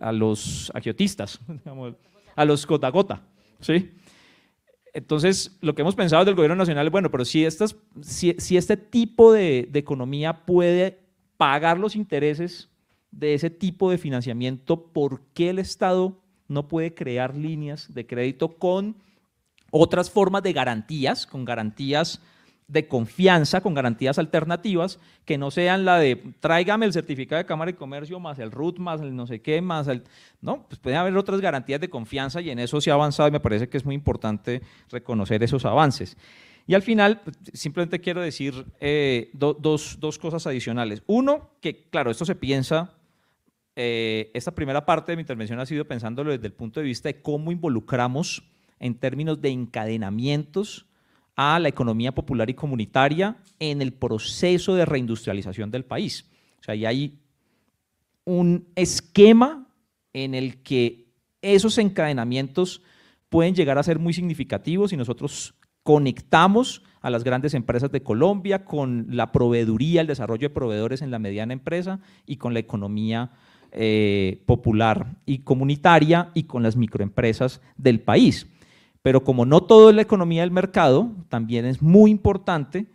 a los agiotistas, digamos, a los gota gota, ¿sí? Entonces, lo que hemos pensado del gobierno nacional es, bueno, pero si, este tipo de, de, economía puede pagar los intereses de ese tipo de financiamiento, ¿por qué el Estado no puede crear líneas de crédito con otras formas de garantías, con garantías de confianza con garantías alternativas que no sean la de tráigame el certificado de Cámara de Comercio más el RUT más el no sé qué más el no pues pueden haber otras garantías de confianza y en eso se ha avanzado y me parece que es muy importante reconocer esos avances y al final pues, simplemente quiero decir eh, dos, cosas adicionales uno que claro esto se piensa eh, esta primera parte de mi intervención ha sido pensándolo desde el punto de vista de cómo involucramos en términos de encadenamientos a la economía popular y comunitaria en el proceso de reindustrialización del país. O sea, ahí hay un esquema en el que esos encadenamientos pueden llegar a ser muy significativos si nosotros conectamos a las grandes empresas de Colombia con la proveeduría, el desarrollo de proveedores en la mediana empresa y con la economía eh, popular y comunitaria y con las microempresas del país. Pero como no todo es la economía del mercado, también es muy importante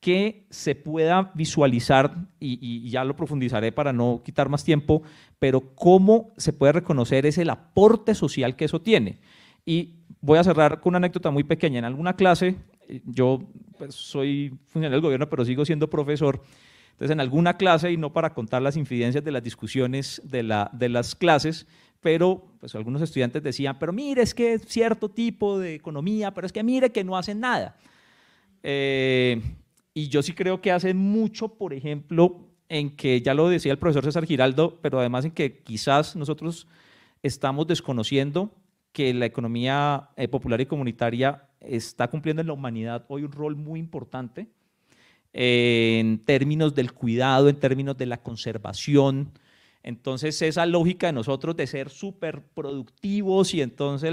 que se pueda visualizar, y, ya lo profundizaré para no quitar más tiempo, pero cómo se puede reconocer ese el aporte social que eso tiene. Y voy a cerrar con una anécdota muy pequeña. En alguna clase, yo pues, soy funcionario del gobierno, pero sigo siendo profesor, entonces en alguna clase, y no para contar las infidencias de las discusiones de las clases, pero pues algunos estudiantes decían, pero mire, es que es cierto tipo de economía, pero es que mire que no hacen nada. Eh, y yo sí creo que hacen mucho, por ejemplo, en que ya lo decía el profesor César Giraldo, pero además en que quizás nosotros estamos desconociendo que la economía eh, popular y comunitaria está cumpliendo en la humanidad hoy un rol muy importante eh, en términos del cuidado, en términos de la conservación, entonces esa lógica de nosotros de ser súper productivos y entonces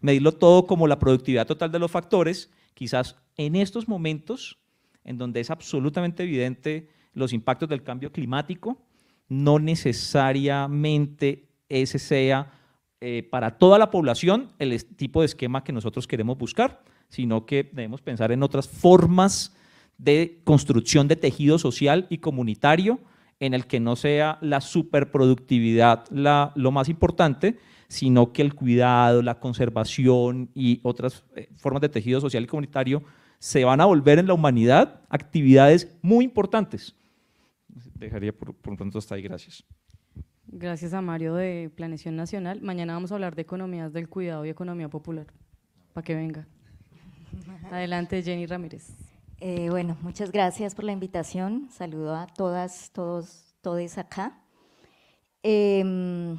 medirlo todo como la productividad total de los factores, quizás en estos momentos en donde es absolutamente evidente los impactos del cambio climático, no necesariamente ese sea eh, para toda la población el tipo de esquema que nosotros queremos buscar, sino que debemos pensar en otras formas de construcción de tejido social y comunitario en el que no sea la superproductividad la, lo más importante, sino que el cuidado, la conservación y otras eh, formas de tejido social y comunitario se van a volver en la humanidad actividades muy importantes. Dejaría por, por un pronto hasta ahí, gracias. Gracias a Mario de Planeación Nacional. Mañana vamos a hablar de economías del cuidado y economía popular, para que venga. Adelante, Jenny Ramírez. Eh, bueno, muchas gracias por la invitación. Saludo a todas, todos, todes acá. Em,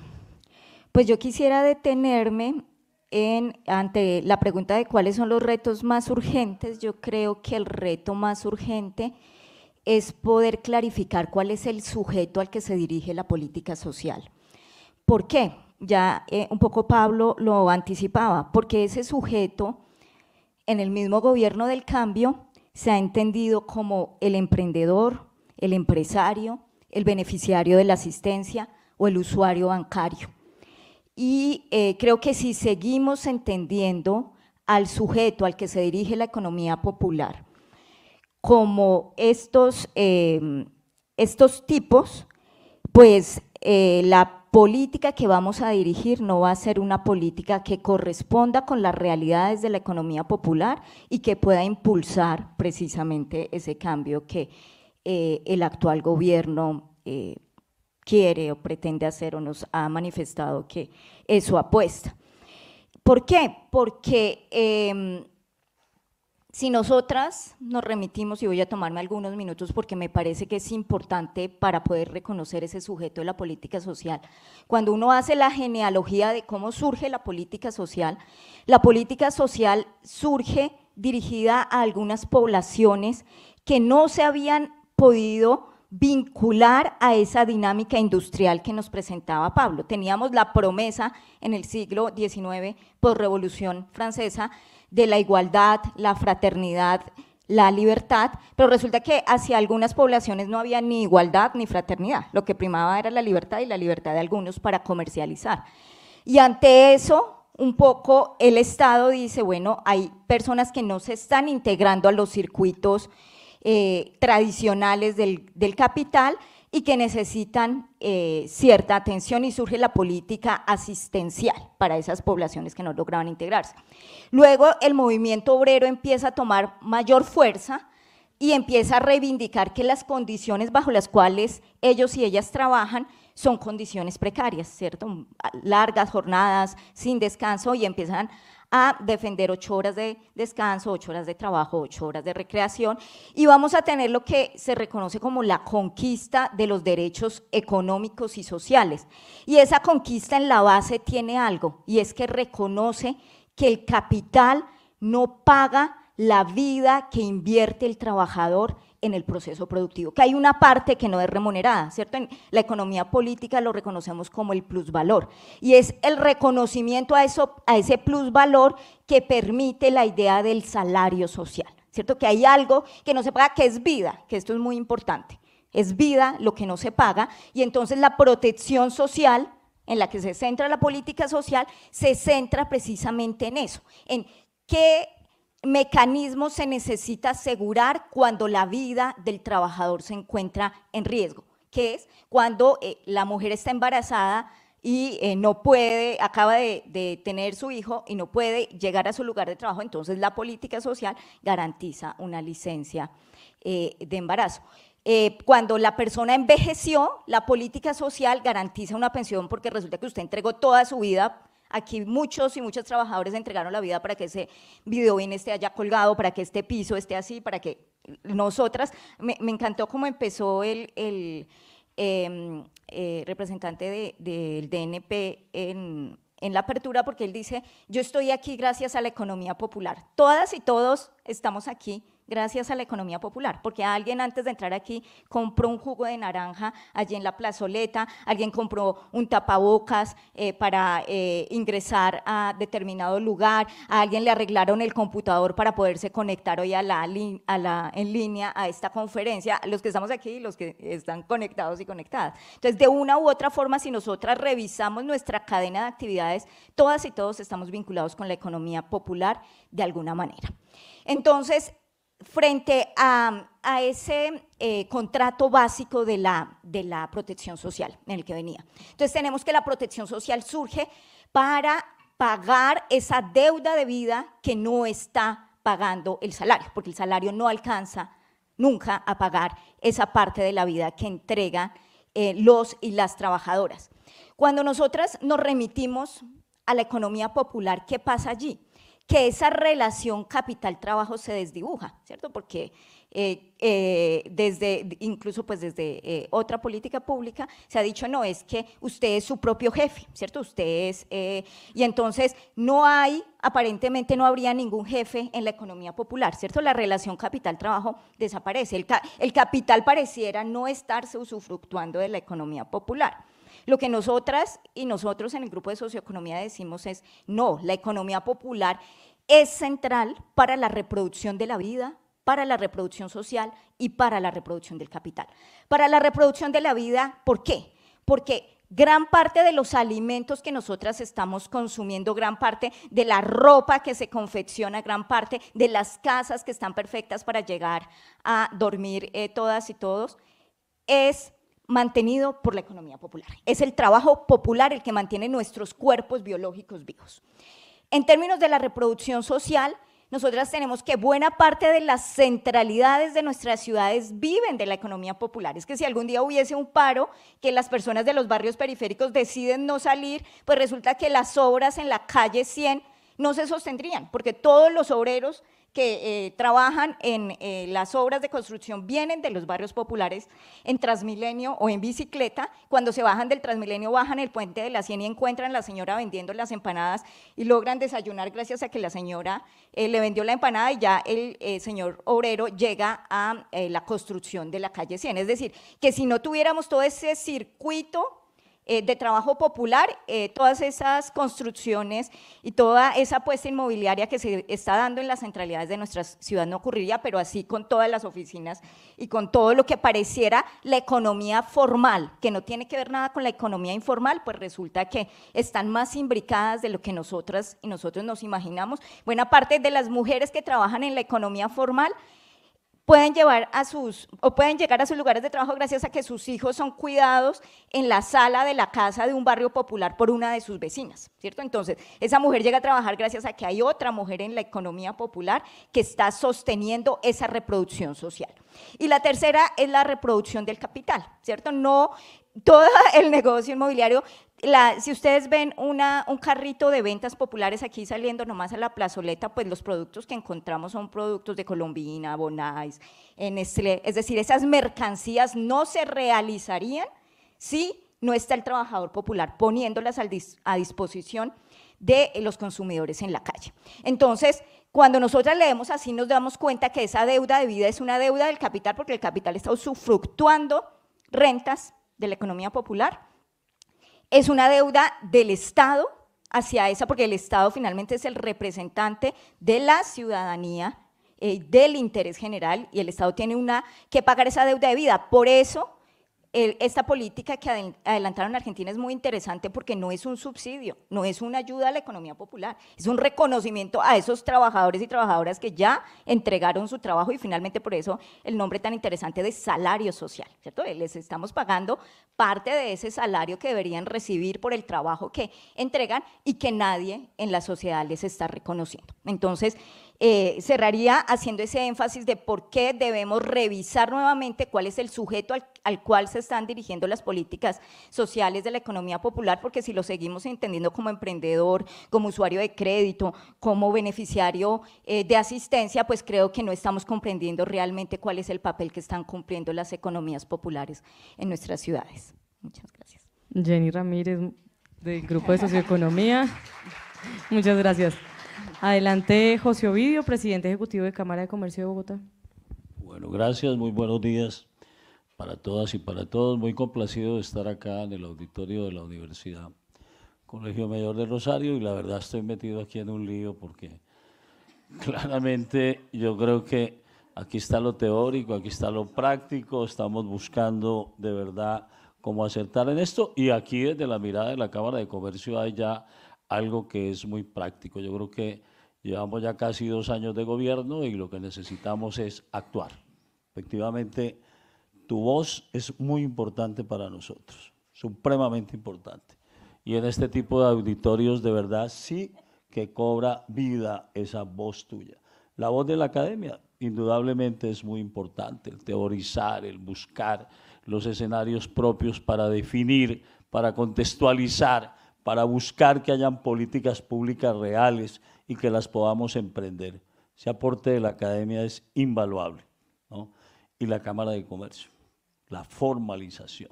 pues yo quisiera detenerme ante la pregunta de cuáles son los retos más urgentes. Yo creo que el reto más urgente es poder clarificar cuál es el sujeto al que se dirige la política social. ¿Por qué? Ya eh, un poco Pablo lo anticipaba, porque ese sujeto en el mismo gobierno del cambio se ha entendido como el emprendedor, el empresario, el beneficiario de la asistencia o el usuario bancario. Y eh, creo que si seguimos entendiendo al sujeto al que se dirige la economía popular, como estos, eh, estos tipos, pues eh, la política que vamos a dirigir no va a ser una política que corresponda con las realidades de la economía popular y que pueda impulsar precisamente ese cambio que eh, el actual gobierno eh, quiere o pretende hacer o nos ha manifestado que es su apuesta. ¿Por qué? Porque em, si nosotras nos remitimos, y voy a tomarme algunos minutos porque me parece que es importante para poder reconocer ese sujeto de la política social, cuando uno hace la genealogía de cómo surge la política social, la política social surge dirigida a algunas poblaciones que no se habían podido vincular a esa dinámica industrial que nos presentaba Pablo. Teníamos la promesa en el siglo XIX, por Revolución Francesa, de la igualdad, la fraternidad, la libertad, pero resulta que hacia algunas poblaciones no había ni igualdad ni fraternidad, lo que primaba era la libertad y la libertad de algunos para comercializar. Y ante eso, un poco el Estado dice, bueno, hay personas que no se están integrando a los circuitos eh, tradicionales del, del capital, y que necesitan eh, cierta atención y surge la política asistencial para esas poblaciones que no lograban integrarse. Luego el movimiento obrero empieza a tomar mayor fuerza y empieza a reivindicar que las condiciones bajo las cuales ellos y ellas trabajan son condiciones precarias, ¿cierto? Largas jornadas, sin descanso y empiezan a defender ocho horas de descanso, ocho horas de trabajo, ocho horas de recreación y vamos a tener lo que se reconoce como la conquista de los derechos económicos y sociales. Y esa conquista en la base tiene algo y es que reconoce que el capital no paga la vida que invierte el trabajador en el proceso productivo, que hay una parte que no es remunerada, ¿cierto? En la economía política lo reconocemos como el plusvalor y es el reconocimiento a, eso, a ese plusvalor que permite la idea del salario social, ¿cierto? Que hay algo que no se paga, que es vida, que esto es muy importante, es vida lo que no se paga y entonces la protección social en la que se centra la política social, se centra precisamente en eso, en qué Mecanismo se necesita asegurar cuando la vida del trabajador se encuentra en riesgo, que es cuando eh, la mujer está embarazada y eh, no puede, acaba de, tener su hijo y no puede llegar a su lugar de trabajo, entonces la política social garantiza una licencia eh, de embarazo. cuando la persona envejeció, la política social garantiza una pensión porque resulta que usted entregó toda su vida Aquí muchos y muchos trabajadores entregaron la vida para que ese video esté allá colgado, para que este piso esté así, para que nosotras, me, encantó cómo empezó el, em, eh, representante del DNP en la apertura porque él dice, yo estoy aquí gracias a la economía popular. Todas y todos estamos aquí gracias a la economía popular, porque alguien antes de entrar aquí compró un jugo de naranja allí en la plazoleta, alguien compró un tapabocas eh, para eh, ingresar a determinado lugar, a alguien le arreglaron el computador para poderse conectar hoy a la, a la, en línea a esta conferencia, los que estamos aquí y los que están conectados y conectadas. Entonces, de una u otra forma, si nosotras revisamos nuestra cadena de actividades, todas y todos estamos vinculados con la economía popular de alguna manera. Entonces, frente a, ese eh, contrato básico de la, de la protección social en el que venía. Entonces tenemos que la protección social surge para pagar esa deuda de vida que no está pagando el salario, porque el salario no alcanza nunca a pagar esa parte de la vida que entregan eh, los y las trabajadoras. Cuando nosotras nos remitimos a la economía popular, ¿qué pasa allí? que esa relación capital-trabajo se desdibuja, ¿cierto? Porque eh, eh, desde, incluso pues desde eh, otra política pública se ha dicho, no, es que usted es su propio jefe, ¿cierto? Usted es, y entonces no hay, aparentemente no habría ningún jefe en la economía popular, ¿cierto? La relación capital-trabajo desaparece, el capital pareciera no estarse usufructuando de la economía popular. Lo que nosotras y nosotros en el grupo de socioeconomía decimos es, no, la economía popular es central para la reproducción de la vida, para la reproducción social y para la reproducción del capital. Para la reproducción de la vida, ¿por qué? Porque gran parte de los alimentos que nosotras estamos consumiendo, gran parte de la ropa que se confecciona, gran parte de las casas que están perfectas para llegar a dormir eh, todas y todos, es mantenido por la economía popular. Es el trabajo popular el que mantiene nuestros cuerpos biológicos vivos. En términos de la reproducción social, nosotras tenemos que buena parte de las centralidades de nuestras ciudades viven de la economía popular. Es que si algún día hubiese un paro, que las personas de los barrios periféricos deciden no salir, pues resulta que las obras en la calle 100 no se sostendrían, porque todos los obreros que eh, trabajan en eh, las obras de construcción vienen de los barrios populares en Transmilenio o en bicicleta. Cuando se bajan del Transmilenio, bajan el puente de la Cien y encuentran a la señora vendiendo las empanadas y logran desayunar gracias a que la señora eh, le vendió la empanada y ya el señor obrero llega a la construcción de la calle 100. Es decir, que si no tuviéramos todo ese circuito eh, de trabajo popular, eh, todas esas construcciones y toda esa apuesta inmobiliaria que se está dando en las centralidades de nuestra ciudad no ocurriría, pero así con todas las oficinas y con todo lo que pareciera la economía formal, que no tiene que ver nada con la economía informal, pues resulta que están más imbricadas de lo que nosotras y nosotros nos imaginamos. Buena parte de las mujeres que trabajan en la economía formal, pueden llevar a sus o pueden llegar a sus lugares de trabajo gracias a que sus hijos son cuidados en la sala de la casa de un barrio popular por una de sus vecinas, ¿cierto? Entonces, esa mujer llega a trabajar gracias a que hay otra mujer en la economía popular que está sosteniendo esa reproducción social. Y la tercera es la reproducción del capital, ¿cierto? No todo el negocio inmobiliario si ustedes ven un carrito de ventas populares aquí saliendo nomás a la plazoleta, pues los productos que encontramos son productos de Colombina, Bonais, Nestlé. Es decir, esas mercancías no se realizarían si no está el trabajador popular poniéndolas a disposición de los consumidores en la calle. Entonces, cuando nosotras leemos así, nos damos cuenta que esa deuda de vida es una deuda del capital porque el capital está usufructuando rentas de la economía popular es una deuda del Estado hacia esa, porque el Estado finalmente es el representante de la ciudadanía, y eh, del interés general, y el Estado tiene una que pagar esa deuda de vida. Por eso esta política que adelantaron en Argentina es muy interesante porque no es un subsidio, no es una ayuda a la economía popular, es un reconocimiento a esos trabajadores y trabajadoras que ya entregaron su trabajo y finalmente por eso el nombre tan interesante de salario social, ¿cierto? Les estamos pagando parte de ese salario que deberían recibir por el trabajo que entregan y que nadie en la sociedad les está reconociendo. Entonces, eh, cerraría haciendo ese énfasis de por qué debemos revisar nuevamente cuál es el sujeto al, cual se están dirigiendo las políticas sociales de la economía popular, porque si lo seguimos entendiendo como emprendedor, como usuario de crédito, como beneficiario eh, de asistencia, pues creo que no estamos comprendiendo realmente cuál es el papel que están cumpliendo las economías populares en nuestras ciudades. Muchas gracias. Jenny Ramírez, del Grupo de Socioeconomía. Muchas gracias. Adelante, José Ovidio, presidente ejecutivo de Cámara de Comercio de Bogotá. Bueno, gracias, muy buenos días para todas y para todos. Muy complacido de estar acá en el auditorio de la Universidad Colegio Mayor de Rosario y la verdad estoy metido aquí en un lío porque claramente yo creo que aquí está lo teórico, aquí está lo práctico, estamos buscando de verdad cómo acertar en esto y aquí desde la mirada de la Cámara de Comercio hay ya algo que es muy práctico. Yo creo que Llevamos ya casi dos años de gobierno y lo que necesitamos es actuar. Efectivamente, tu voz es muy importante para nosotros, supremamente importante. Y en este tipo de auditorios, de verdad, sí que cobra vida esa voz tuya. La voz de la academia, indudablemente, es muy importante. El teorizar, el buscar los escenarios propios para definir, para contextualizar, para buscar que hayan políticas públicas reales y que las podamos emprender. Ese aporte de la academia es invaluable. ¿no? Y la Cámara de Comercio, la formalización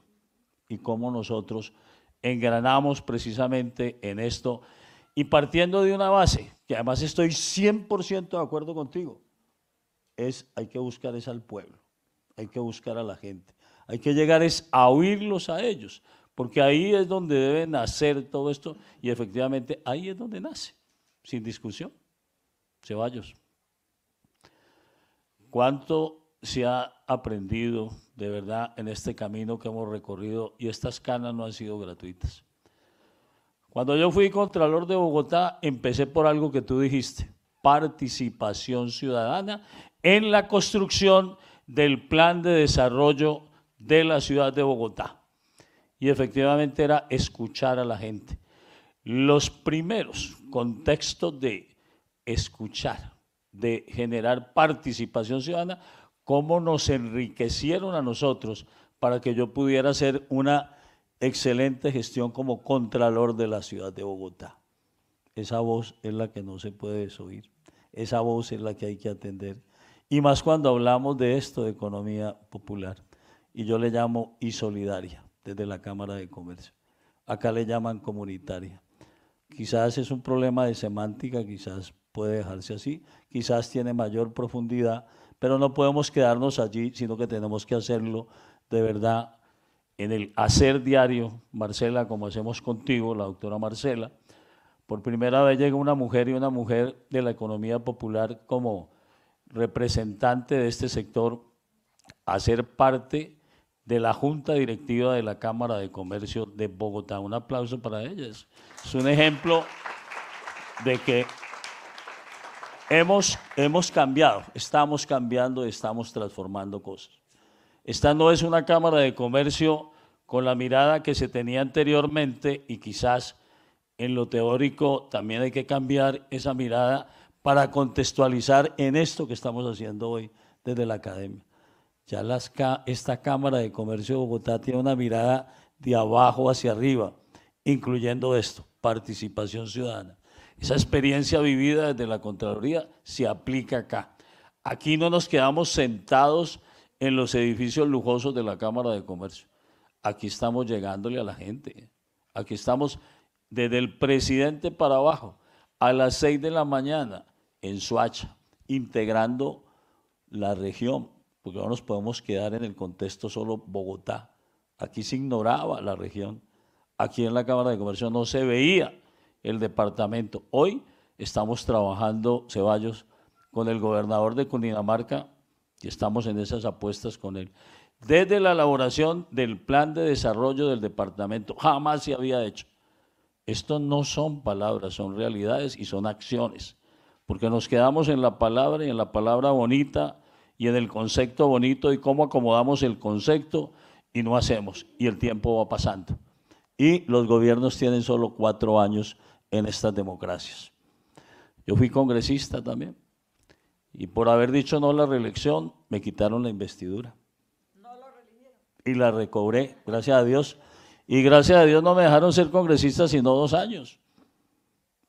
y cómo nosotros engranamos precisamente en esto y partiendo de una base, que además estoy 100% de acuerdo contigo, es hay que buscar es al pueblo, hay que buscar a la gente, hay que llegar es a oírlos a ellos, porque ahí es donde debe nacer todo esto y efectivamente ahí es donde nace sin discusión, Ceballos. ¿Cuánto se ha aprendido de verdad en este camino que hemos recorrido y estas canas no han sido gratuitas? Cuando yo fui Contralor de Bogotá, empecé por algo que tú dijiste, participación ciudadana en la construcción del plan de desarrollo de la ciudad de Bogotá. Y efectivamente era escuchar a la gente los primeros contextos de escuchar, de generar participación ciudadana, cómo nos enriquecieron a nosotros para que yo pudiera hacer una excelente gestión como contralor de la ciudad de Bogotá. Esa voz es la que no se puede desoír, esa voz es la que hay que atender. Y más cuando hablamos de esto, de economía popular, y yo le llamo y solidaria desde la Cámara de Comercio. Acá le llaman comunitaria. Quizás es un problema de semántica, quizás puede dejarse así, quizás tiene mayor profundidad, pero no podemos quedarnos allí, sino que tenemos que hacerlo de verdad en el hacer diario, Marcela, como hacemos contigo, la doctora Marcela. Por primera vez llega una mujer y una mujer de la economía popular como representante de este sector a ser parte de la Junta Directiva de la Cámara de Comercio de Bogotá. Un aplauso para ellas. Es un ejemplo de que hemos, hemos cambiado, estamos cambiando, estamos transformando cosas. Esta no es una Cámara de Comercio con la mirada que se tenía anteriormente y quizás en lo teórico también hay que cambiar esa mirada para contextualizar en esto que estamos haciendo hoy desde la academia. Ya esta Cámara de Comercio de Bogotá tiene una mirada de abajo hacia arriba, incluyendo esto, participación ciudadana. Esa experiencia vivida desde la Contraloría se aplica acá. Aquí no nos quedamos sentados en los edificios lujosos de la Cámara de Comercio. Aquí estamos llegándole a la gente. Aquí estamos desde el presidente para abajo, a las seis de la mañana, en Suacha, integrando la región, porque no nos podemos quedar en el contexto solo Bogotá. Aquí se ignoraba la región, aquí en la Cámara de Comercio no se veía el departamento. Hoy estamos trabajando, Ceballos, con el gobernador de Cundinamarca y estamos en esas apuestas con él. Desde la elaboración del plan de desarrollo del departamento, jamás se había hecho. Esto no son palabras, son realidades y son acciones, porque nos quedamos en la palabra y en la palabra bonita y en el concepto bonito y cómo acomodamos el concepto y no hacemos. Y el tiempo va pasando. Y los gobiernos tienen solo cuatro años en estas democracias. Yo fui congresista también y por haber dicho no la reelección me quitaron la investidura. y la recobré, gracias a Dios. Y gracias a Dios no me dejaron ser congresista sino dos años.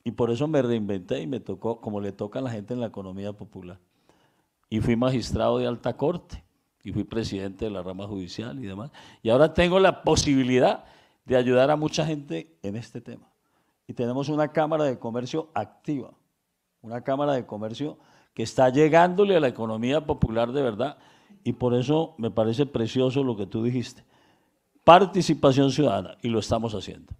Y por eso me reinventé y me tocó, como le toca a la gente en la economía popular y fui magistrado de alta corte y fui presidente de la rama judicial y demás. Y ahora tengo la posibilidad de ayudar a mucha gente en este tema. Y tenemos una Cámara de Comercio activa, una Cámara de Comercio que está llegándole a la economía popular de verdad. Y por eso me parece precioso lo que tú dijiste. Participación ciudadana, y lo estamos haciendo.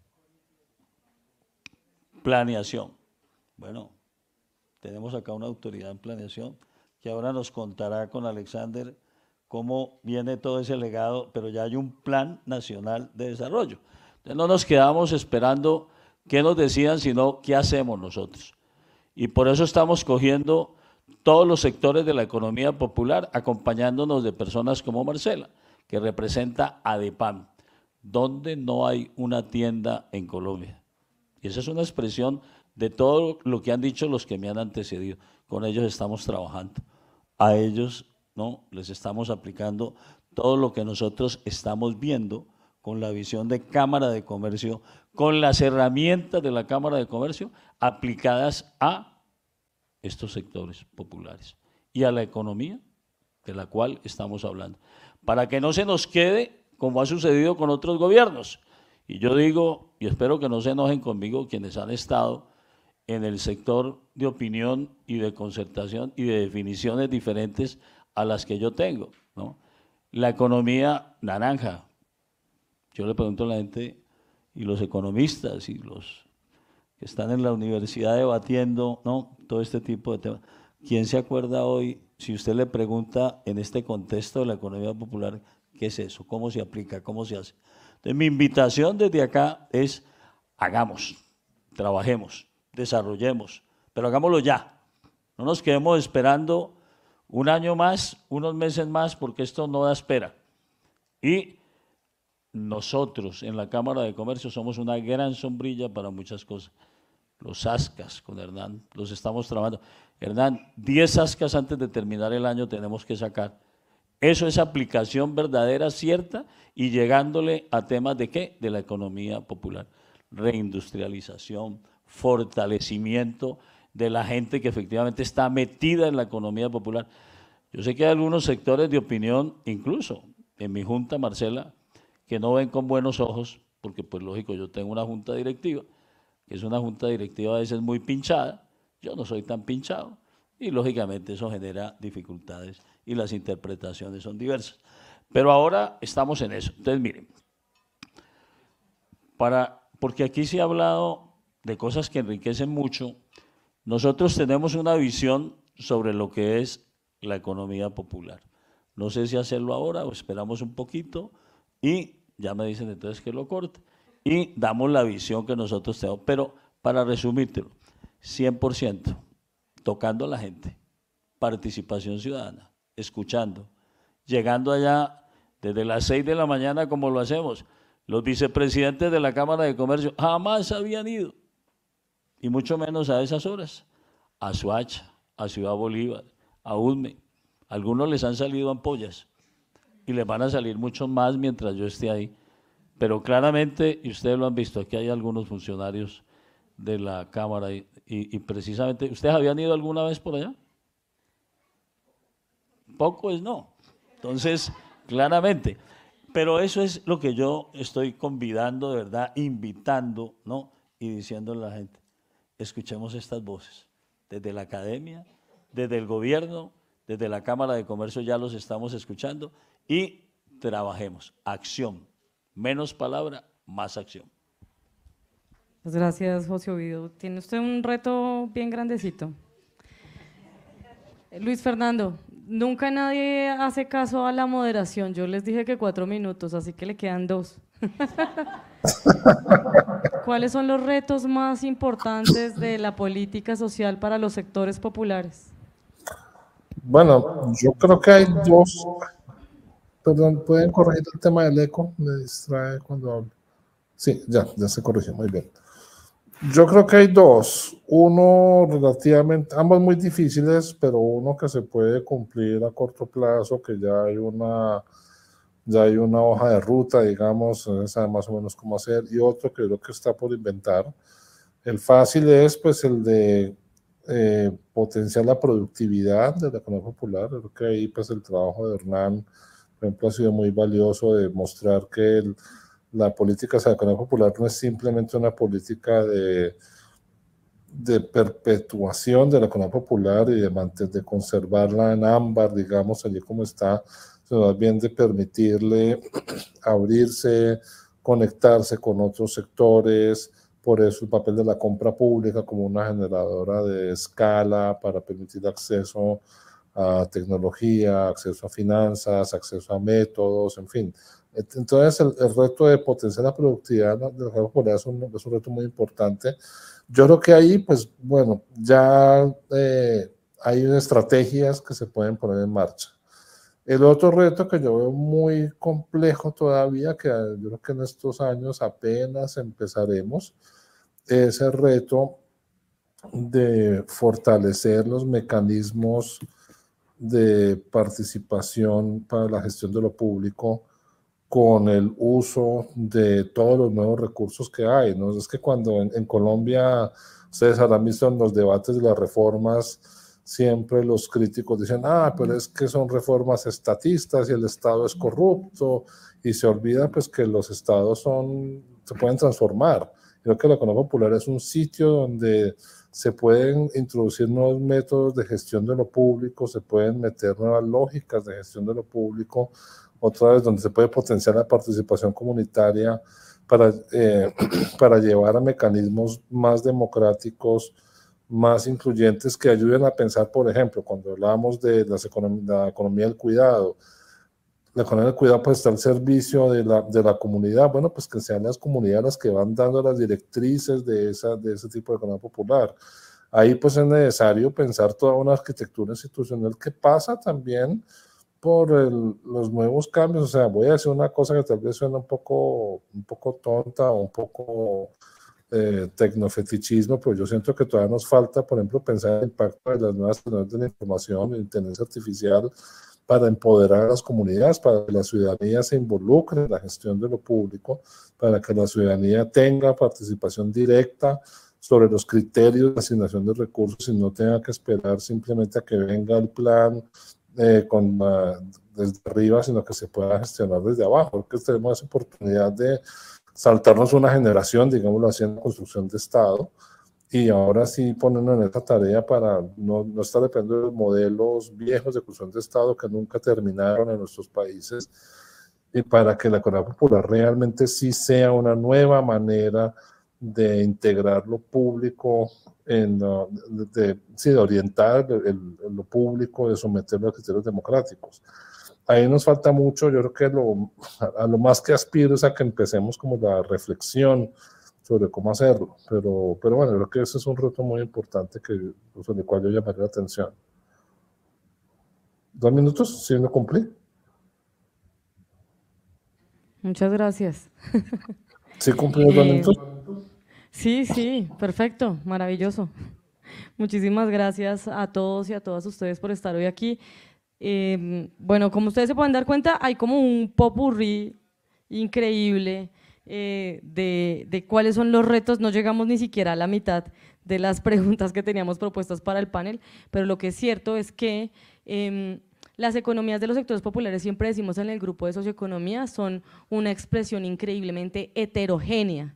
Planeación. Bueno, tenemos acá una autoridad en planeación que ahora nos contará con Alexander cómo viene todo ese legado, pero ya hay un plan nacional de desarrollo. Entonces no nos quedamos esperando qué nos decían, sino qué hacemos nosotros. Y por eso estamos cogiendo todos los sectores de la economía popular, acompañándonos de personas como Marcela, que representa a Depam, donde no hay una tienda en Colombia. Y esa es una expresión de todo lo que han dicho los que me han antecedido. Con ellos estamos trabajando a ellos ¿no? les estamos aplicando todo lo que nosotros estamos viendo con la visión de Cámara de Comercio, con las herramientas de la Cámara de Comercio aplicadas a estos sectores populares y a la economía de la cual estamos hablando, para que no se nos quede como ha sucedido con otros gobiernos. Y yo digo, y espero que no se enojen conmigo quienes han estado en el sector de opinión y de concertación y de definiciones diferentes a las que yo tengo. La economía naranja. Yo le pregunto a la gente y los economistas y los que están en la universidad debatiendo ¿no? todo este tipo de temas. ¿Quién se acuerda hoy, si usted le pregunta en este contexto de la economía popular, qué es eso? ¿Cómo se aplica? ¿Cómo se hace? Entonces, mi invitación desde acá es, hagamos, trabajemos desarrollemos, pero hagámoslo ya. No nos quedemos esperando un año más, unos meses más, porque esto no da espera. Y nosotros en la Cámara de Comercio somos una gran sombrilla para muchas cosas. Los ascas con Hernán, los estamos trabajando. Hernán, 10 ascas antes de terminar el año tenemos que sacar. Eso es aplicación verdadera, cierta, y llegándole a temas de qué? De la economía popular. Reindustrialización, fortalecimiento de la gente que efectivamente está metida en la economía popular. Yo sé que hay algunos sectores de opinión, incluso en mi junta, Marcela, que no ven con buenos ojos, porque pues lógico, yo tengo una junta directiva, que es una junta directiva a veces muy pinchada, yo no soy tan pinchado, y lógicamente eso genera dificultades y las interpretaciones son diversas. Pero ahora estamos en eso. Entonces, miren, para, porque aquí se ha hablado de cosas que enriquecen mucho, nosotros tenemos una visión sobre lo que es la economía popular. No sé si hacerlo ahora o esperamos un poquito y ya me dicen entonces que lo corte y damos la visión que nosotros tenemos. Pero para resumírtelo, 100% tocando a la gente, participación ciudadana, escuchando, llegando allá desde las 6 de la mañana como lo hacemos. Los vicepresidentes de la Cámara de Comercio jamás habían ido y mucho menos a esas horas, a Suacha, a Ciudad Bolívar, a Udme. Algunos les han salido ampollas y les van a salir muchos más mientras yo esté ahí. Pero claramente, y ustedes lo han visto, aquí hay algunos funcionarios de la Cámara y, precisamente, ¿ustedes habían ido alguna vez por allá? Poco es no. Entonces, claramente. Pero eso es lo que yo estoy convidando, de verdad, invitando, ¿no? Y diciéndole a la gente escuchemos estas voces. Desde la academia, desde el gobierno, desde la Cámara de Comercio ya los estamos escuchando y trabajemos. Acción. Menos palabra, más acción. Pues gracias, José Ovidio. Tiene usted un reto bien grandecito. Eh, Luis Fernando, nunca nadie hace caso a la moderación. Yo les dije que cuatro minutos, así que le quedan dos. ¿Cuáles son los retos más importantes de la política social para los sectores populares? Bueno, yo creo que hay dos. Perdón, pueden corregir el tema del eco, me distrae cuando hablo. Sí, ya, ya se corrigió, muy bien. Yo creo que hay dos. Uno relativamente, ambos muy difíciles, pero uno que se puede cumplir a corto plazo, que ya hay una ya hay una hoja de ruta, digamos, eh, sabe más o menos cómo hacer, y otro que creo que está por inventar. El fácil es pues el de eh, potenciar la productividad de la economía popular, creo que ahí pues el trabajo de Hernán, por ejemplo, ha sido muy valioso de mostrar que la política de la economía popular no es simplemente una política de de perpetuación de la economía popular y de, de conservarla en ámbar, digamos, allí como está, sino más bien de permitirle abrirse, conectarse con otros sectores, por eso el papel de la compra pública como una generadora de escala para permitir acceso a tecnología, acceso a finanzas, acceso a métodos, en fin. Entonces el, reto de potenciar la productividad de la por es un, es un reto muy importante. Yo creo que ahí, pues bueno, ya eh, hay estrategias que se pueden poner en marcha. El otro reto que yo veo muy complejo todavía, que yo creo que en estos años apenas empezaremos, es el reto de fortalecer los mecanismos de participación para la gestión de lo público con el uso de todos los nuevos recursos que hay. ¿no? Es que cuando en, Colombia ustedes habrán visto en los debates de las reformas, siempre los críticos dicen, ah, pero es que son reformas estatistas y el Estado es corrupto y se olvida pues que los estados son, se pueden transformar. Creo que la economía popular es un sitio donde se pueden introducir nuevos métodos de gestión de lo público, se pueden meter nuevas lógicas de gestión de lo público, otra vez donde se puede potenciar la participación comunitaria para, eh, para llevar a mecanismos más democráticos, más incluyentes que ayuden a pensar, por ejemplo, cuando hablamos de la economía del cuidado, la economía del cuidado pues está al servicio de la, de la, comunidad, bueno, pues que sean las comunidades las que van dando las directrices de, esa, de ese tipo de economía popular. Ahí pues es necesario pensar toda una arquitectura institucional que pasa también por los nuevos cambios. O sea, voy a decir una cosa que tal vez suena un poco, un poco tonta o un poco eh, tecnofetichismo, pues yo siento que todavía nos falta, por ejemplo, pensar en el impacto de las nuevas tecnologías de la información, la inteligencia artificial, para empoderar a las comunidades, para que la ciudadanía se involucre en la gestión de lo público, para que la ciudadanía tenga participación directa sobre los criterios de asignación de recursos y no tenga que esperar simplemente a que venga el plan eh, desde arriba, sino que se pueda gestionar desde abajo. Porque tenemos esa oportunidad de saltarnos una generación, digámoslo así, en construcción de Estado, y ahora sí ponernos en esta tarea para no, no estar dependiendo de modelos viejos de construcción de Estado que nunca terminaron en nuestros países, y para que la economía popular realmente sí sea una nueva manera de integrar lo público, en, uh, de, orientar lo público, de someterlo a criterios democráticos ahí nos falta mucho, yo creo que lo, a, lo más que aspiro es a que empecemos como la reflexión sobre cómo hacerlo, pero, pero bueno, creo que ese es un reto muy importante que, sobre pues, el cual yo llamaré la atención. Dos minutos, si no cumplí. Muchas gracias. ¿Sí cumplí dos eh, minutos? Sí, sí, perfecto, maravilloso. Muchísimas gracias a todos y a todas ustedes por estar hoy aquí. Em, bueno, como ustedes se pueden dar cuenta, hay como un popurrí increíble eh, de, cuáles son los retos. No llegamos ni siquiera a la mitad de las preguntas que teníamos propuestas para el panel, pero lo que es cierto es que em, las economías de los sectores populares, siempre decimos en el grupo de socioeconomía, son una expresión increíblemente heterogénea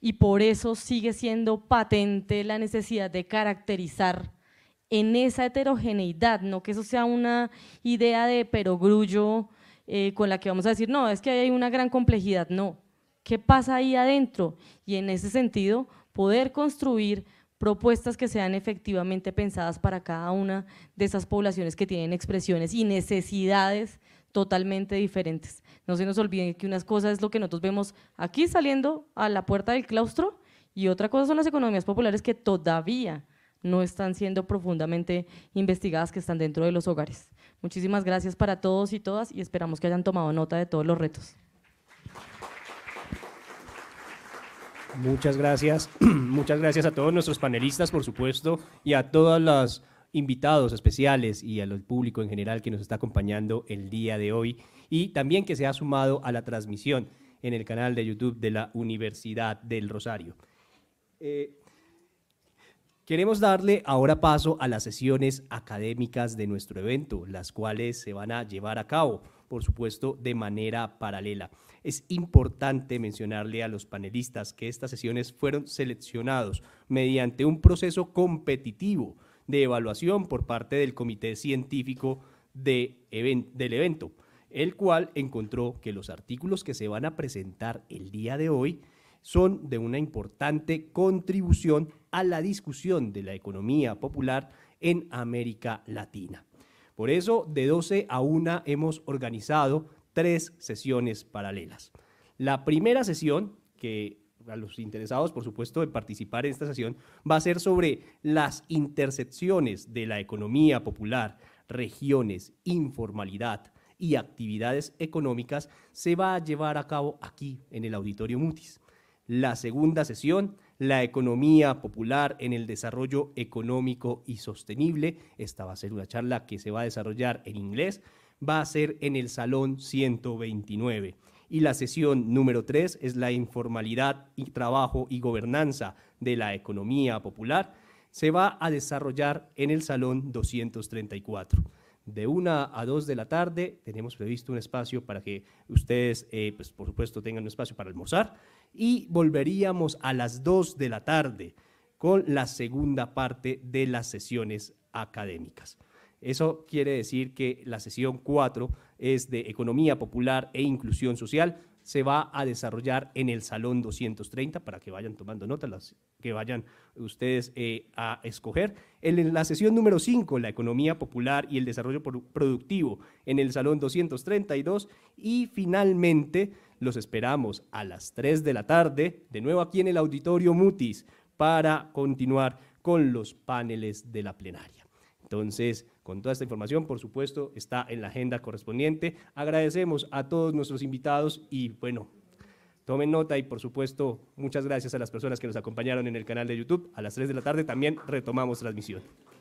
y por eso sigue siendo patente la necesidad de caracterizar en esa heterogeneidad, no que eso sea una idea de perogrullo eh, con la que vamos a decir, no, es que hay una gran complejidad, no. ¿Qué pasa ahí adentro? Y en ese sentido, poder construir propuestas que sean efectivamente pensadas para cada una de esas poblaciones que tienen expresiones y necesidades totalmente diferentes. No se nos olvide que unas cosas es lo que nosotros vemos aquí saliendo a la puerta del claustro y otra cosa son las economías populares que todavía no están siendo profundamente investigadas, que están dentro de los hogares. Muchísimas gracias para todos y todas y esperamos que hayan tomado nota de todos los retos. Muchas gracias, muchas gracias a todos nuestros panelistas, por supuesto, y a todas las invitados especiales y al público en general que nos está acompañando el día de hoy y también que se ha sumado a la transmisión en el canal de YouTube de la Universidad del Rosario. Eh, Queremos darle ahora paso a las sesiones académicas de nuestro evento, las cuales se van a llevar a cabo, por supuesto, de manera paralela. Es importante mencionarle a los panelistas que estas sesiones fueron seleccionados mediante un proceso competitivo de evaluación por parte del Comité Científico de del evento, el cual encontró que los artículos que se van a presentar el día de hoy son de una importante contribución a la discusión de la economía popular en América Latina. Por eso, de 12 a 1 hemos organizado tres sesiones paralelas. La primera sesión, que a los interesados, por supuesto, de participar en esta sesión, va a ser sobre las intersecciones de la economía popular, regiones, informalidad y actividades económicas, se va a llevar a cabo aquí, en el Auditorio Mutis. La segunda sesión la economía popular en el desarrollo económico y sostenible. Esta va a ser una charla que se va a desarrollar en inglés, va a ser en el Salón 129. Y la sesión número 3 es la informalidad y trabajo y gobernanza de la economía popular. Se va a desarrollar en el Salón 234 de una a 2 de la tarde tenemos previsto un espacio para que ustedes, eh, pues, por supuesto, tengan un espacio para almorzar y volveríamos a las 2 de la tarde con la segunda parte de las sesiones académicas. Eso quiere decir que la sesión 4 es de Economía Popular e Inclusión Social. Se va a desarrollar en el Salón 230 para que vayan tomando nota, que vayan ustedes eh, a escoger. En la sesión número 5, la economía popular y el desarrollo productivo en el Salón 232. Y finalmente, los esperamos a las 3 de la tarde, de nuevo aquí en el auditorio Mutis, para continuar con los paneles de la plenaria. Entonces, con toda esta información, por supuesto, está en la agenda correspondiente. Agradecemos a todos nuestros invitados y, bueno, tomen nota y, por supuesto, muchas gracias a las personas que nos acompañaron en el canal de YouTube. A las 3 de la tarde también retomamos transmisión.